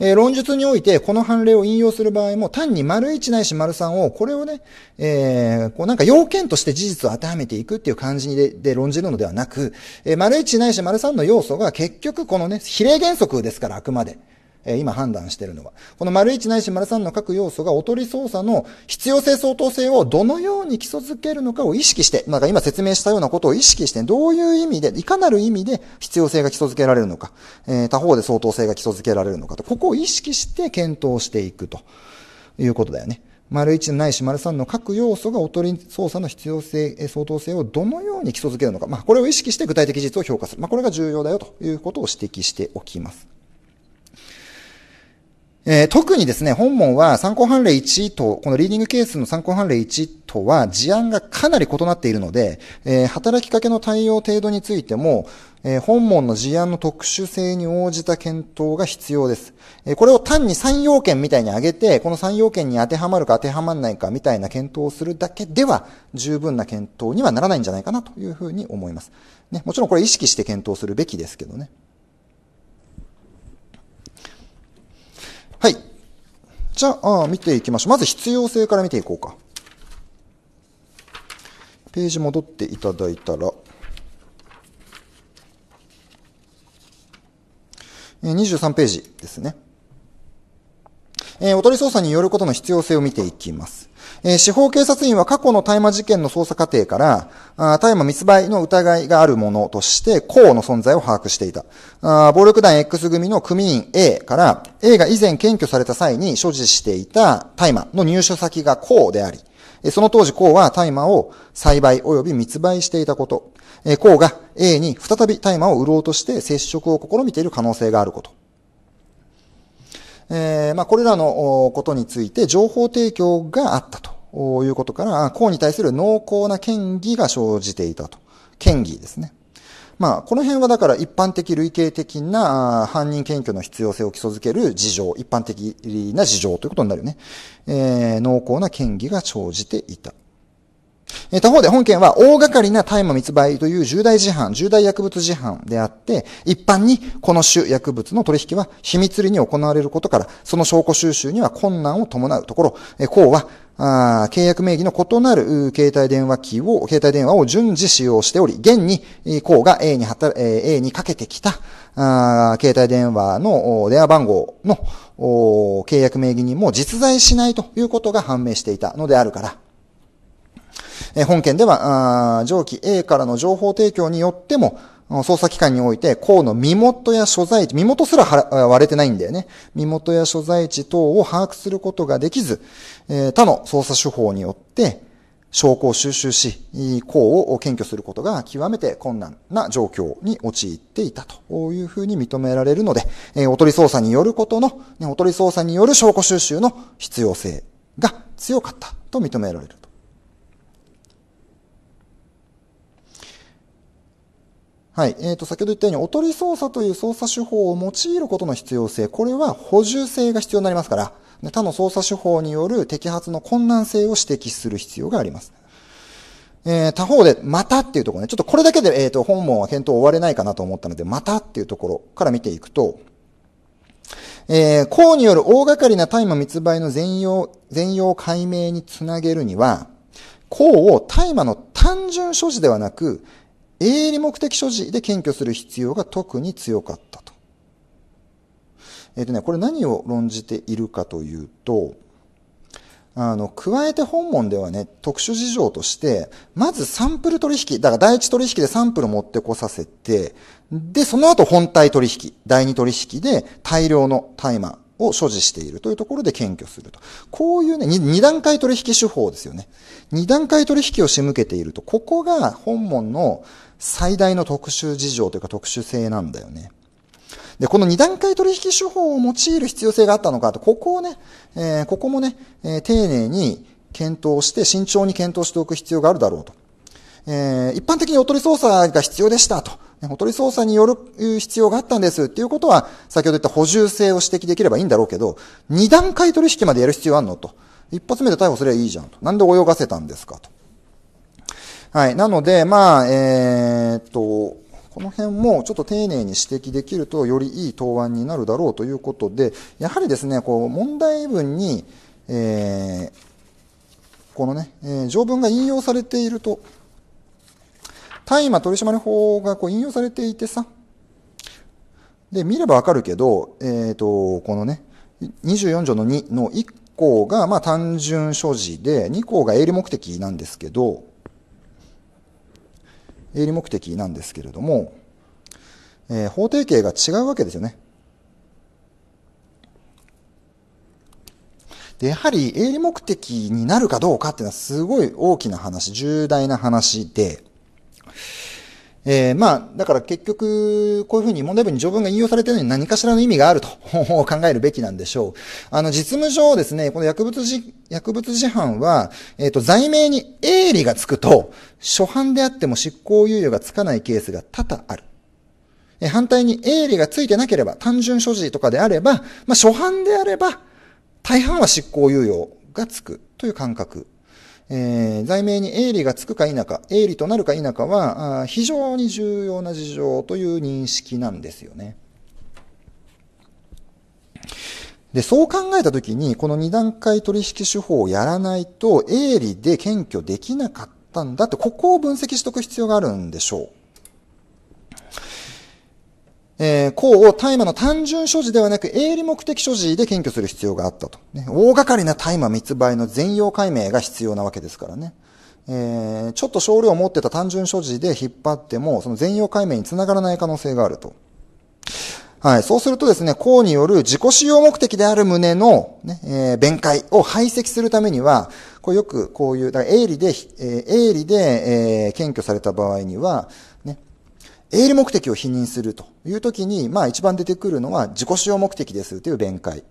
A: えー、論述において、この判例を引用する場合も、単に丸1ないし丸3を、これをね、えー、こうなんか要件として事実を当てはめていくっていう感じでで論じるのではなく、えー、丸1ないし丸3の要素が結局このね、比例原則ですから、あくまで。え今判断しているのは。この丸1ないし丸3の各要素がおとり操作の必要性相当性をどのように基礎づけるのかを意識して、なんか今説明したようなことを意識して、どういう意味で、いかなる意味で必要性が基礎づけられるのか、え他方で相当性が基礎づけられるのかと、ここを意識して検討していくということだよね。丸1ないし丸3の各要素がおとり操作の必要性、相当性をどのように基礎づけるのか、まあ、これを意識して具体的事実を評価する。まあ、これが重要だよということを指摘しておきます。えー、特にですね、本問は参考判例1と、このリーディングケースの参考判例1とは事案がかなり異なっているので、えー、働きかけの対応程度についても、えー、本問の事案の特殊性に応じた検討が必要です。えこれを単に3要件みたいに挙げて、この3要件に当てはまるか当てはまらないかみたいな検討をするだけでは十分な検討にはならないんじゃないかなというふうに思います。ね、もちろんこれ意識して検討するべきですけどね。はい。じゃあ、見ていきましょう。まず必要性から見ていこうか。ページ戻っていただいたら、23ページですね。えー、おとり捜査によることの必要性を見ていきます。えー、司法警察院は過去の大麻事件の捜査過程から、大麻密売の疑いがあるものとして、公の存在を把握していた。暴力団 X 組の組員 A から、A が以前検挙された際に所持していた大麻の入手先が公であり、その当時、公は大麻を栽培及び密売していたこと、公が A に再び大麻を売ろうとして接触を試みている可能性があること、えー、まあ、これらのことについて情報提供があったということから、公に対する濃厚な権疑が生じていたと。権疑ですね。まあ、この辺はだから一般的類型的な犯人検挙の必要性を基礎づける事情、一般的な事情ということになるよね。えー、濃厚な嫌疑が生じていた。え他方で本件は大掛かりな大麻密売という重大事犯、重大薬物事犯であって、一般にこの種薬物の取引は秘密裏に行われることから、その証拠収集には困難を伴うところ、えー、は、あ契約名義の異なる携帯電話機を、携帯電話を順次使用しており、現に、うが A に働、A にかけてきた、あ携帯電話の電話番号の契約名義にも実在しないということが判明していたのであるから、え本件では、上記 A からの情報提供によっても、捜査機関において、項の身元や所在地、身元すら割れてないんだよね。身元や所在地等を把握することができず、え他の捜査手法によって、証拠を収集し、項を検挙することが極めて困難な状況に陥っていたというふうに認められるので、えおとり捜査によることの、おとり捜査による証拠収集の必要性が強かったと認められる。はい。えっ、ー、と、先ほど言ったように、おとり捜査という捜査手法を用いることの必要性、これは補充性が必要になりますから、他の操作手法による摘発の困難性を指摘する必要があります。えー、他方で、またっていうところね、ちょっとこれだけで、えっ、ー、と、本文は検討終われないかなと思ったので、またっていうところから見ていくと、えー、公による大掛かりな大麻密売の全容、全容解明につなげるには、公を大麻の単純所持ではなく、営利目的所持で検挙する必要が特に強かったと。えっ、ー、とね、これ何を論じているかというと、あの、加えて本門ではね、特殊事情として、まずサンプル取引、だから第一取引でサンプル持ってこさせて、で、その後本体取引、第二取引で大量の大麻を所持しているというところで検挙すると。こういうね、二段階取引手法ですよね。二段階取引を仕向けていると、ここが本門の、最大の特殊事情というか特殊性なんだよね。で、この二段階取引手法を用いる必要性があったのかと、ここをね、えー、ここもね、えー、丁寧に検討して、慎重に検討しておく必要があるだろうと。えー、一般的におとり捜査が必要でしたと。おとり捜査による必要があったんですっていうことは、先ほど言った補充性を指摘できればいいんだろうけど、二段階取引までやる必要あんのと。一発目で逮捕すればいいじゃんと。なんで泳がせたんですかと。はい。なので、まあ、えー、っと、この辺もちょっと丁寧に指摘できると、よりいい答案になるだろうということで、やはりですね、こう、問題文に、えー、このね、えー、条文が引用されていると、大麻取締法がこう引用されていてさ、で、見ればわかるけど、えっ、ー、と、このね、24条の2の1項が、まあ、単純所持で、2項が営利目的なんですけど、営利目的なんですけれども、えー、法定刑が違うわけですよね。で、やはり営利目的になるかどうかっていうのはすごい大きな話、重大な話で、えー、まあ、だから結局、こういうふうに問題文に条文が引用されているのに何かしらの意味があると 考えるべきなんでしょう。あの、実務上ですね、この薬物事、薬物事犯は、えっ、ー、と、罪名に営利がつくと、初犯であっても執行猶予がつかないケースが多々ある。えー、反対に営利がついてなければ、単純所持とかであれば、まあ、初犯であれば、大半は執行猶予がつくという感覚えー、罪名に営利がつくか否か、営利となるか否かは、非常に重要な事情という認識なんですよね。で、そう考えたときに、この二段階取引手法をやらないと、営利で検挙できなかったんだって、ここを分析しておく必要があるんでしょう。えー、うを大麻の単純所持ではなく営利目的所持で検挙する必要があったと。ね、大掛かりな大麻密売の全容解明が必要なわけですからね。えー、ちょっと少量を持ってた単純所持で引っ張っても、その全容解明につながらない可能性があると。はい。そうするとですね、うによる自己使用目的である旨の、ね、えー、弁解を排斥するためには、こうよくこういう、だから営利で、えー、営利で、えー、検挙された場合には、営利目的を否認するというときに、まあ一番出てくるのは自己使用目的ですという弁解。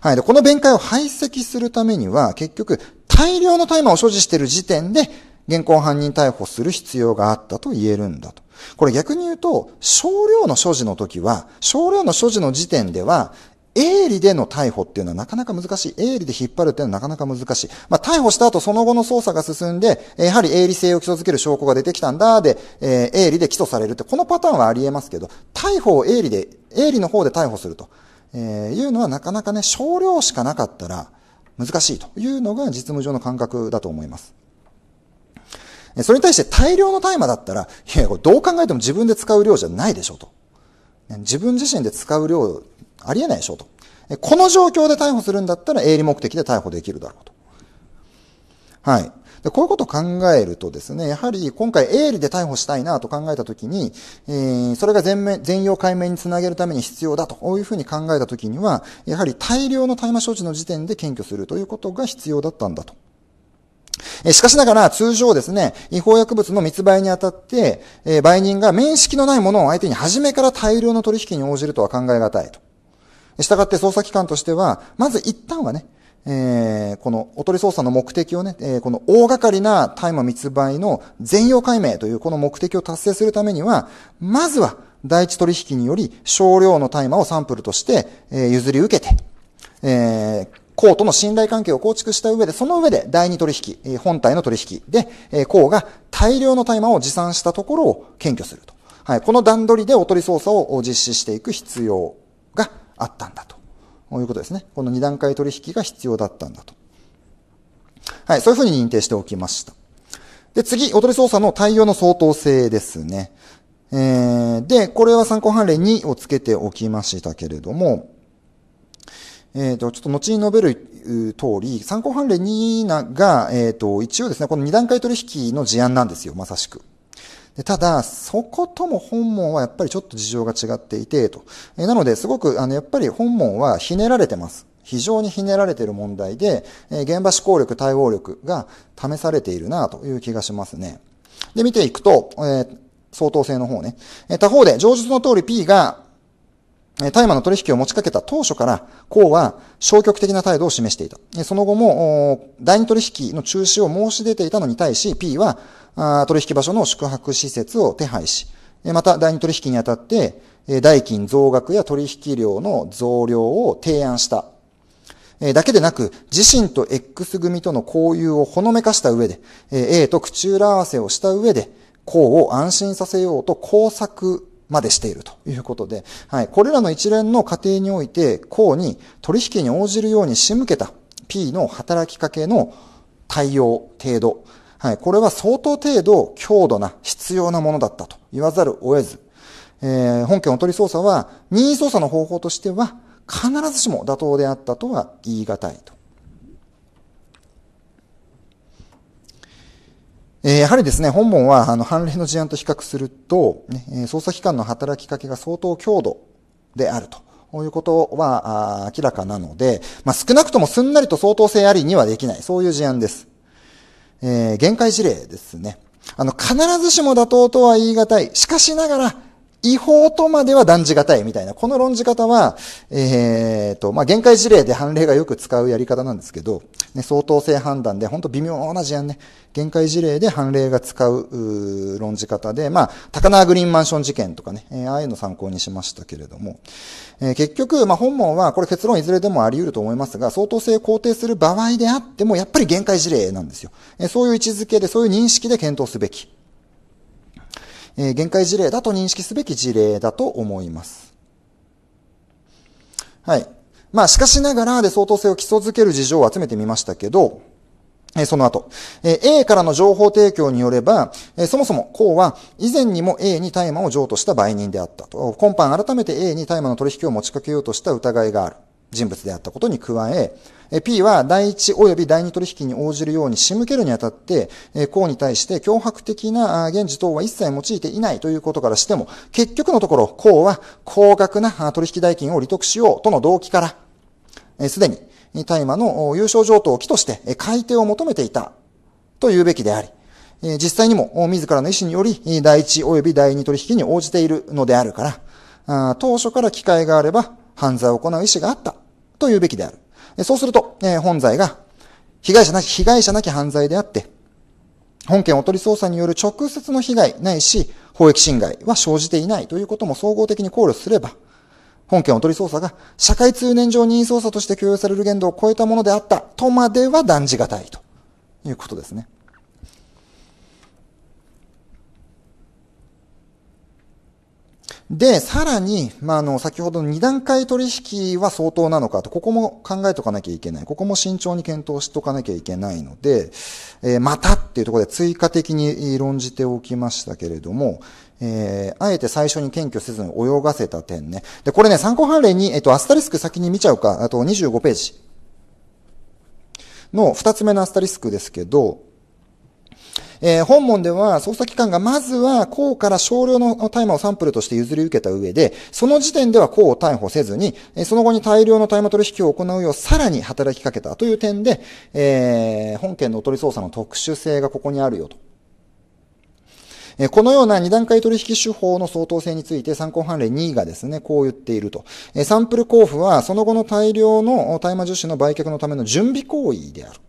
A: はい。で、この弁解を排斥するためには、結局、大量の大麻を所持している時点で、現行犯人逮捕する必要があったと言えるんだと。これ逆に言うと、少量の所持の時は、少量の所持の時点では、営利での逮捕っていうのはなかなか難しい。営利で引っ張るっていうのはなかなか難しい。まあ、逮捕した後、その後の捜査が進んで、やはり営利性を基礎づける証拠が出てきたんだ、で、えー、営利で起訴されるって、このパターンはあり得ますけど、逮捕を営利で、営利の方で逮捕すると、えー、いうのはなかなかね、少量しかなかったら、難しいというのが実務上の感覚だと思います。それに対して大量の大麻だったら、いや、これどう考えても自分で使う量じゃないでしょと。自分自身で使う量ありえないでしょと。この状況で逮捕するんだったら営利目的で逮捕できるだろうと。はい。でこういうことを考えるとですね、やはり今回営利で逮捕したいなと考えたときに、えー、それが全面、全容解明につなげるために必要だというふうに考えたときには、やはり大量の大麻処置の時点で検挙するということが必要だったんだと。えしかしながら通常ですね、違法薬物の密売にあたって、え売人が面識のないものを相手に初めから大量の取引に応じるとは考え難いと。したがって捜査機関としては、まず一旦はね、えー、このおとり捜査の目的をね、えー、この大掛かりな大麻密売の全容解明というこの目的を達成するためには、まずは第一取引により少量の大麻をサンプルとして、えー、譲り受けて、えー、公との信頼関係を構築した上で、その上で第二取引、本体の取引で、えー、公が大量の大麻を持参したところを検挙すると。はい、この段取りでおとり捜査を実施していく必要あったんだと。いうことですね。この2段階取引が必要だったんだと。はい、そういうふうに認定しておきました。で、次、おとり捜査の対応の相当性ですね。えー、で、これは参考判例2をつけておきましたけれども、えっ、ー、と、ちょっと後に述べる通り、参考判例2が、えっ、ー、と、一応ですね、この2段階取引の事案なんですよ、まさしく。でただ、そことも本門はやっぱりちょっと事情が違っていて、と。えなので、すごく、あの、やっぱり本門はひねられてます。非常にひねられている問題で、え現場思考力、対応力が試されているなという気がしますね。で、見ていくと、えー、相当性の方ね。え他方で、上述の通り P が、え大麻の取引を持ちかけた当初から、公は消極的な態度を示していた。その後も、第二取引の中止を申し出ていたのに対し、P は取引場所の宿泊施設を手配し、また第二取引にあたって、代金増額や取引量の増量を提案した。だけでなく、自身と X 組との交友をほのめかした上で、A と口裏合わせをした上で、こうを安心させようと工作までしているということで、はい。これらの一連の過程において、こうに取引に応じるように仕向けた P の働きかけの対応、程度、はい、これは相当程度強度な必要なものだったと言わざるを得ず、えー、本件おとり捜査は任意捜査の方法としては必ずしも妥当であったとは言い難いと。えやはりですね、本文は、あの、判例の事案と比較すると、ね、捜査機関の働きかけが相当強度であると。いうことは明らかなので、まあ、少なくともすんなりと相当性ありにはできない。そういう事案です。えー、限界事例ですね。あの、必ずしも妥当とは言い難い。しかしながら、違法とまでは断じ難いみたいな、この論じ方は、えー、と、まあ、限界事例で判例がよく使うやり方なんですけど、ね、相当性判断で、本当微妙な事案ね、限界事例で判例が使う論じ方で、まあ、高輪グリーンマンション事件とかね、えー、ああいうの参考にしましたけれども、えー、結局、まあ、本問は、これ結論いずれでもあり得ると思いますが、相当性を肯定する場合であっても、やっぱり限界事例なんですよ。えー、そういう位置づけで、そういう認識で検討すべき。えー、限界事例だと認識すべき事例だと思います。はい。まあ、しかしながらで相当性を基礎づける事情を集めてみましたけど、えその後、え A からの情報提供によれば、えそもそも、こうは、以前にも A に大麻を譲渡した売人であったと。今般改めて A に大麻の取引を持ちかけようとした疑いがある人物であったことに加え、P は第一及び第二取引に応じるように仕向けるにあたって、項に対して脅迫的な現時等は一切用いていないということからしても、結局のところ、項は高額な取引代金を利得しようとの動機から、すでに大麻の優勝上等を期として改定を求めていたと言うべきであり、実際にも自らの意思により第一及び第二取引に応じているのであるから、当初から機会があれば犯罪を行う意思があったと言うべきである。そうすると、えー、本罪が、被害者なき、被害者なき犯罪であって、本件おとり捜査による直接の被害ないし、法益侵害は生じていないということも総合的に考慮すれば、本件おとり捜査が社会通念上任意捜査として許容される限度を超えたものであったとまでは断じがたいということですね。で、さらに、まあ、あの、先ほどの2段階取引は相当なのかと、ここも考えとかなきゃいけない。ここも慎重に検討しとかなきゃいけないので、えー、またっていうところで追加的に論じておきましたけれども、えー、あえて最初に検挙せずに泳がせた点ね。で、これね、参考判例に、えっ、ー、と、アスタリスク先に見ちゃうか、あと25ページの2つ目のアスタリスクですけど、えー、本門では捜査機関がまずは公から少量の大麻をサンプルとして譲り受けた上で、その時点では公を逮捕せずに、その後に大量の大麻取引を行うようさらに働きかけたという点で、えー、本件のおとり捜査の特殊性がここにあるよと。このような二段階取引手法の相当性について参考判例2がですね、こう言っていると。サンプル交付はその後の大量の大麻樹脂の売却のための準備行為である。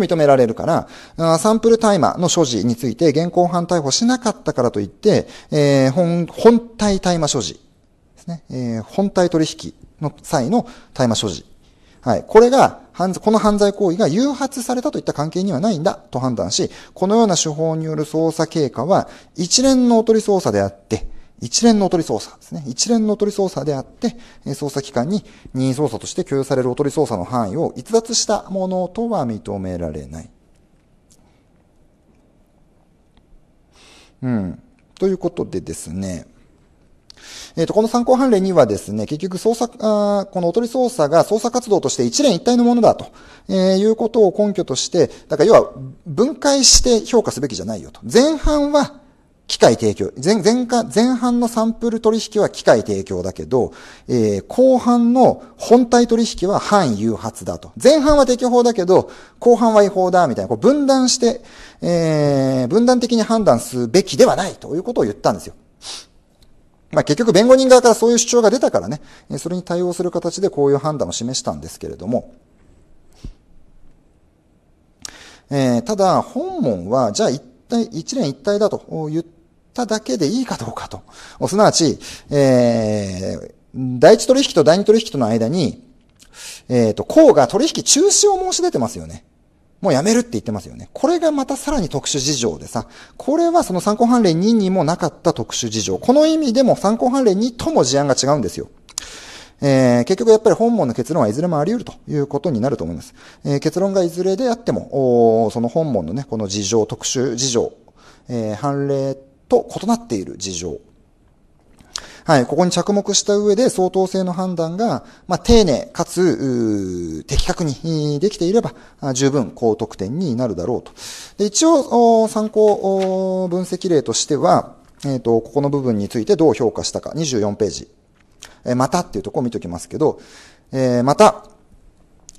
A: と認められるから、サンプル大麻の所持について現行犯逮捕しなかったからといって、えー、本、本体大麻所持ですね、えー、本体取引の際の大麻所持。はい。これが、この犯罪行為が誘発されたといった関係にはないんだと判断し、このような手法による捜査経過は一連のおとり捜査であって、一連のおとり捜査ですね。一連のおとり捜査であって、捜査機関に任意捜査として許容されるおとり捜査の範囲を逸脱したものとは認められない。うん。ということでですね。えっ、ー、と、この参考判例にはですね、結局捜査、あこのおとり捜査が捜査活動として一連一体のものだと、えー、いうことを根拠として、だから要は分解して評価すべきじゃないよと。前半は機械提供。前、前か、前半のサンプル取引は機械提供だけど、えー、後半の本体取引は反誘発だと。前半は適法だけど、後半は違法だ、みたいな、こう分断して、えー、分断的に判断すべきではないということを言ったんですよ。まあ、結局弁護人側からそういう主張が出たからね、それに対応する形でこういう判断を示したんですけれども、えー、ただ、本門は、じゃあ一体、一連一体だと言っただけでいいかどうかと。すなわち、えー、第一取引と第二取引との間に、えっ、ー、と、公が取引中止を申し出てますよね。もうやめるって言ってますよね。これがまたさらに特殊事情でさ、これはその参考判例2にもなかった特殊事情。この意味でも参考判例2とも事案が違うんですよ。えー、結局やっぱり本門の結論はいずれもあり得るということになると思います。えー、結論がいずれであっても、その本門のね、この事情、特殊事情、えー、判例と異なっている事情。はい、ここに着目した上で相当性の判断が、まあ、丁寧かつ、的確にできていれば、十分高得点になるだろうと。で一応、参考分析例としては、えっ、ー、と、ここの部分についてどう評価したか、24ページまたっていうとこを見ておきますけど、えまた、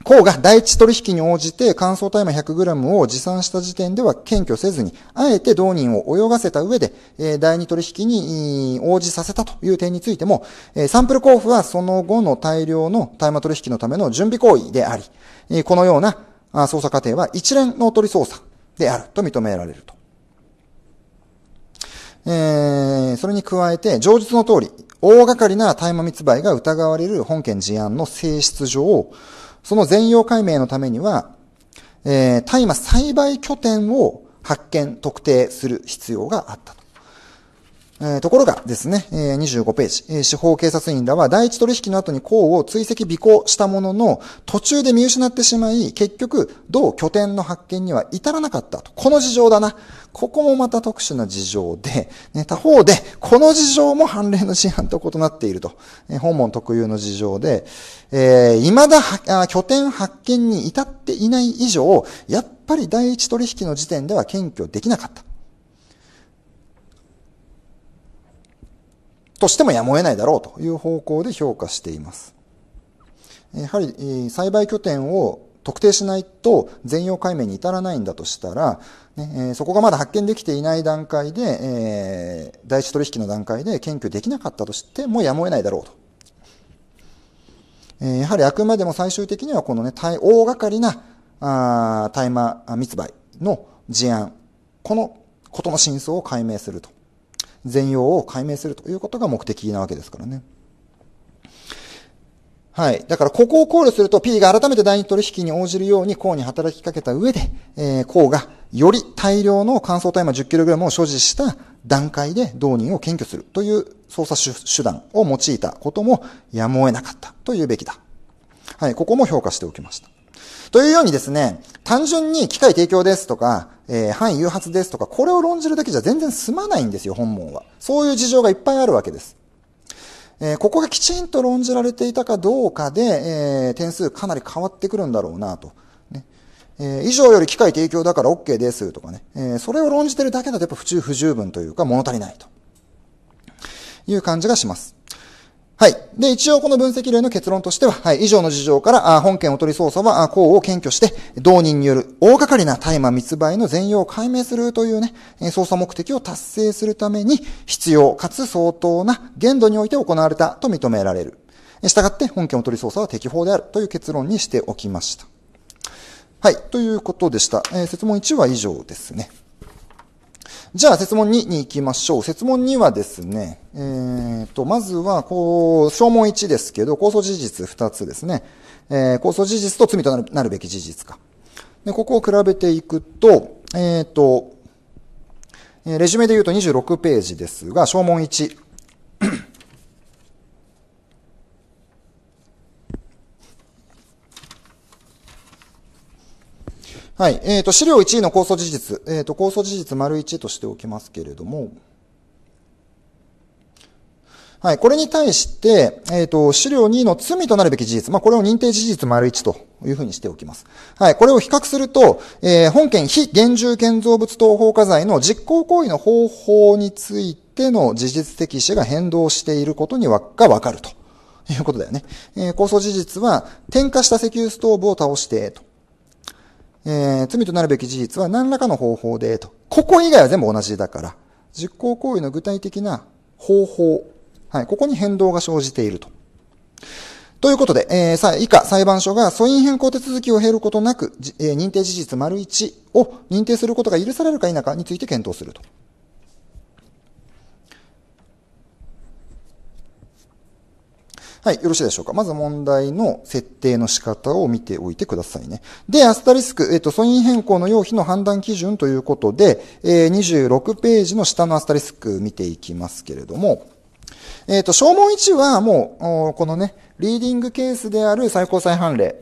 A: 項が第一取引に応じて乾燥大麻 100g を持参した時点では検挙せずに、あえて同人を泳がせた上で、第二取引に応じさせたという点についても、サンプル交付はその後の大量の大麻取引のための準備行為であり、このような捜査過程は一連の取り捜査であると認められると。えー、それに加えて、上述の通り、大掛かりな大麻密売が疑われる本件事案の性質上、その全容解明のためには、えー、大麻栽培拠点を発見、特定する必要があったと。えー、ところがですね、えー、25ページ、えー、司法警察員らは第一取引の後に公を追跡尾行したものの、途中で見失ってしまい、結局、同拠点の発見には至らなかったと。この事情だな。ここもまた特殊な事情で、ね、他方で、この事情も判例の事案と異なっていると。えー、本門特有の事情で、えー、未だあ拠点発見に至っていない以上、やっぱり第一取引の時点では検挙できなかった。としてもやむを得ないだろうという方向で評価しています。やはり、栽培拠点を特定しないと全容解明に至らないんだとしたら、えそこがまだ発見できていない段階で、え第一取引の段階で検挙できなかったとしてもやむを得ないだろうと。えやはりあくまでも最終的にはこのね、大掛かりなあ大麻密売の事案、このことの真相を解明すると全容を解明するということが目的なわけですからね。はい。だから、ここを考慮すると、P が改めて第二取引に応じるように、項に働きかけた上で、えー、項が、より大量の乾燥大麻 10kg を所持した段階で導入を検挙するという捜査手段を用いたこともやむを得なかったというべきだ。はい。ここも評価しておきました。というようにですね、単純に機械提供ですとか、えー、囲誘発ですとか、これを論じるだけじゃ全然済まないんですよ、本門は。そういう事情がいっぱいあるわけです。えー、ここがきちんと論じられていたかどうかで、えー、点数かなり変わってくるんだろうなと。ねえー、以上より機械提供だから OK ですとかね、えー、それを論じてるだけだとやっぱ不中不十分というか物足りないという感じがします。はい。で、一応この分析例の結論としては、はい、以上の事情から、あ本件おとり捜査は、あうを検挙して、同人による大掛かりな大麻密売の全容を解明するというね、捜査目的を達成するために、必要かつ相当な限度において行われたと認められる。従って、本件おとり捜査は適法であるという結論にしておきました。はい。ということでした。えー、説問1は以上ですね。じゃあ、説問2に行きましょう。説問2はですね、えー、と、まずは、こう、証文1ですけど、構想事実2つですね。えー、構想事実と罪となるべき事実か。で、ここを比べていくと、えー、と、レジュメで言うと26ページですが、証文1。はい。えっ、ー、と、資料1位の構想事実。えっ、ー、と、構想事実丸1としておきますけれども、はい。これに対して、えっ、ー、と、資料2の罪となるべき事実。まあ、これを認定事実丸1というふうにしておきます。はい。これを比較すると、えー、本件非現住建造物等放火罪の実行行為の方法についての事実的視が変動していることにわがわかると。いうことだよね。えー、構想事実は、点火した石油ストーブを倒して、とえー、罪となるべき事実は何らかの方法で、と。ここ以外は全部同じだから、実行行為の具体的な方法、はい、ここに変動が生じていると。ということで、えー、さあ、以下、裁判所が素因変更手続きを経ることなく、えー、認定事実丸1を認定することが許されるか否かについて検討すると。はい、よろしいでしょうか。まず問題の設定の仕方を見ておいてくださいね。で、アスタリスク、えっ、ー、と、素因変更の要否の判断基準ということで、えー、26ページの下のアスタリスク見ていきますけれども、えっ、ー、と、消文1はもう、このね、リーディングケースである最高裁判例。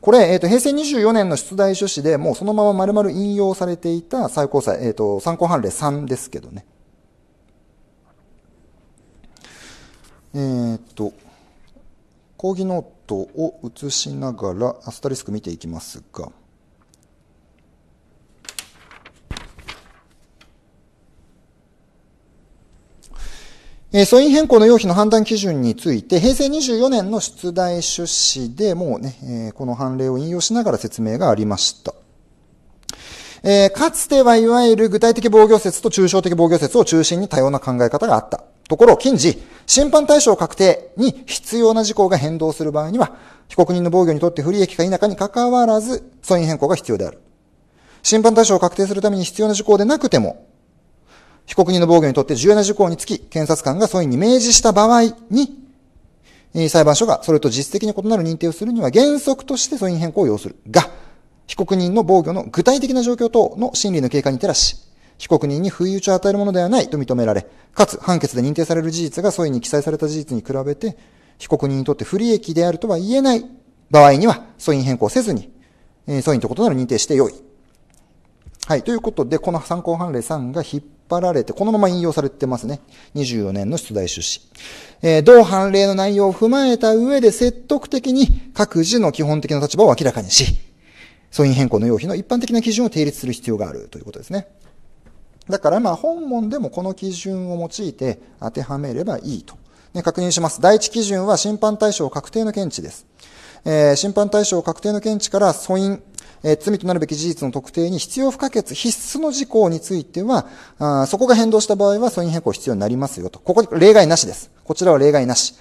A: これ、えっ、ー、と、平成24年の出題書士でもうそのまま丸々引用されていた最高裁、えっ、ー、と、参考判例3ですけどね。えっ、ー、と、講義ノートを映しながらアスタリスク見ていきますが、え素因変更の要否の判断基準について、平成24年の出題趣旨でもうね、えこの判例を引用しながら説明がありました。えかつてはいわゆる具体的防御説と抽象的防御説を中心に多様な考え方があった。ところを近じ、審判対象確定に必要な事項が変動する場合には、被告人の防御にとって不利益か否かに関わらず、素因変更が必要である。審判対象を確定するために必要な事項でなくても、被告人の防御にとって重要な事項につき、検察官が素因に明示した場合に、裁判所がそれと実質的に異なる認定をするには原則として素因変更を要する。が、被告人の防御の具体的な状況等の審理の経過に照らし、被告人に不意打ちを与えるものではないと認められ、かつ判決で認定される事実が故意に記載された事実に比べて、被告人にとって不利益であるとは言えない場合には、素因変更せずに、えー、素因と異なる認定してよい。はい。ということで、この参考判例3が引っ張られて、このまま引用されてますね。24年の出題出資。えー、同判例の内容を踏まえた上で説得的に各自の基本的な立場を明らかにし、素因変更の要否の一般的な基準を定立する必要があるということですね。だからまあ本文でもこの基準を用いて当てはめればいいと。ね、確認します。第一基準は審判対象確定の検知です。えー、審判対象確定の検知から素因、えー、罪となるべき事実の特定に必要不可欠、必須の事項については、あそこが変動した場合は素因変更必要になりますよと。ここ、例外なしです。こちらは例外なし。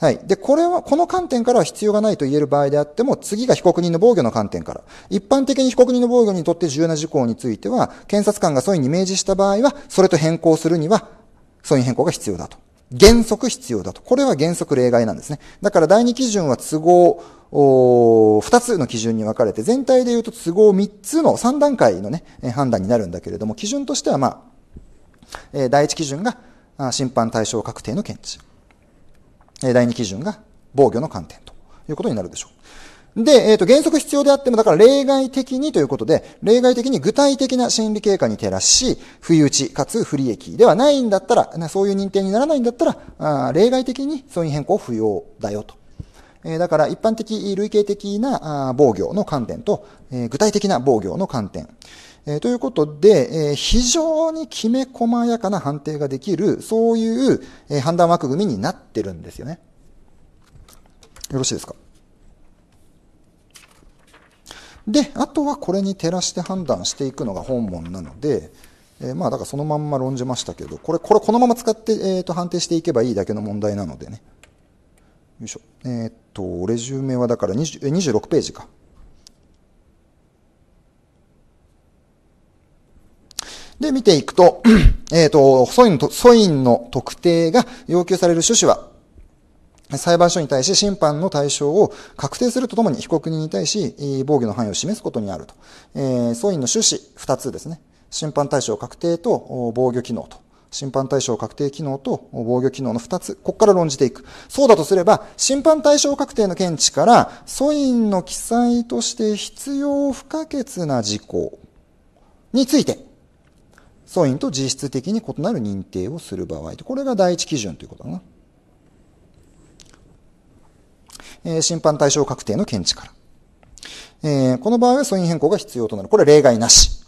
A: はい。で、これは、この観点からは必要がないと言える場合であっても、次が被告人の防御の観点から。一般的に被告人の防御にとって重要な事項については、検察官がそういうに明示した場合は、それと変更するには、そういう変更が必要だと。原則必要だと。これは原則例外なんですね。だから第二基準は都合、お二つの基準に分かれて、全体で言うと都合三つの三段階のね、判断になるんだけれども、基準としてはまあ、え第一基準が、審判対象確定の検知。第二基準が防御の観点ということになるでしょう。で、えっ、ー、と、原則必要であっても、だから例外的にということで、例外的に具体的な心理経過に照らし、不意打ちかつ不利益ではないんだったら、そういう認定にならないんだったら、あ例外的にそういう変更不要だよと。えー、だから一般的、類型的なあ防御の観点と、えー、具体的な防御の観点。えということで、え非常にきめ細やかな判定ができる、そういう、え判断枠組みになってるんですよね。よろしいですかで、あとはこれに照らして判断していくのが本門なので、えー、まあだからそのまんま論じましたけど、これ、これこのまま使って、えー、と判定していけばいいだけの問題なのでね。よいしょ。えっ、ー、と、レジュメはだから26ページか。で、見ていくと、えっ、ー、と、素因の、素因の特定が要求される趣旨は、裁判所に対し審判の対象を確定するとともに被告人に対し防御の範囲を示すことにあると。えー、素因の趣旨二つですね。審判対象確定と防御機能と。審判対象確定機能と防御機能の二つ、ここから論じていく。そうだとすれば、審判対象確定の見地から、素因の記載として必要不可欠な事項について、素因と実質的に異なる認定をする場合これが第一基準ということだな、えー、審判対象確定の検知から、えー、この場合は素因変更が必要となるこれ例外なし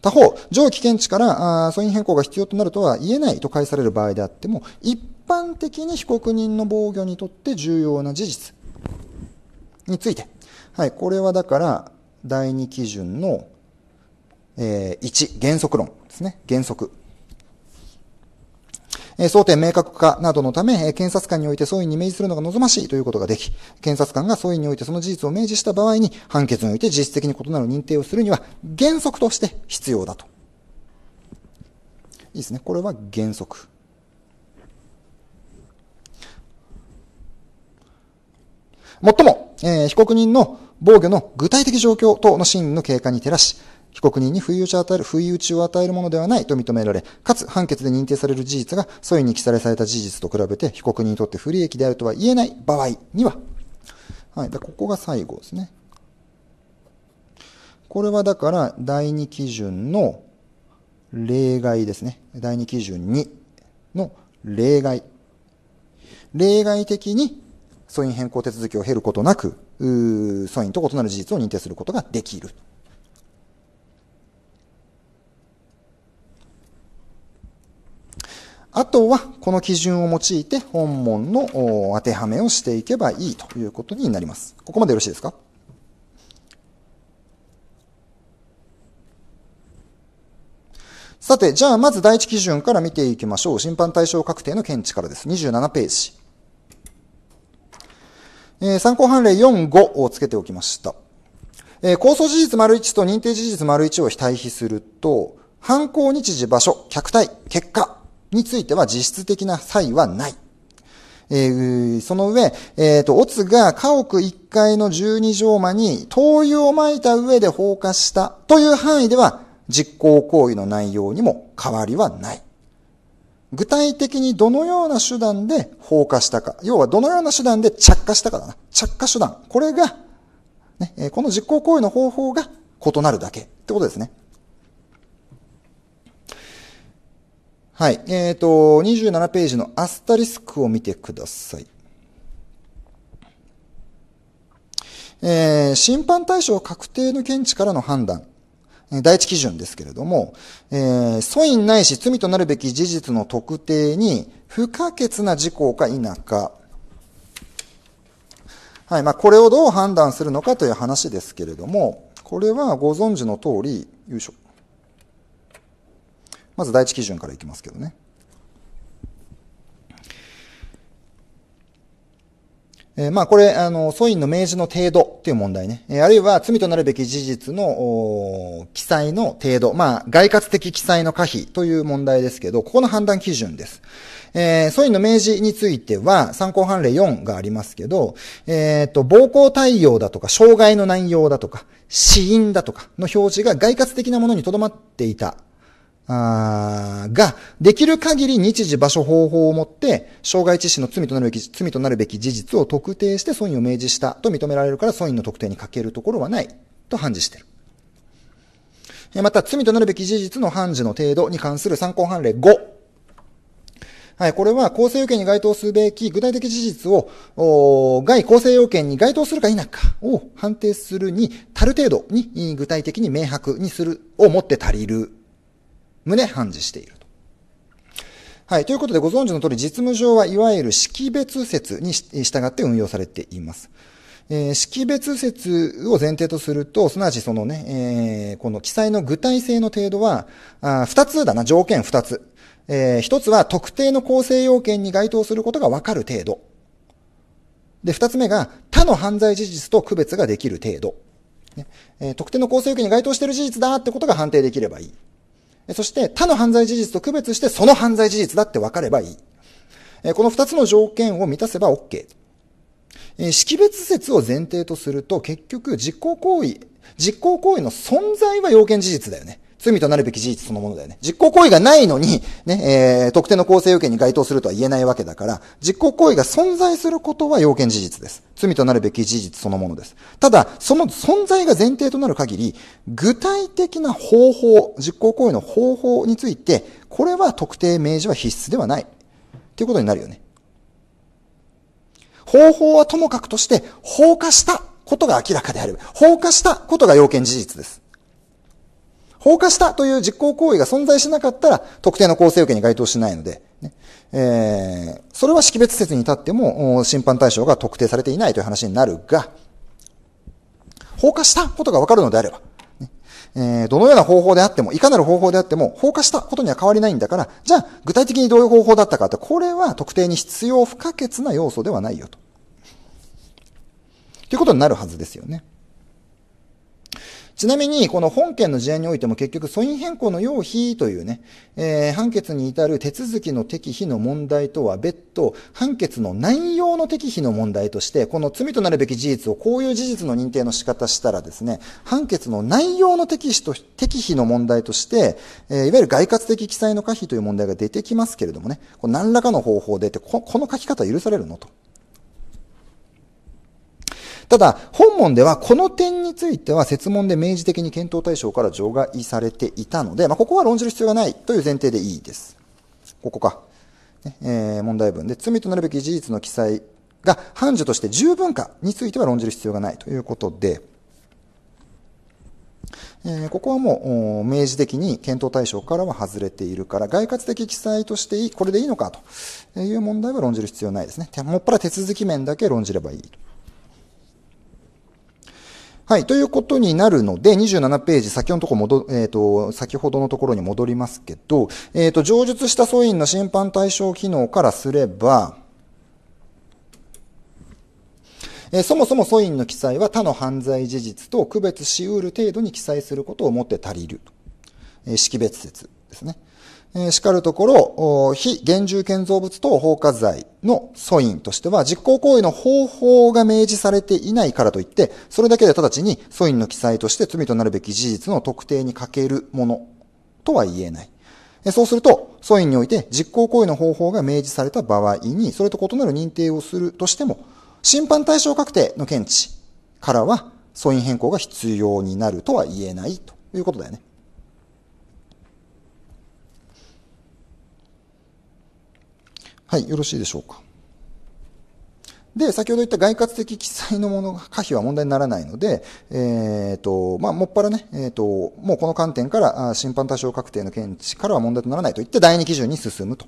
A: 他方、上記検知から素因変更が必要となるとは言えないと返される場合であっても、一般的に被告人の防御にとって重要な事実について、はい、これはだから、第二基準の、えー、1、原則論。ですね、原則。争点明確化などのため、検察官において総意に明示するのが望ましいということができ、検察官が総意においてその事実を明示した場合に、判決において実質的に異なる認定をするには、原則として必要だと。いいですね。これは原則。もっとも、えー、被告人の防御の具体的状況等の真意の経過に照らし、被告人に不意打ちを与える、不意打ちを与えるものではないと認められ、かつ判決で認定される事実が、素意に記載された事実と比べて、被告人にとって不利益であるとは言えない場合には、はい、だここが最後ですね。これはだから、第2基準の例外ですね。第2基準2の例外。例外的に素因変更手続きを経ることなく、素因と異なる事実を認定することができる。あとは、この基準を用いて本文の当てはめをしていけばいいということになります。ここまでよろしいですかさて、じゃあまず第一基準から見ていきましょう。審判対象確定の検知からです。27ページ。えー、参考判例4、5をつけておきました。えー、構想事実丸1と認定事実丸1を対比すると、犯行日時、場所、客体、結果については実質的な差異はない。えー、その上、えっ、ー、と、オツが家屋1階の12畳間に灯油を撒いた上で放火したという範囲では実行行為の内容にも変わりはない。具体的にどのような手段で放火したか、要はどのような手段で着火したかだな。着火手段。これが、ね、この実行行為の方法が異なるだけってことですね。はい。えっ、ー、と、27ページのアスタリスクを見てください。えー、審判対象確定の検知からの判断。第一基準ですけれども、えー、素因ないし罪となるべき事実の特定に不可欠な事項か否か。はい。まあ、これをどう判断するのかという話ですけれども、これはご存知の通り、よいしょ。まず第一基準からいきますけどね。えー、まあこれ、あの、素因の明示の程度っていう問題ね。えー、あるいは罪となるべき事実の記載の程度。まあ、外括的記載の可否という問題ですけど、ここの判断基準です。えー、素因の明示については、参考判例4がありますけど、えっ、ー、と、暴行対応だとか、障害の内容だとか、死因だとかの表示が外括的なものにとどまっていたあが、できる限り日時、場所、方法をもって、障害致死の罪となるべき、罪となるべき事実を特定して損意を明示したと認められるから損意の特定に欠けるところはないと判事してる。また、罪となるべき事実の判事の程度に関する参考判例5。はい、これは構成要件に該当すべき具体的事実を、外構成要件に該当するか否かを判定するに、たる程度に具体的に明白にするをもって足りる旨判事していると。はい。ということで、ご存知の通り、実務上はいわゆる識別説に従って運用されています。えー、識別説を前提とすると、すなわちそのね、えー、この記載の具体性の程度は、あ二つだな、条件二つ。えー、一つは特定の構成要件に該当することがわかる程度。で、二つ目が他の犯罪事実と区別ができる程度。ねえー、特定の構成要件に該当している事実だってことが判定できればいい。そして他の犯罪事実と区別してその犯罪事実だって分かればいい。この二つの条件を満たせば OK。識別説を前提とすると結局実行行為、実行行為の存在は要件事実だよね。罪となるべき事実そのものだよね。実行行為がないのに、ね、えー、特定の構成要件に該当するとは言えないわけだから、実行行為が存在することは要件事実です。罪となるべき事実そのものです。ただ、その存在が前提となる限り、具体的な方法、実行行為の方法について、これは特定明示は必須ではない。ということになるよね。方法はともかくとして、放火したことが明らかである。放火したことが要件事実です。放火したという実行行為が存在しなかったら、特定の構成要件に該当しないので、ね、えー、それは識別説に立っても、審判対象が特定されていないという話になるが、放火したことがわかるのであれば、ね、えー、どのような方法であっても、いかなる方法であっても、放火したことには変わりないんだから、じゃあ、具体的にどういう方法だったかって、これは特定に必要不可欠な要素ではないよと。ということになるはずですよね。ちなみに、この本件の事案においても結局、素因変更の要否というね、えー、判決に至る手続きの適否の問題とは別途、判決の内容の適否の問題として、この罪となるべき事実をこういう事実の認定の仕方したらですね、判決の内容の適否と、適否の問題として、えー、いわゆる外括的記載の可否という問題が出てきますけれどもね、これ何らかの方法でってこ、この書き方は許されるのと。ただ、本問ではこの点については、説問で明示的に検討対象から除外されていたので、まあ、ここは論じる必要がないという前提でいいです。ここか。えー、問題文で、罪となるべき事実の記載が、判事として十分かについては論じる必要がないということで、えー、ここはもう明示的に検討対象からは外れているから、外括的記載としていい、これでいいのかという問題は論じる必要ないですね。もっぱら手続き面だけ論じればいいと。はい。ということになるので、27ページ、先ほどのとこ戻、えっ、ー、と、先ほどのところに戻りますけど、えっ、ー、と、上述した素因の審判対象機能からすれば、えー、そもそも素因の記載は他の犯罪事実と区別しうる程度に記載することをもって足りる。え識別説ですね。えしかるところ、非現住建造物等放火罪の素因としては、実行行為の方法が明示されていないからといって、それだけで直ちに素因の記載として罪となるべき事実の特定に欠けるものとは言えない。そうすると、素因において実行行為の方法が明示された場合に、それと異なる認定をするとしても、審判対象確定の検知からは、素因変更が必要になるとは言えないということだよね。はい、よろしいでしょうか。で、先ほど言った外括的記載のもの、が、可否は問題にならないので、えっ、ー、と、まあ、もっぱらね、えっ、ー、と、もうこの観点から、審判対象確定の検知からは問題とならないといって第二基準に進むと。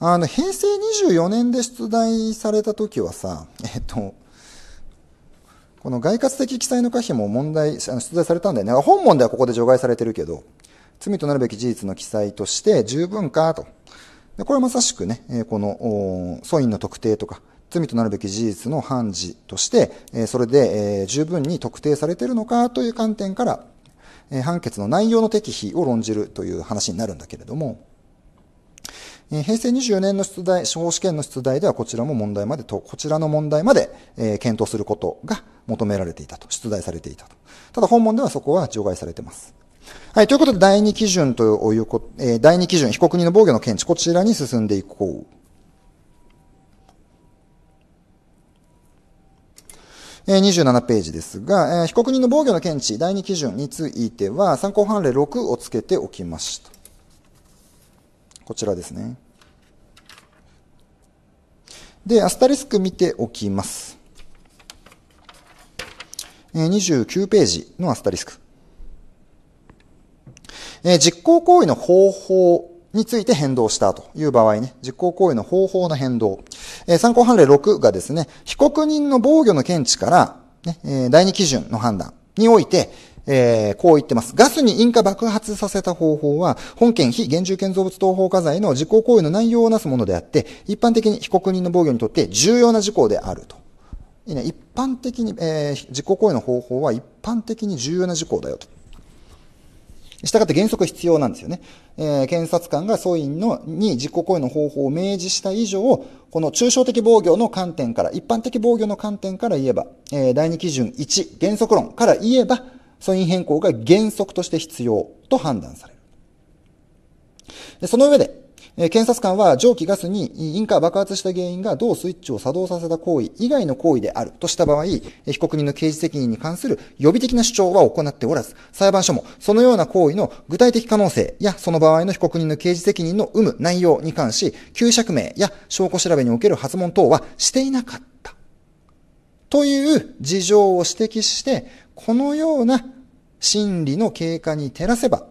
A: あの、平成24年で出題された時はさ、えっ、ー、と、この外括的記載の可否も問題、あの出題されたんだよね。本文ではここで除外されてるけど、罪となるべき事実の記載として十分かと。でこれはまさしくね、この素因の特定とか、罪となるべき事実の判事として、それで、十分に特定されているのかという観点から、判決の内容の適否を論じるという話になるんだけれども、平成24年の出題、司法試験の出題ではこちらも問題までと、こちらの問題まで、検討することが求められていたと、出題されていたと。ただ本問ではそこは除外されています。はい、ということで、第2基準というこ、えー、第二基準、被告人の防御の検知、こちらに進んでいこう。27ページですが、被告人の防御の検知、第2基準については、参考判例6をつけておきました。こちらですね。で、アスタリスク見ておきます。29ページのアスタリスク。え実行行為の方法について変動したという場合ね、実行行為の方法の変動。え参考判例6がですね、被告人の防御の見地から、ね、え第2基準の判断において、えこう言ってます。ガスに引火爆発させた方法は、本件非現住建造物等法火災の実行行為の内容をなすものであって、一般的に被告人の防御にとって重要な事項であると。一般的に、えー、実行行為の方法は一般的に重要な事項だよと。したがって原則必要なんですよね。えー、検察官が訴因のに実行行為の方法を明示した以上、この抽象的防御の観点から、一般的防御の観点から言えば、えー、第二基準1、原則論から言えば、訴因変更が原則として必要と判断される。でその上で、え検察官は蒸気ガスに引火爆発した原因が同スイッチを作動させた行為以外の行為であるとした場合、被告人の刑事責任に関する予備的な主張は行っておらず、裁判所もそのような行為の具体的可能性やその場合の被告人の刑事責任の有無内容に関し、給釈明や証拠調べにおける発問等はしていなかった。という事情を指摘して、このような心理の経過に照らせば、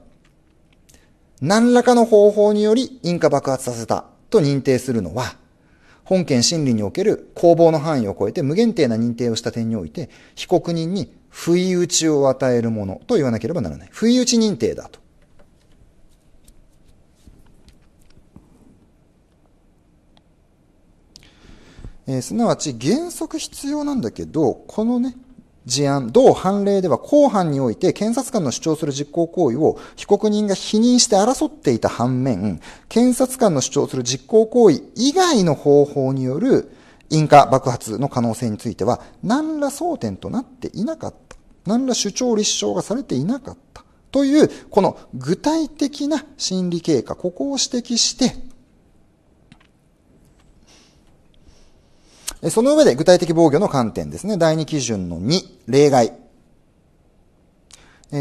A: 何らかの方法により因果爆発させたと認定するのは、本件審理における攻防の範囲を超えて無限定な認定をした点において、被告人に不意打ちを与えるものと言わなければならない。不意打ち認定だと。えー、すなわち原則必要なんだけど、このね、事案、同判例では公判において検察官の主張する実行行為を被告人が否認して争っていた反面、検察官の主張する実行行為以外の方法による引火爆発の可能性については、何ら争点となっていなかった。何ら主張立証がされていなかった。という、この具体的な心理経過、ここを指摘して、その上で具体的防御の観点ですね。第2基準の2、例外。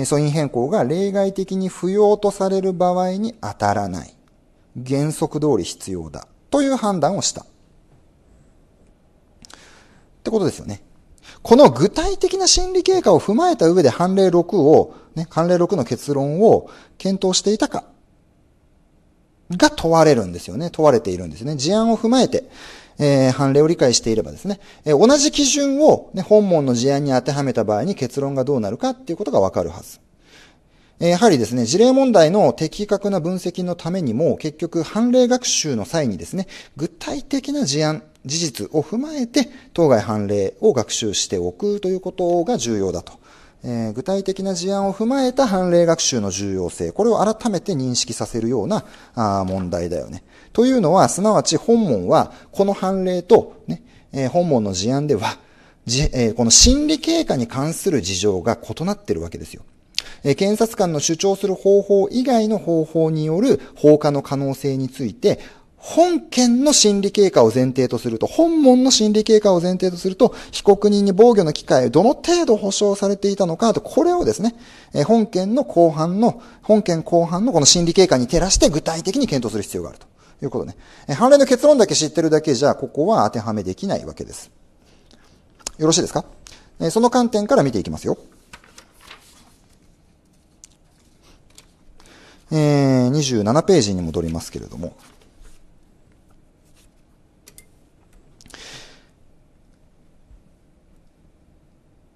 A: 素因変更が例外的に不要とされる場合に当たらない。原則通り必要だ。という判断をした。ってことですよね。この具体的な心理経過を踏まえた上で判例6を、ね、判例6の結論を検討していたかが問われるんですよね。問われているんですね。事案を踏まえて、えー、判例を理解していればですね、えー、同じ基準を、ね、本門の事案に当てはめた場合に結論がどうなるかっていうことがわかるはず。えやはりですね、事例問題の的確な分析のためにも、結局、判例学習の際にですね、具体的な事案、事実を踏まえて、当該判例を学習しておくということが重要だと。えー、具体的な事案を踏まえた判例学習の重要性、これを改めて認識させるようなあ問題だよね。というのは、すなわち本門は、この判例と、ね、えー、本門の事案では、えー、この心理経過に関する事情が異なっているわけですよ。えー、検察官の主張する方法以外の方法による放火の可能性について、本件の心理経過を前提とすると、本門の心理経過を前提とすると、被告人に防御の機会をどの程度保障されていたのかと、これをですね、本件の後半の、本件後半のこの心理経過に照らして具体的に検討する必要があると。いうことね。判例の結論だけ知ってるだけじゃ、ここは当てはめできないわけです。よろしいですかその観点から見ていきますよ。えー、27ページに戻りますけれども。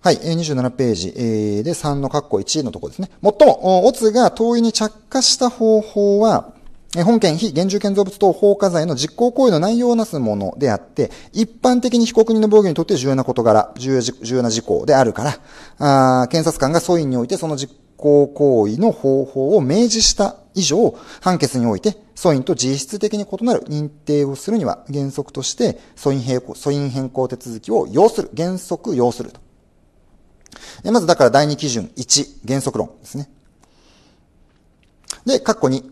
A: はい、27ページ、えで3の括弧1のところですね。もっとも、オツが遠いに着火した方法は、本件非現住建造物等放火罪の実行行為の内容をなすものであって、一般的に被告人の防御にとって重要な事柄、重要な事項であるから、あ検察官が訴因においてその実行行為の方法を明示した以上、判決において、素因と実質的に異なる認定をするには、原則として、素因変更、素因変更手続きを要する。原則要すると。まずだから第二基準1、原則論ですね。で、括弧2、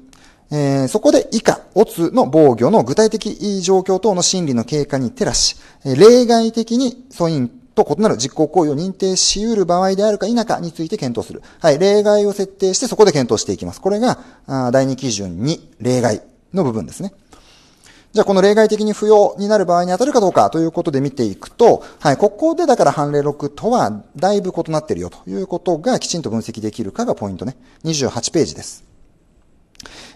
A: えー、そこで以下、オツの防御の具体的状況等の心理の経過に照らし、例外的に素因と異なる実行行為を認定し得る場合であるか否かについて検討する。はい、例外を設定してそこで検討していきます。これが、あ第2基準2、例外の部分ですね。じゃあこの例外的に不要になる場合に当たるかどうかということで見ていくと、はい、ここでだから判例6とはだいぶ異なってるよということがきちんと分析できるかがポイントね。28ページです。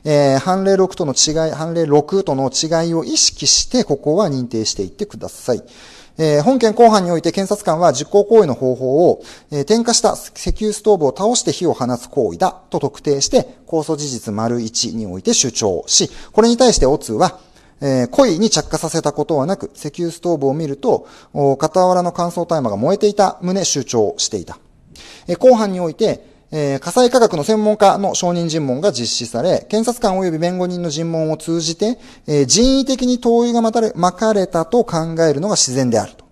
A: えー、判例6との違い、判例6との違いを意識して、ここは認定していってください。えー、本件後半において検察官は実行行為の方法を、えー、点火した石油ストーブを倒して火を放つ行為だと特定して、控訴事実丸1において主張し、これに対してオツは、えー、故意に着火させたことはなく、石油ストーブを見ると、傍らの乾燥大麻が燃えていた旨主張していた。えー、後半において、えー、火災科学の専門家の承認尋問が実施され、検察官及び弁護人の尋問を通じて、えー、人為的に灯油がまたまかれたと考えるのが自然であると。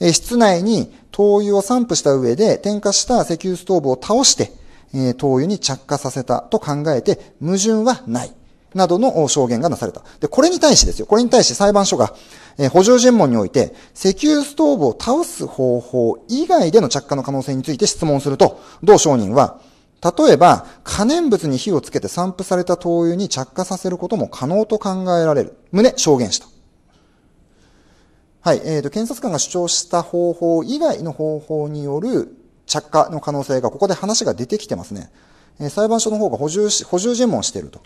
A: えー、室内に灯油を散布した上で、点火した石油ストーブを倒して、えー、灯油に着火させたと考えて、矛盾はない。などの証言がなされた。で、これに対してですよ。これに対して裁判所が、えー、補充尋問において、石油ストーブを倒す方法以外での着火の可能性について質問すると、同証人は、例えば、可燃物に火をつけて散布された灯油に着火させることも可能と考えられる。旨、証言した。はい。えっ、ー、と、検察官が主張した方法以外の方法による着火の可能性が、ここで話が出てきてますね。えー、裁判所の方が補充し、補充尋問していると。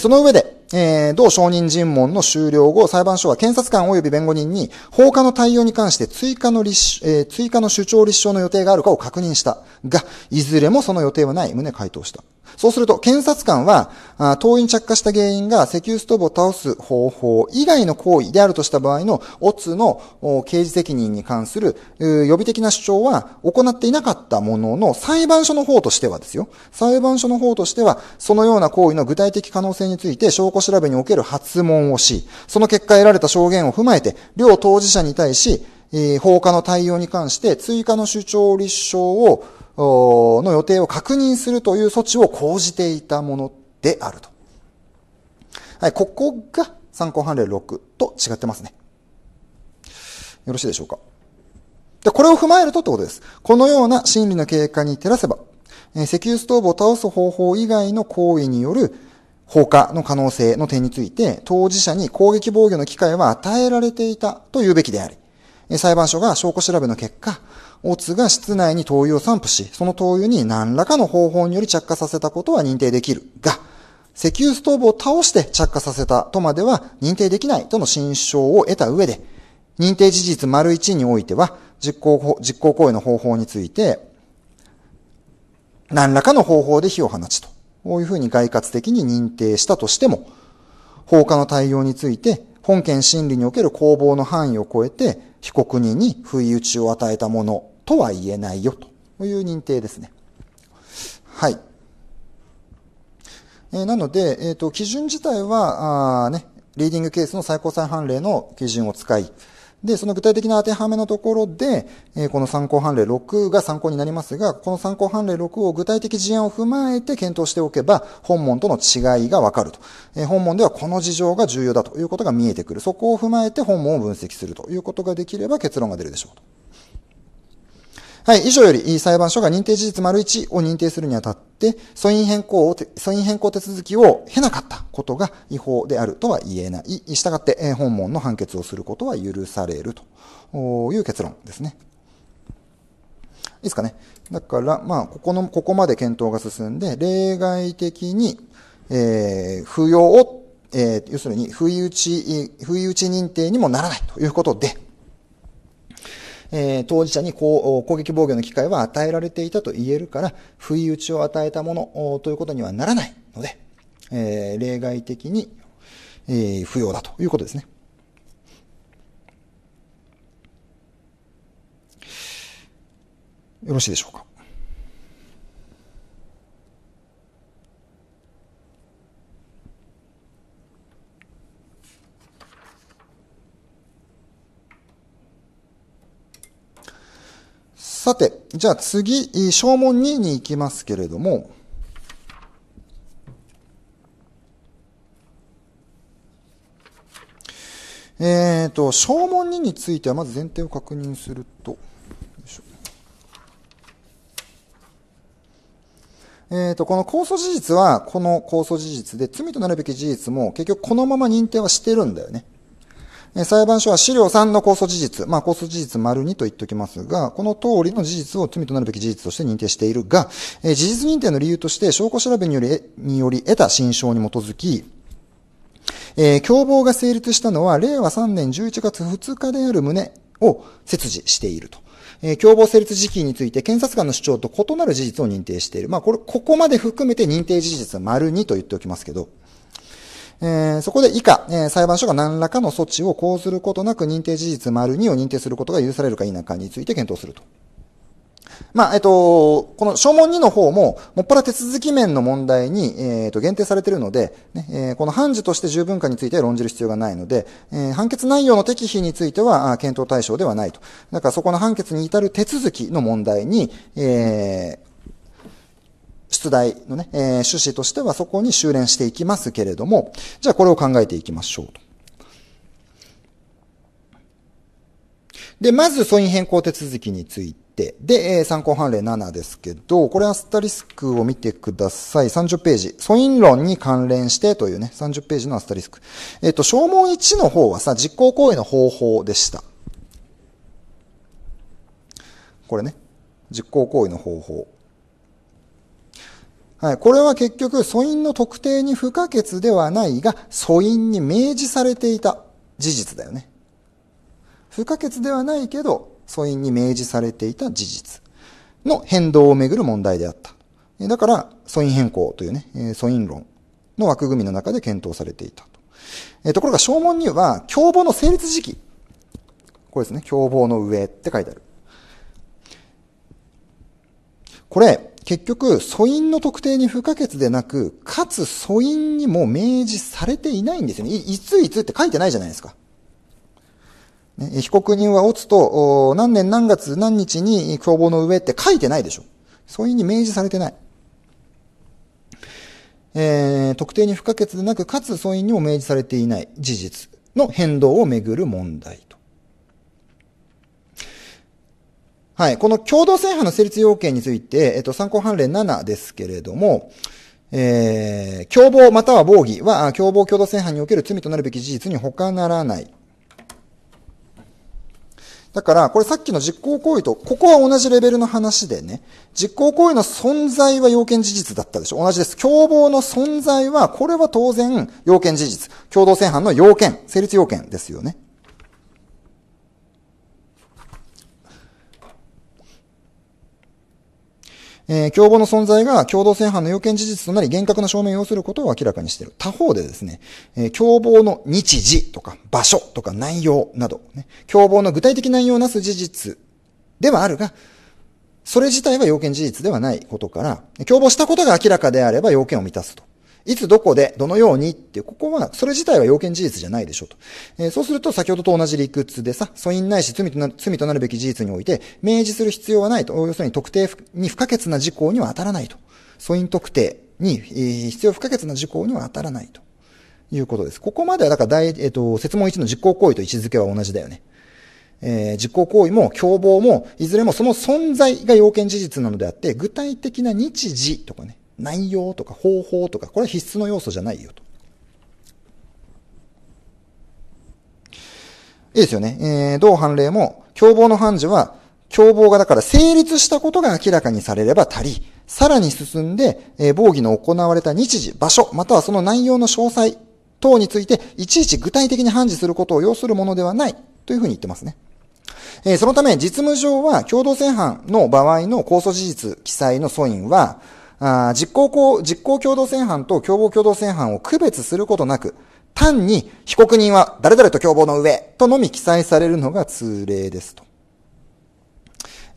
A: その上で、えー、同証人尋問の終了後、裁判所は検察官及び弁護人に放火の対応に関して追加の立、えー、追加の主張立証の予定があるかを確認したが、いずれもその予定はない旨回答した。そうすると、検察官は、あ党員着火した原因が石油ストーブを倒す方法以外の行為であるとした場合の、オツの刑事責任に関する予備的な主張は行っていなかったものの、裁判所の方としてはですよ。裁判所の方としては、そのような行為の具体的可能性について証拠こ調べにおける発問をし、その結果得られた証言を踏まえて、両当事者に対し、えー、放火の対応に関して追加の主張立証を、の予定を確認するという措置を講じていたものであると。はい、ここが参考判例6と違ってますね。よろしいでしょうか。で、これを踏まえるとってことです。このような心理の経過に照らせば、えー、石油ストーブを倒す方法以外の行為による放火の可能性の点について、当事者に攻撃防御の機会は与えられていたと言うべきであり、裁判所が証拠調べの結果、オツが室内に灯油を散布し、その灯油に何らかの方法により着火させたことは認定できるが、石油ストーブを倒して着火させたとまでは認定できないとの心証を得た上で、認定事実丸一においては、実行、実行行為の方法について、何らかの方法で火を放ちと。こういうふうに概括的に認定したとしても、放火の対応について、本件審理における攻防の範囲を超えて、被告人に不意打ちを与えたものとは言えないよ、という認定ですね。はい。えー、なので、えっ、ー、と、基準自体は、あね、リーディングケースの最高裁判例の基準を使い、で、その具体的な当てはめのところで、えこの参考判例6が参考になりますが、この参考判例6を具体的事案を踏まえて検討しておけば、本門との違いがわかると。え本門ではこの事情が重要だということが見えてくる。そこを踏まえて本門を分析するということができれば結論が出るでしょうと。はい、以上より裁判所が認定事実丸1を認定するにあたって、素因変更を、素因変更手続きを経なかったことが違法であるとは言えない。従って、本門の判決をすることは許されるという結論ですね。いいですかね。だから、まあ、ここの、ここまで検討が進んで、例外的に、えー、不要を、えー、要するに、不意打ち、不意打ち認定にもならないということで、えー、当事者にこう攻撃防御の機会は与えられていたと言えるから、不意打ちを与えたものということにはならないので、えー、例外的に、えー、不要だということですね。よろしいでしょうか。さて、じゃあ次、証文2に行きますけれども、えっ、ー、と、証文2については、まず前提を確認すると、えっ、ー、と、この控訴事実は、この控訴事実で、罪となるべき事実も、結局このまま認定はしてるんだよね。裁判所は資料3の控訴事実、まあ、控訴事実丸2と言っておきますが、この通りの事実を罪となるべき事実として認定しているが、え事実認定の理由として、証拠調べにより、により得た心証に基づき、えー、共謀が成立したのは、令和3年11月2日である旨を切除していると。えー、共謀成立時期について検察官の主張と異なる事実を認定している。まあ、これ、ここまで含めて認定事実丸2と言っておきますけど、えー、そこで以下、えー、裁判所が何らかの措置を講ずることなく認定事実丸2を認定することが許されるか否かについて検討すると。まあ、えっと、この証文2の方も、もっぱら手続き面の問題に、えっと、限定されているので、ねえー、この判事として十分化については論じる必要がないので、えー、判決内容の適否については、検討対象ではないと。だからそこの判決に至る手続きの問題に、えー、出題のね、えー、趣旨としてはそこに修練していきますけれども、じゃあこれを考えていきましょうと。で、まず素因変更手続きについて。で、えー、参考判例7ですけど、これアスタリスクを見てください。30ページ。素因論に関連してというね、30ページのアスタリスク。えっ、ー、と、証文1の方はさ、実行行為の方法でした。これね。実行行為の方法。はい、これは結局素因の特定に不可欠ではないが素因に明示されていた事実だよね不可欠ではないけど素因に明示されていた事実の変動をめぐる問題であっただから素因変更というね素因論の枠組みの中で検討されていたとところが証文には共謀の成立時期これですね共謀の上って書いてあるこれ結局、素因の特定に不可欠でなく、かつ素因にも明示されていないんですよね。いついつって書いてないじゃないですか。ね、被告人は落つと、何年何月何日に共謀の上って書いてないでしょ。素因に明示されてない。えー、特定に不可欠でなく、かつ素因にも明示されていない事実の変動をめぐる問題。はい。この共同正犯の成立要件について、えっと、参考判例7ですけれども、えー、共謀または防疑は、共謀共同正犯における罪となるべき事実に他ならない。だから、これさっきの実行行為と、ここは同じレベルの話でね、実行行為の存在は要件事実だったでしょ同じです。共謀の存在は、これは当然要件事実。共同正犯の要件、成立要件ですよね。えー、競の存在が共同正犯の要件事実となり厳格な証明を要することを明らかにしている。他方でですね、えー、共謀の日時とか場所とか内容など、ね、共謀の具体的内容をなす事実ではあるが、それ自体は要件事実ではないことから、共謀したことが明らかであれば要件を満たすと。いつどこで、どのようにっていう、ここは、それ自体は要件事実じゃないでしょうと。えー、そうすると、先ほどと同じ理屈でさ、素因ないし罪とな罪となるべき事実において、明示する必要はないと。要するに特定に不可欠な事項には当たらないと。素因特定に、えー、必要不可欠な事項には当たらないと。いうことです。ここまでは、だから大、えっ、ー、と、説問1の実行行為と位置づけは同じだよね。えー、実行行為も共謀も、いずれもその存在が要件事実なのであって、具体的な日時とかね、内容とか方法とか、これは必須の要素じゃないよと。いいですよね。えー、同判例も、共謀の判事は、共謀がだから成立したことが明らかにされれば足り、さらに進んで、えー、防御の行われた日時、場所、またはその内容の詳細等について、いちいち具体的に判事することを要するものではない、というふうに言ってますね。えー、そのため、実務上は、共同正犯の場合の控訴事実記載の素因は、あ実行こう、実行共同正犯と共謀共同正犯を区別することなく、単に被告人は誰々と共謀の上とのみ記載されるのが通例ですと。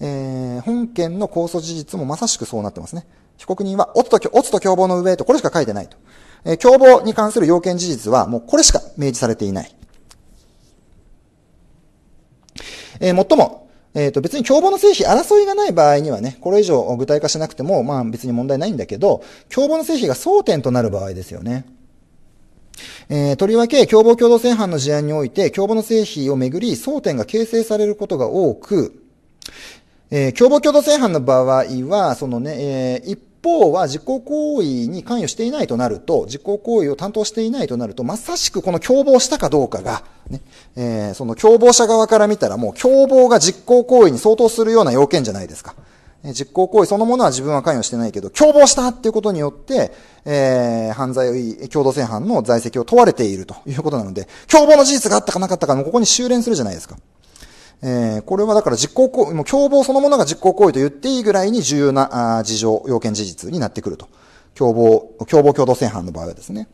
A: えー、本件の控訴事実もまさしくそうなってますね。被告人は、おつと、おつと共謀の上と、これしか書いてないと。えー、共謀に関する要件事実は、もうこれしか明示されていない。えー、もっとも、えっ、ー、と、別に共謀の成否、争いがない場合にはね、これ以上具体化しなくても、まあ別に問題ないんだけど、共謀の成否が争点となる場合ですよね。えー、とりわけ、共謀共同正犯の事案において、共謀の成否をめぐり、争点が形成されることが多く、えー、共謀共同正犯の場合は、そのね、えー、一方は自己行為に関与していないとなると、自己行為を担当していないとなると、まさしくこの共謀したかどうかが、ね、えー、その共謀者側から見たらもう共謀が実行行為に相当するような要件じゃないですか。実行行為そのものは自分は関与してないけど、共謀したっていうことによって、えー、犯罪、共同正犯の在籍を問われているということなので、共謀の事実があったかなかったかもここに修練するじゃないですか。えー、これはだから実行行為、もう共謀そのものが実行行為と言っていいぐらいに重要な事情、要件事実になってくると。共謀、共謀共同正犯の場合はですね。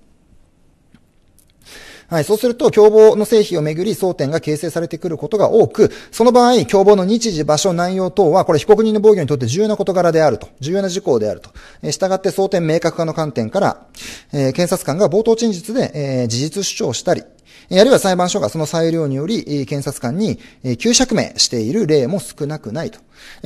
A: はい、そうすると、共謀の成否をめぐり争点が形成されてくることが多く、その場合、共謀の日時、場所、内容等は、これ被告人の防御にとって重要な事柄であると、重要な事項であると。え従って争点明確化の観点から、えー、検察官が冒頭陳述で、えー、事実主張したり、あるいは裁判所がその裁量により、検察官に急釈明している例も少なくないと。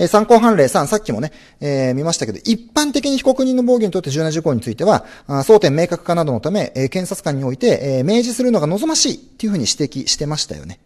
A: 参考判例3、さっきもね、えー、見ましたけど、一般的に被告人の防御にとって重要な事項については、争点明確化などのため、検察官において、明示するのが望ましいっていうふうに指摘してましたよね。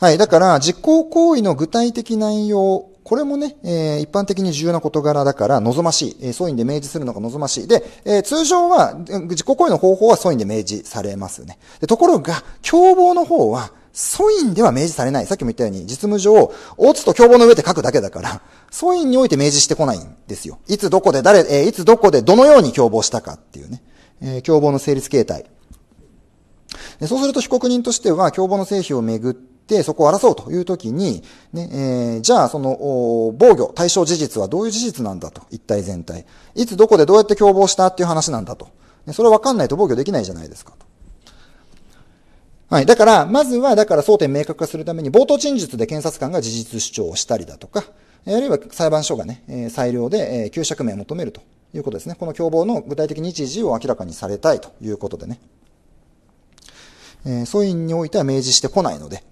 A: はい。だから、実行行為の具体的内容これもね、えー、一般的に重要な事柄だから望ましい。えー、素因で明示するのが望ましい。で、えー、通常は、自己行為の方法は素因で明示されますね。でところが、共謀の方は、素因では明示されない。さっきも言ったように、実務上、オツと共謀の上で書くだけだから、素因において明示してこないんですよ。いつどこで誰、えー、いつどこでどのように共謀したかっていうね。えー、共謀の成立形態。そうすると被告人としては、共謀の成否をめぐっ、そこを争うという時に、ね、えー、じゃあその、防御、対象事実はどういう事実なんだと、一体全体。いつどこでどうやって共謀したっていう話なんだと。ね、それわかんないと防御できないじゃないですかと。はい。だから、まずは、だから争点明確化するために、冒頭陳述で検察官が事実主張をしたりだとか、あるいは裁判所がね、え裁量で、えー、旧釈名を求めるということですね。この共謀の具体的日時を明らかにされたいということでね。えー、員においては明示してこないので、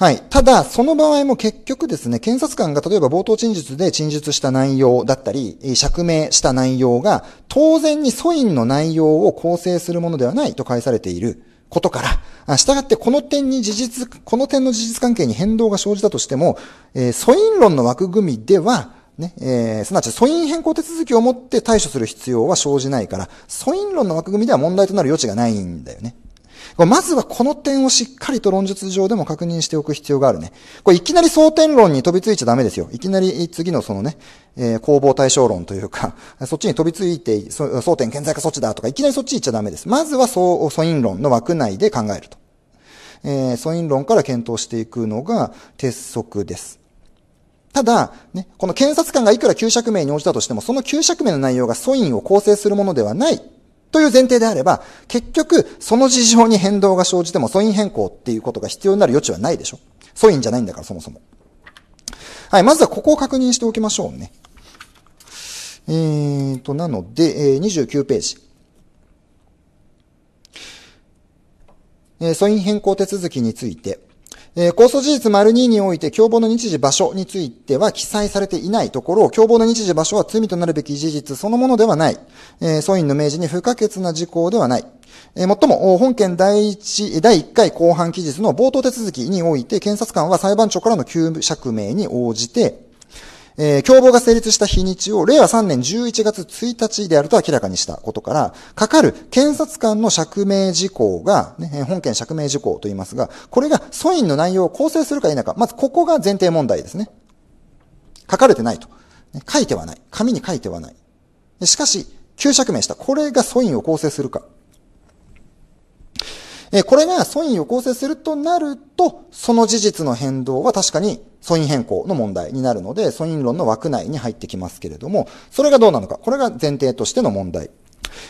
A: はい。ただ、その場合も結局ですね、検察官が例えば冒頭陳述で陳述した内容だったり、釈明した内容が、当然に素因の内容を構成するものではないと返されていることから、従ってこの点に事実、この点の事実関係に変動が生じたとしても、えー、素因論の枠組みでは、ね、えー、すなわち素因変更手続きをもって対処する必要は生じないから、素因論の枠組みでは問題となる余地がないんだよね。まずはこの点をしっかりと論述上でも確認しておく必要があるね。これいきなり争点論に飛びついちゃダメですよ。いきなり次のそのね、えー、攻防対象論というか、そっちに飛びついて、争点顕在化措置だとか、いきなりそっち行っちゃダメです。まずは素因論の枠内で考えると。えー、素因論から検討していくのが鉄則です。ただ、ね、この検察官がいくら0釈名に応じたとしても、その0釈名の内容が素因を構成するものではないという前提であれば、結局、その事情に変動が生じても素因変更っていうことが必要になる余地はないでしょ。素因じゃないんだから、そもそも。はい、まずはここを確認しておきましょうね。えーと、なので、えー、29ページ。えー、素因変更手続きについて、えー、控訴事実丸2において、共謀の日時場所については記載されていないところ、共謀の日時場所は罪となるべき事実そのものではない。えー、総員の明示に不可欠な事項ではない。えー、もっとも、本件第一、第一回後半期日の冒頭手続きにおいて、検察官は裁判長からの急釈明に応じて、えー、共謀が成立した日にちを令和3年11月1日であると明らかにしたことから、かかる検察官の釈明事項が、ね、本件釈明事項と言いますが、これが訴因の内容を構成するか否か、まずここが前提問題ですね。書かれてないと。書いてはない。紙に書いてはない。しかし、旧釈明した。これが訴因を構成するか。えこれが訴因を構成するとなると、その事実の変動は確かに素因変更の問題になるので、素因論の枠内に入ってきますけれども、それがどうなのか、これが前提としての問題。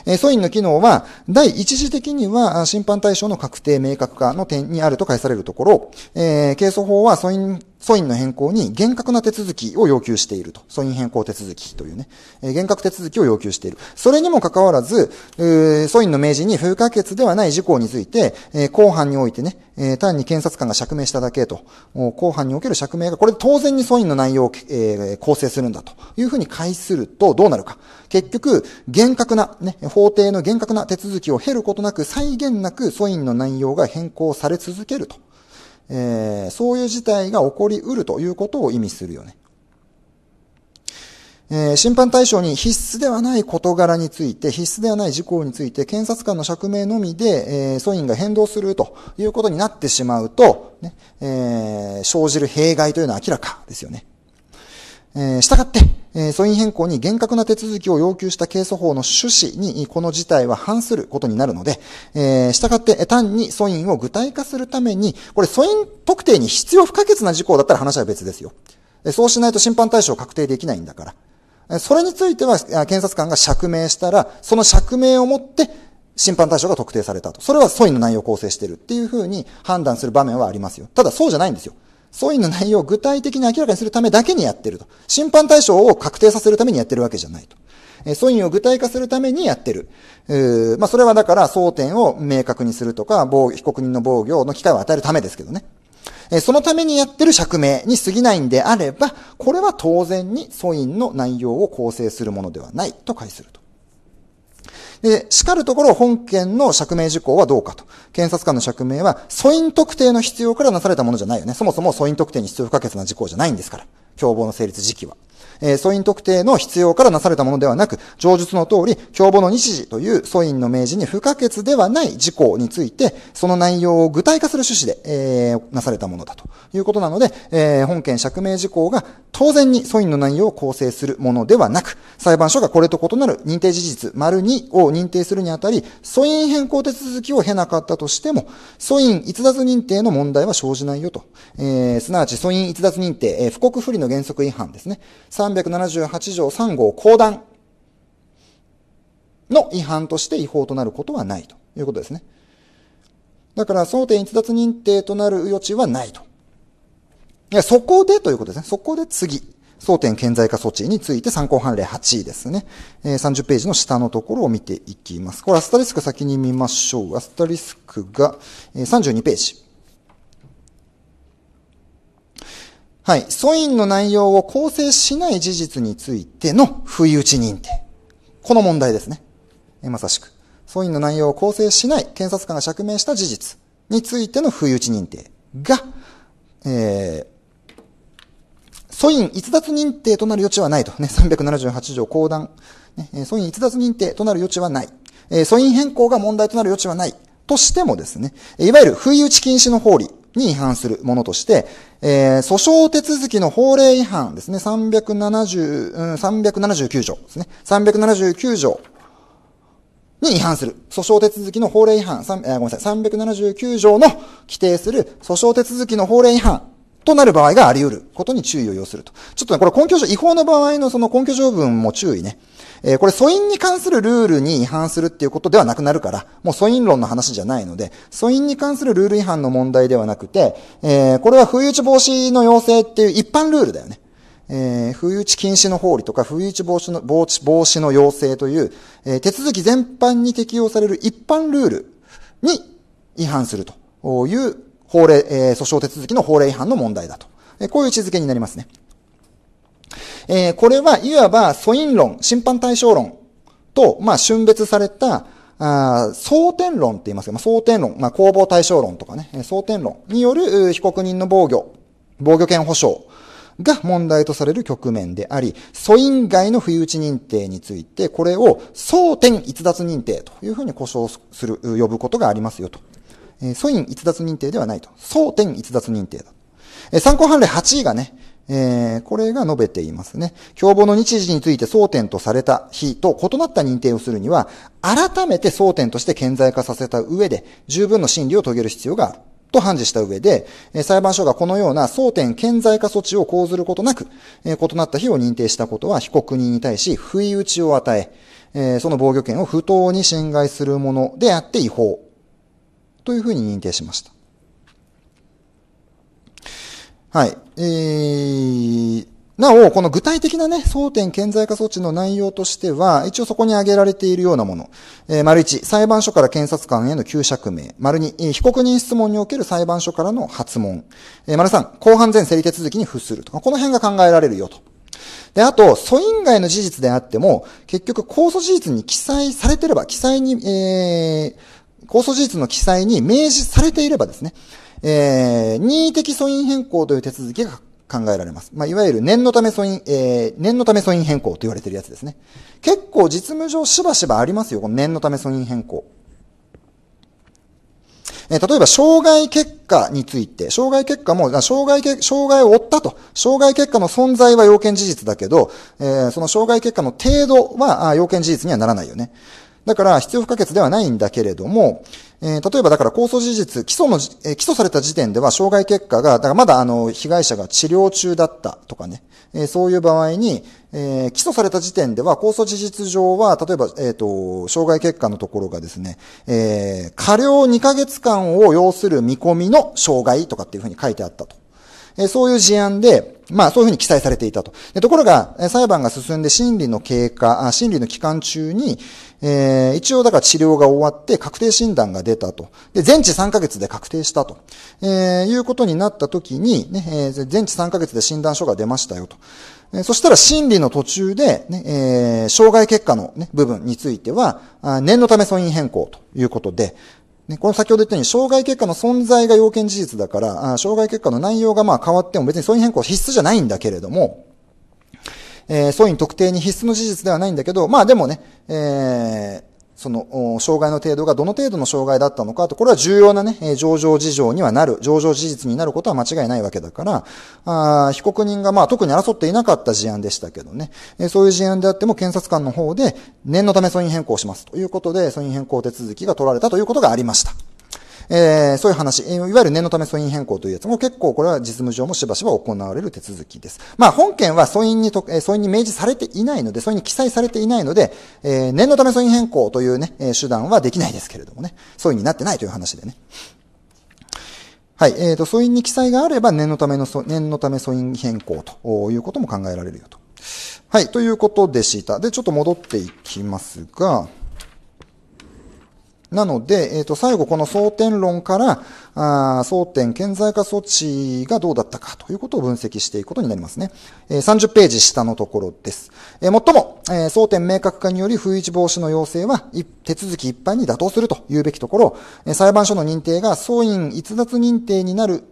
A: えー、素因の機能は、第一次的には審判対象の確定明確化の点にあると返されるところ、えー、係争法は素因素因の変更に厳格な手続きを要求していると。素因変更手続きというね、えー、厳格手続きを要求している。それにもかかわらず、え素因の明示に不可欠ではない事項について、えー、後半においてね、えー、単に検察官が釈明しただけと、後半における釈明が、これ当然に素因の内容を、えー、構成するんだというふうに解するとどうなるか。結局、厳格な、ね、法廷の厳格な手続きを経ることなく、再現なく素因の内容が変更され続けると。えー、そういう事態が起こりうるということを意味するよね。えー、審判対象に必須ではない事柄について、必須ではない事項について、検察官の釈明のみで、えー、訴因が変動するということになってしまうと、ねえー、生じる弊害というのは明らかですよね。えしたがって、え素因変更に厳格な手続きを要求した係訴法の趣旨にこの事態は反することになるので、えしたがって単に素因を具体化するために、これ素因特定に必要不可欠な事項だったら話は別ですよ。そうしないと審判対象確定できないんだから。それについては検察官が釈明したら、その釈明をもって審判対象が特定されたと。それは素因の内容を構成しているっていうふうに判断する場面はありますよ。ただそうじゃないんですよ。総意の内容を具体的に明らかにするためだけにやってると。審判対象を確定させるためにやってるわけじゃないと。え、素因を具体化するためにやってる。まあ、それはだから争点を明確にするとか、被告人の防御の機会を与えるためですけどね。え、そのためにやってる釈明に過ぎないんであれば、これは当然に素因の内容を構成するものではないと解すると。で、叱るところ本件の釈明事項はどうかと。検察官の釈明は、素因特定の必要からなされたものじゃないよね。そもそも素因特定に必要不可欠な事項じゃないんですから。共謀の成立時期は。えー、素因特定の必要からなされたものではなく、上述の通り、共謀の日時という素因の明示に不可欠ではない事項について、その内容を具体化する趣旨で、えー、なされたものだということなので、えー、本件釈明事項が当然に素因の内容を構成するものではなく、裁判所がこれと異なる認定事実丸2を認定するにあたり、素因変更手続きを経なかったとしても、素因逸脱認定の問題は生じないよと。えー、すなわち素因逸脱認定、えー、不告不利の原則違反ですね。378条3号公団の違反として違法となることはないということですね。だから、争点逸脱認定となる余地はないと。いや、そこでということですね。そこで次。争点顕在化措置について参考判例8位ですね。え30ページの下のところを見ていきます。これアスタリスク先に見ましょう。アスタリスクが、え32ページ。はい、素因の内容を構成しない事実についての不意打ち認定。この問題ですね。まさしく。素因の内容を構成しない検察官が釈明した事実についての不意打ち認定が、えー、訴因逸脱認定となる余地はないと。ね、378条公団、ね、素因逸脱認定となる余地はない。えー、因変更が問題となる余地はない。としてもですね、いわゆる不意打ち禁止の法理に違反するものとして、えー、訴訟手続きの法令違反ですね、370、うん、379条ですね、379条に違反する。訴訟手続きの法令違反、えー、ごめんなさい、379条の規定する訴訟手続きの法令違反となる場合があり得ることに注意を要すると。ちょっとね、これ根拠上、違法の場合のその根拠条文も注意ね。えー、これ素因に関するルールに違反するっていうことではなくなるから、もう素因論の話じゃないので、素因に関するルール違反の問題ではなくて、えー、これは不意打ち防止の要請っていう一般ルールだよね。えー、不意打ち禁止の法理とか、不意打ち防止の、防止、防止の要請という、えー、手続き全般に適用される一般ルールに違反するという法令、えー、訴訟手続きの法令違反の問題だと。えー、こういう位置づけになりますね。えー、これはいわば素因論、審判対象論と、まあ、春別された、ああ、争点論って言いますけど、まあ、争点論、まあ、公募対象論とかね、争点論による被告人の防御、防御権保障が問題とされる局面であり、素因外の不意打ち認定について、これを争点逸脱認定というふうに呼称する、呼ぶことがありますよと。えー、素因逸脱認定ではないと。争点逸脱認定だ。えー、参考判例8位がね、えー、これが述べていますね。共謀の日時について争点とされた日と異なった認定をするには、改めて争点として顕在化させた上で、十分の審理を遂げる必要がある。と判事した上で、裁判所がこのような争点顕在化措置を講ずることなく、異なった日を認定したことは被告人に対し不意打ちを与え、その防御権を不当に侵害するものであって違法。というふうに認定しました。はい。えー、なお、この具体的なね、争点顕在化措置の内容としては、一応そこに挙げられているようなもの。えー、丸1、裁判所から検察官への求釈明。丸2、被告人質問における裁判所からの発問。えー、丸3、公判前整理手続きに付するとか、この辺が考えられるよと。で、あと、訴因外の事実であっても、結局、控訴事実に記載されてれば、記載に、えー、控訴事実の記載に明示されていればですね、えー、任意的素因変更という手続きが考えられます。まあ、いわゆる念のため素因、えー、念のため素因変更と言われてるやつですね。結構実務上しばしばありますよ、この念のため素因変更。え例えば、障害結果について、障害結果も、障害け、障害を負ったと、障害結果の存在は要件事実だけど、えー、その障害結果の程度は、要件事実にはならないよね。だから必要不可欠ではないんだけれども、えー、例えばだから控訴事実、起訴の、えー、起訴された時点では障害結果が、だからまだあの、被害者が治療中だったとかね、えー、そういう場合に、えー、起訴された時点では、控訴事実上は、例えば、えっ、ー、と、障害結果のところがですね、えー、過料2ヶ月間を要する見込みの障害とかっていうふうに書いてあったと。えそういう事案で、まあ、そういうふうに記載されていたと。ところが、裁判が進んで審理の経過、あ審理の期間中に、えー、一応だから治療が終わって確定診断が出たと。で、全治3ヶ月で確定したと。えー、いうことになった時に、ね、えー、全治3ヶ月で診断書が出ましたよと。えそしたら審理の途中で、ね、えー、障害結果の、ね、部分については、念のため素因変更ということで、ね、この先ほど言ったように、障害結果の存在が要件事実だから、あ障害結果の内容がまあ変わっても別に素因変更必須じゃないんだけれども、えー、素因特定に必須の事実ではないんだけど、まあでもね、えー、その、障害の程度がどの程度の障害だったのかと、これは重要なね、上場事情にはなる、上場事実になることは間違いないわけだから、あ被告人がまあ特に争っていなかった事案でしたけどね、えそういう事案であっても検察官の方で、念のため損因変更しますということで、損因変更手続きが取られたということがありました。えー、そういう話、いわゆる念のため素因変更というやつも結構これは実務上もしばしば行われる手続きです。まあ、本件は素因にと、え素因に明示されていないので、素因に記載されていないので、えー、念のため素因変更というね、え手段はできないですけれどもね、素因になってないという話でね。はい。えっ、ー、と、素因に記載があれば、念のための、念のため素因変更ということも考えられるよと。はい。ということでした。で、ちょっと戻っていきますが、なので、えっ、ー、と、最後この争点論から、あ争点顕在化措置がどうだったかということを分析していくことになりますね。えー、30ページ下のところです。えー、もっとも、えー、争点明確化により不一防止の要請は、手続き一般に妥当するというべきところ、えー、裁判所の認定が総員逸脱認定になる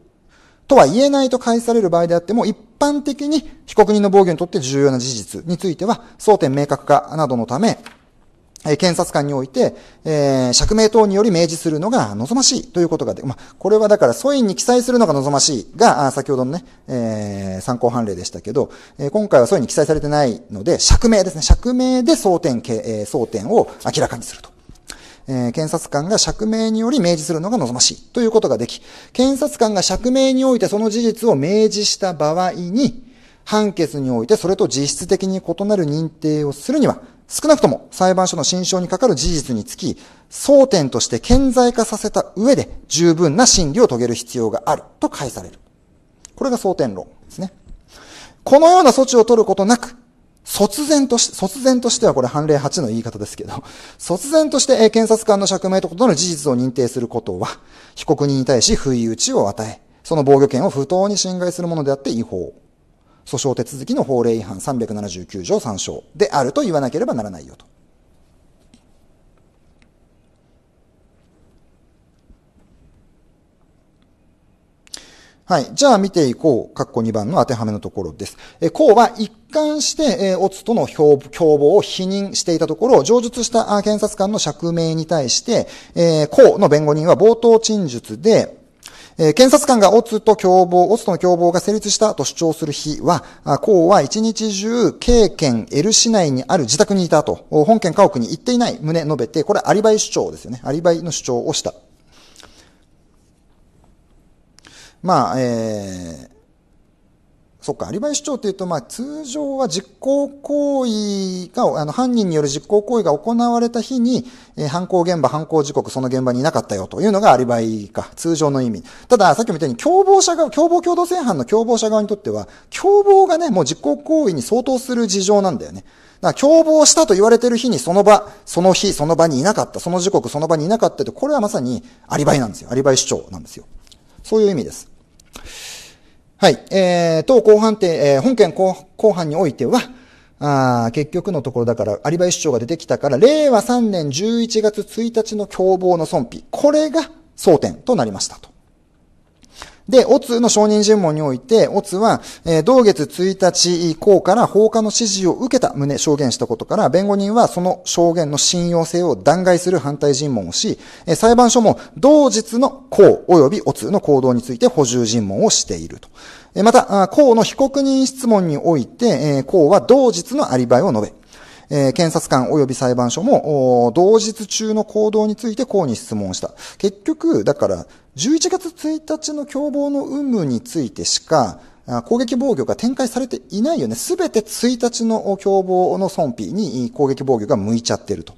A: とは言えないと返される場合であっても、一般的に被告人の防御にとって重要な事実については、争点明確化などのため、え検察官において、えー、釈明等により明示するのが望ましいということがで、まあ、これはだから、素因に記載するのが望ましいが、先ほどのね、えー、参考判例でしたけど、えー、今回は素因に記載されてないので、釈明ですね。釈明で争点、え争点を明らかにすると。え検察官が釈明により明示するのが望ましいということができ、検察官が釈明においてその事実を明示した場合に、判決においてそれと実質的に異なる認定をするには、少なくとも裁判所の心証にかかる事実につき、争点として顕在化させた上で十分な審理を遂げる必要があると解される。これが争点論ですね。このような措置を取ることなく、卒然とし、卒然としてはこれ判例8の言い方ですけど、卒然として検察官の釈明と異なる事実を認定することは、被告人に対し不意打ちを与え、その防御権を不当に侵害するものであって違法。訴訟手続きの法令違反379条参照であると言わなければならないよと。はい。じゃあ見ていこう。括弧2番の当てはめのところです。え、項は一貫して、えー、オツとの共謀を否認していたところ、上述した検察官の釈明に対して、えー、項の弁護人は冒頭陳述で、えー、検察官がオツと共謀、オツとの共謀が成立したと主張する日は、公は一日中、経県エル市内にある自宅にいたと、本県家屋に行っていない旨述べて、これアリバイ主張ですよね。アリバイの主張をした。まあ、えー、そっか、アリバイ主張っていうと、まあ、通常は実行行為が、あの、犯人による実行行為が行われた日に、えー、犯行現場、犯行時刻、その現場にいなかったよというのがアリバイか、通常の意味。ただ、さっきも言ったように共謀者側、共謀共同正犯の共謀者側にとっては、共謀がね、もう実行行為に相当する事情なんだよね。だから共謀したと言われてる日にその場、その日、その場にいなかった、その時刻、その場にいなかったと、これはまさにアリバイなんですよ。アリバイ主張なんですよ。そういう意味です。はい。えー、当後半て、えー、本件後後半においては、あ結局のところだから、アリバイ主張が出てきたから、令和3年11月1日の共謀の損否、これが争点となりましたと。で、オツの承認尋問において、オツは、えー、同月1日以降から放火の指示を受けた旨証言したことから、弁護人はその証言の信用性を弾劾する反対尋問をし、えー、裁判所も同日の公及びオツの行動について補充尋問をしていると。また、公の被告人質問において、公は同日のアリバイを述べ、えー、検察官及び裁判所も、同日中の行動についてこうに質問した。結局、だから、11月1日の共謀の有無についてしか、攻撃防御が展開されていないよね。すべて1日の共謀の損否に攻撃防御が向いちゃってると。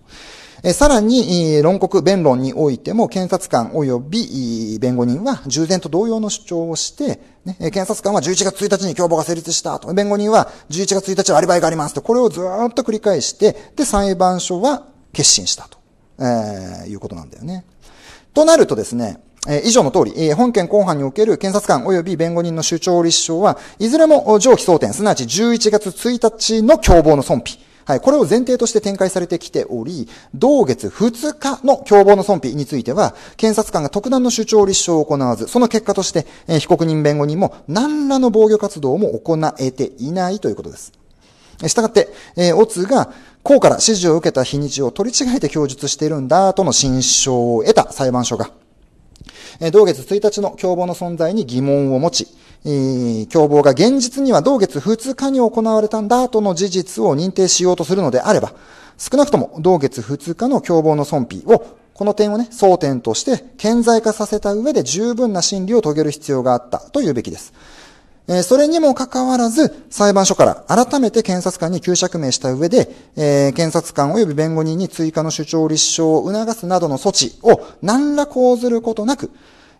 A: えさらに、論告、弁論においても、検察官及び弁護人は従前と同様の主張をして、ね、検察官は11月1日に共謀が成立したと。弁護人は11月1日はアリバイがありますと。これをずっと繰り返して、で、裁判所は決心したと、えー、いうことなんだよね。となるとですね、え以上の通り、本件公判における検察官及び弁護人の主張立証は、いずれも上記争点、すなわち11月1日の共謀の損否。はい、これを前提として展開されてきており、同月2日の共謀の損否については、検察官が特段の主張立証を行わず、その結果として、えー、被告人弁護人も何らの防御活動も行えていないということです。したがって、えー、オツが、こうから指示を受けた日にちを取り違えて供述しているんだ、との心証を得た裁判所が、えー、同月1日の共謀の存在に疑問を持ち、共謀が現実には同月2日に行われたんだとの事実を認定しようとするのであれば、少なくとも同月2日の共謀の損否を、この点をね、争点として顕在化させた上で十分な審理を遂げる必要があったと言うべきです。えそれにもかかわらず、裁判所から改めて検察官に急釈明した上で、え検察官及び弁護人に追加の主張立証を促すなどの措置を何ら講ずることなく、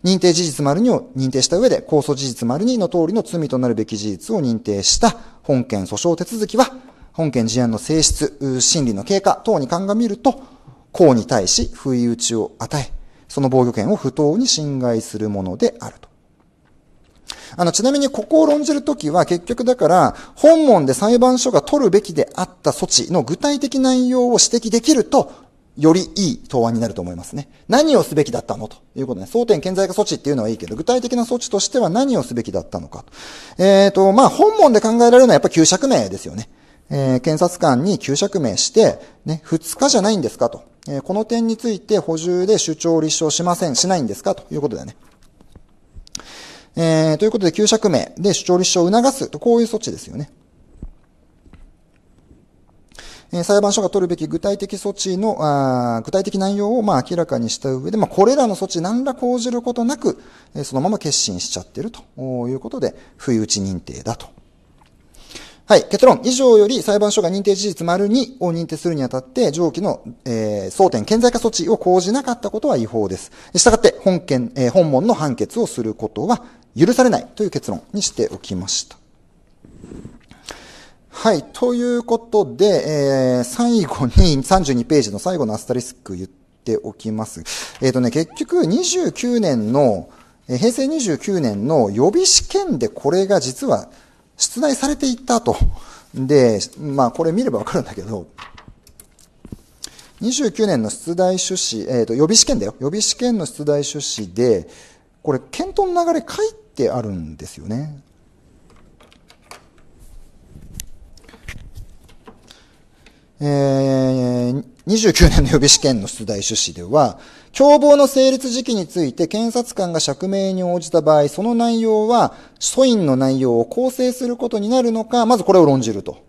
A: 認定事実丸2を認定した上で、控訴事実丸2の通りの罪となるべき事実を認定した本件訴訟手続きは、本件事案の性質、審理の経過等に鑑みると、公に対し不意打ちを与え、その防御権を不当に侵害するものであると。あの、ちなみにここを論じるときは結局だから、本門で裁判所が取るべきであった措置の具体的内容を指摘できると、よりいい答案になると思いますね。何をすべきだったのということね。争点顕在化措置っていうのはいいけど、具体的な措置としては何をすべきだったのかえっ、ー、と、まあ、本文で考えられるのはやっぱ旧釈明ですよね。えー、検察官に旧釈明して、ね、2日じゃないんですかと。えー、この点について補充で主張を立証しません、しないんですかということだよね。えー、ということで、旧釈明で主張立証を促すと、こういう措置ですよね。え裁判所が取るべき具体的措置の、あ具体的内容をまあ明らかにした上で、まあ、これらの措置何ら講じることなく、えそのまま決心しちゃってるということで、不意打ち認定だと。はい、結論。以上より裁判所が認定事実丸2を認定するにあたって、上記の、えー、争点顕在化措置を講じなかったことは違法です。したがって、本件、えー、本問の判決をすることは許されないという結論にしておきました。はい。ということで、えー、最後に、32ページの最後のアスタリスク言っておきます。えっ、ー、とね、結局29年の、えー、平成29年の予備試験でこれが実は出題されていたと。で、まあこれ見ればわかるんだけど、29年の出題趣旨、えっ、ー、と、予備試験だよ。予備試験の出題趣旨で、これ、検討の流れ書いてあるんですよね。えー、29年の予備試験の出題趣旨では、共謀の成立時期について検察官が釈明に応じた場合、その内容は、訴因の内容を構成することになるのか、まずこれを論じると。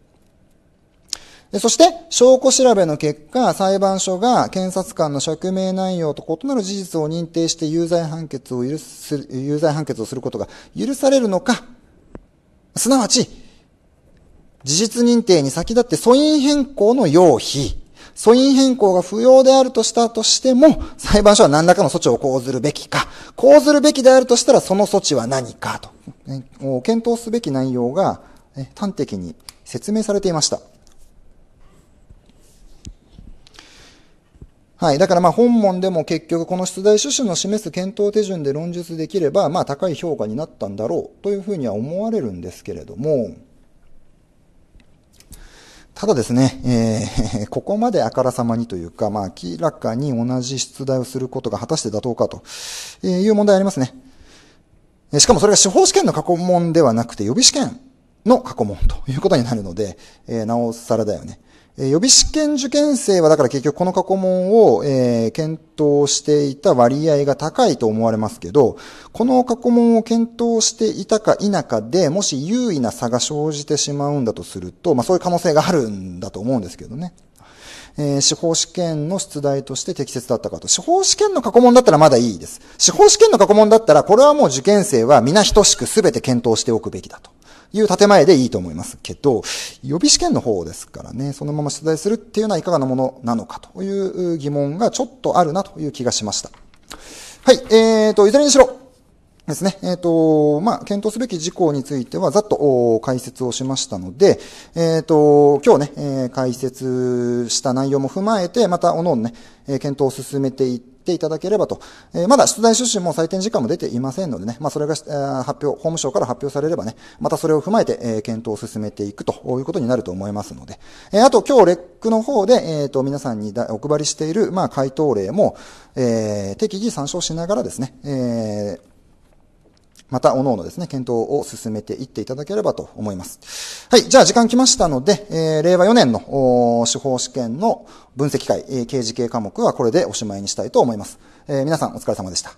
A: でそして、証拠調べの結果、裁判所が検察官の釈明内容と異なる事実を認定して有罪判決を許す、有罪判決をすることが許されるのか、すなわち、事実認定に先立って素因変更の要否、素因変更が不要であるとしたとしても、裁判所は何らかの措置を講ずるべきか、講ずるべきであるとしたらその措置は何かと、検討すべき内容が端的に説明されていました。はい。だからまあ本問でも結局この出題趣旨の示す検討手順で論述できれば、まあ高い評価になったんだろうというふうには思われるんですけれども、ただですね、えー、ここまであからさまにというか、まあ、明らかに同じ出題をすることが果たして妥当かという問題ありますね。しかもそれが司法試験の過去問ではなくて予備試験の過去問ということになるので、えー、なおさらだよね。え予備試験受験生はだから結局この過去問を、え検討していた割合が高いと思われますけど、この過去問を検討していたか否かで、もし優位な差が生じてしまうんだとすると、まあそういう可能性があるんだと思うんですけどね。えー、司法試験の出題として適切だったかと。司法試験の過去問だったらまだいいです。司法試験の過去問だったら、これはもう受験生は皆等しく全て検討しておくべきだと。いう建前でいいと思いますけど、予備試験の方ですからね、そのまま出題するっていうのはいかがなものなのかという疑問がちょっとあるなという気がしました。はい、えーと、いずれにしろ、ですね。えっ、ー、と、まあ、検討すべき事項については、ざっと解説をしましたので、えっ、ー、と、今日ね、えー、解説した内容も踏まえて、また、おのおね、え検討を進めていって、ていただければと。えー、まだ出題趣旨も採点時間も出ていませんのでね、まあ、それが、えー、発表、法務省から発表されればね、またそれを踏まえて、えー、検討を進めていくということになると思いますので。えー、あと今日レックの方で、えっ、ー、と、皆さんにお配りしている、まあ、回答例も、えー、適宜参照しながらですね、えー、また、おのおのですね、検討を進めていっていただければと思います。はい、じゃあ時間来ましたので、えー、令和4年の司法試験の分析会、えー、刑事系科目はこれでおしまいにしたいと思います。えー、皆さんお疲れ様でした。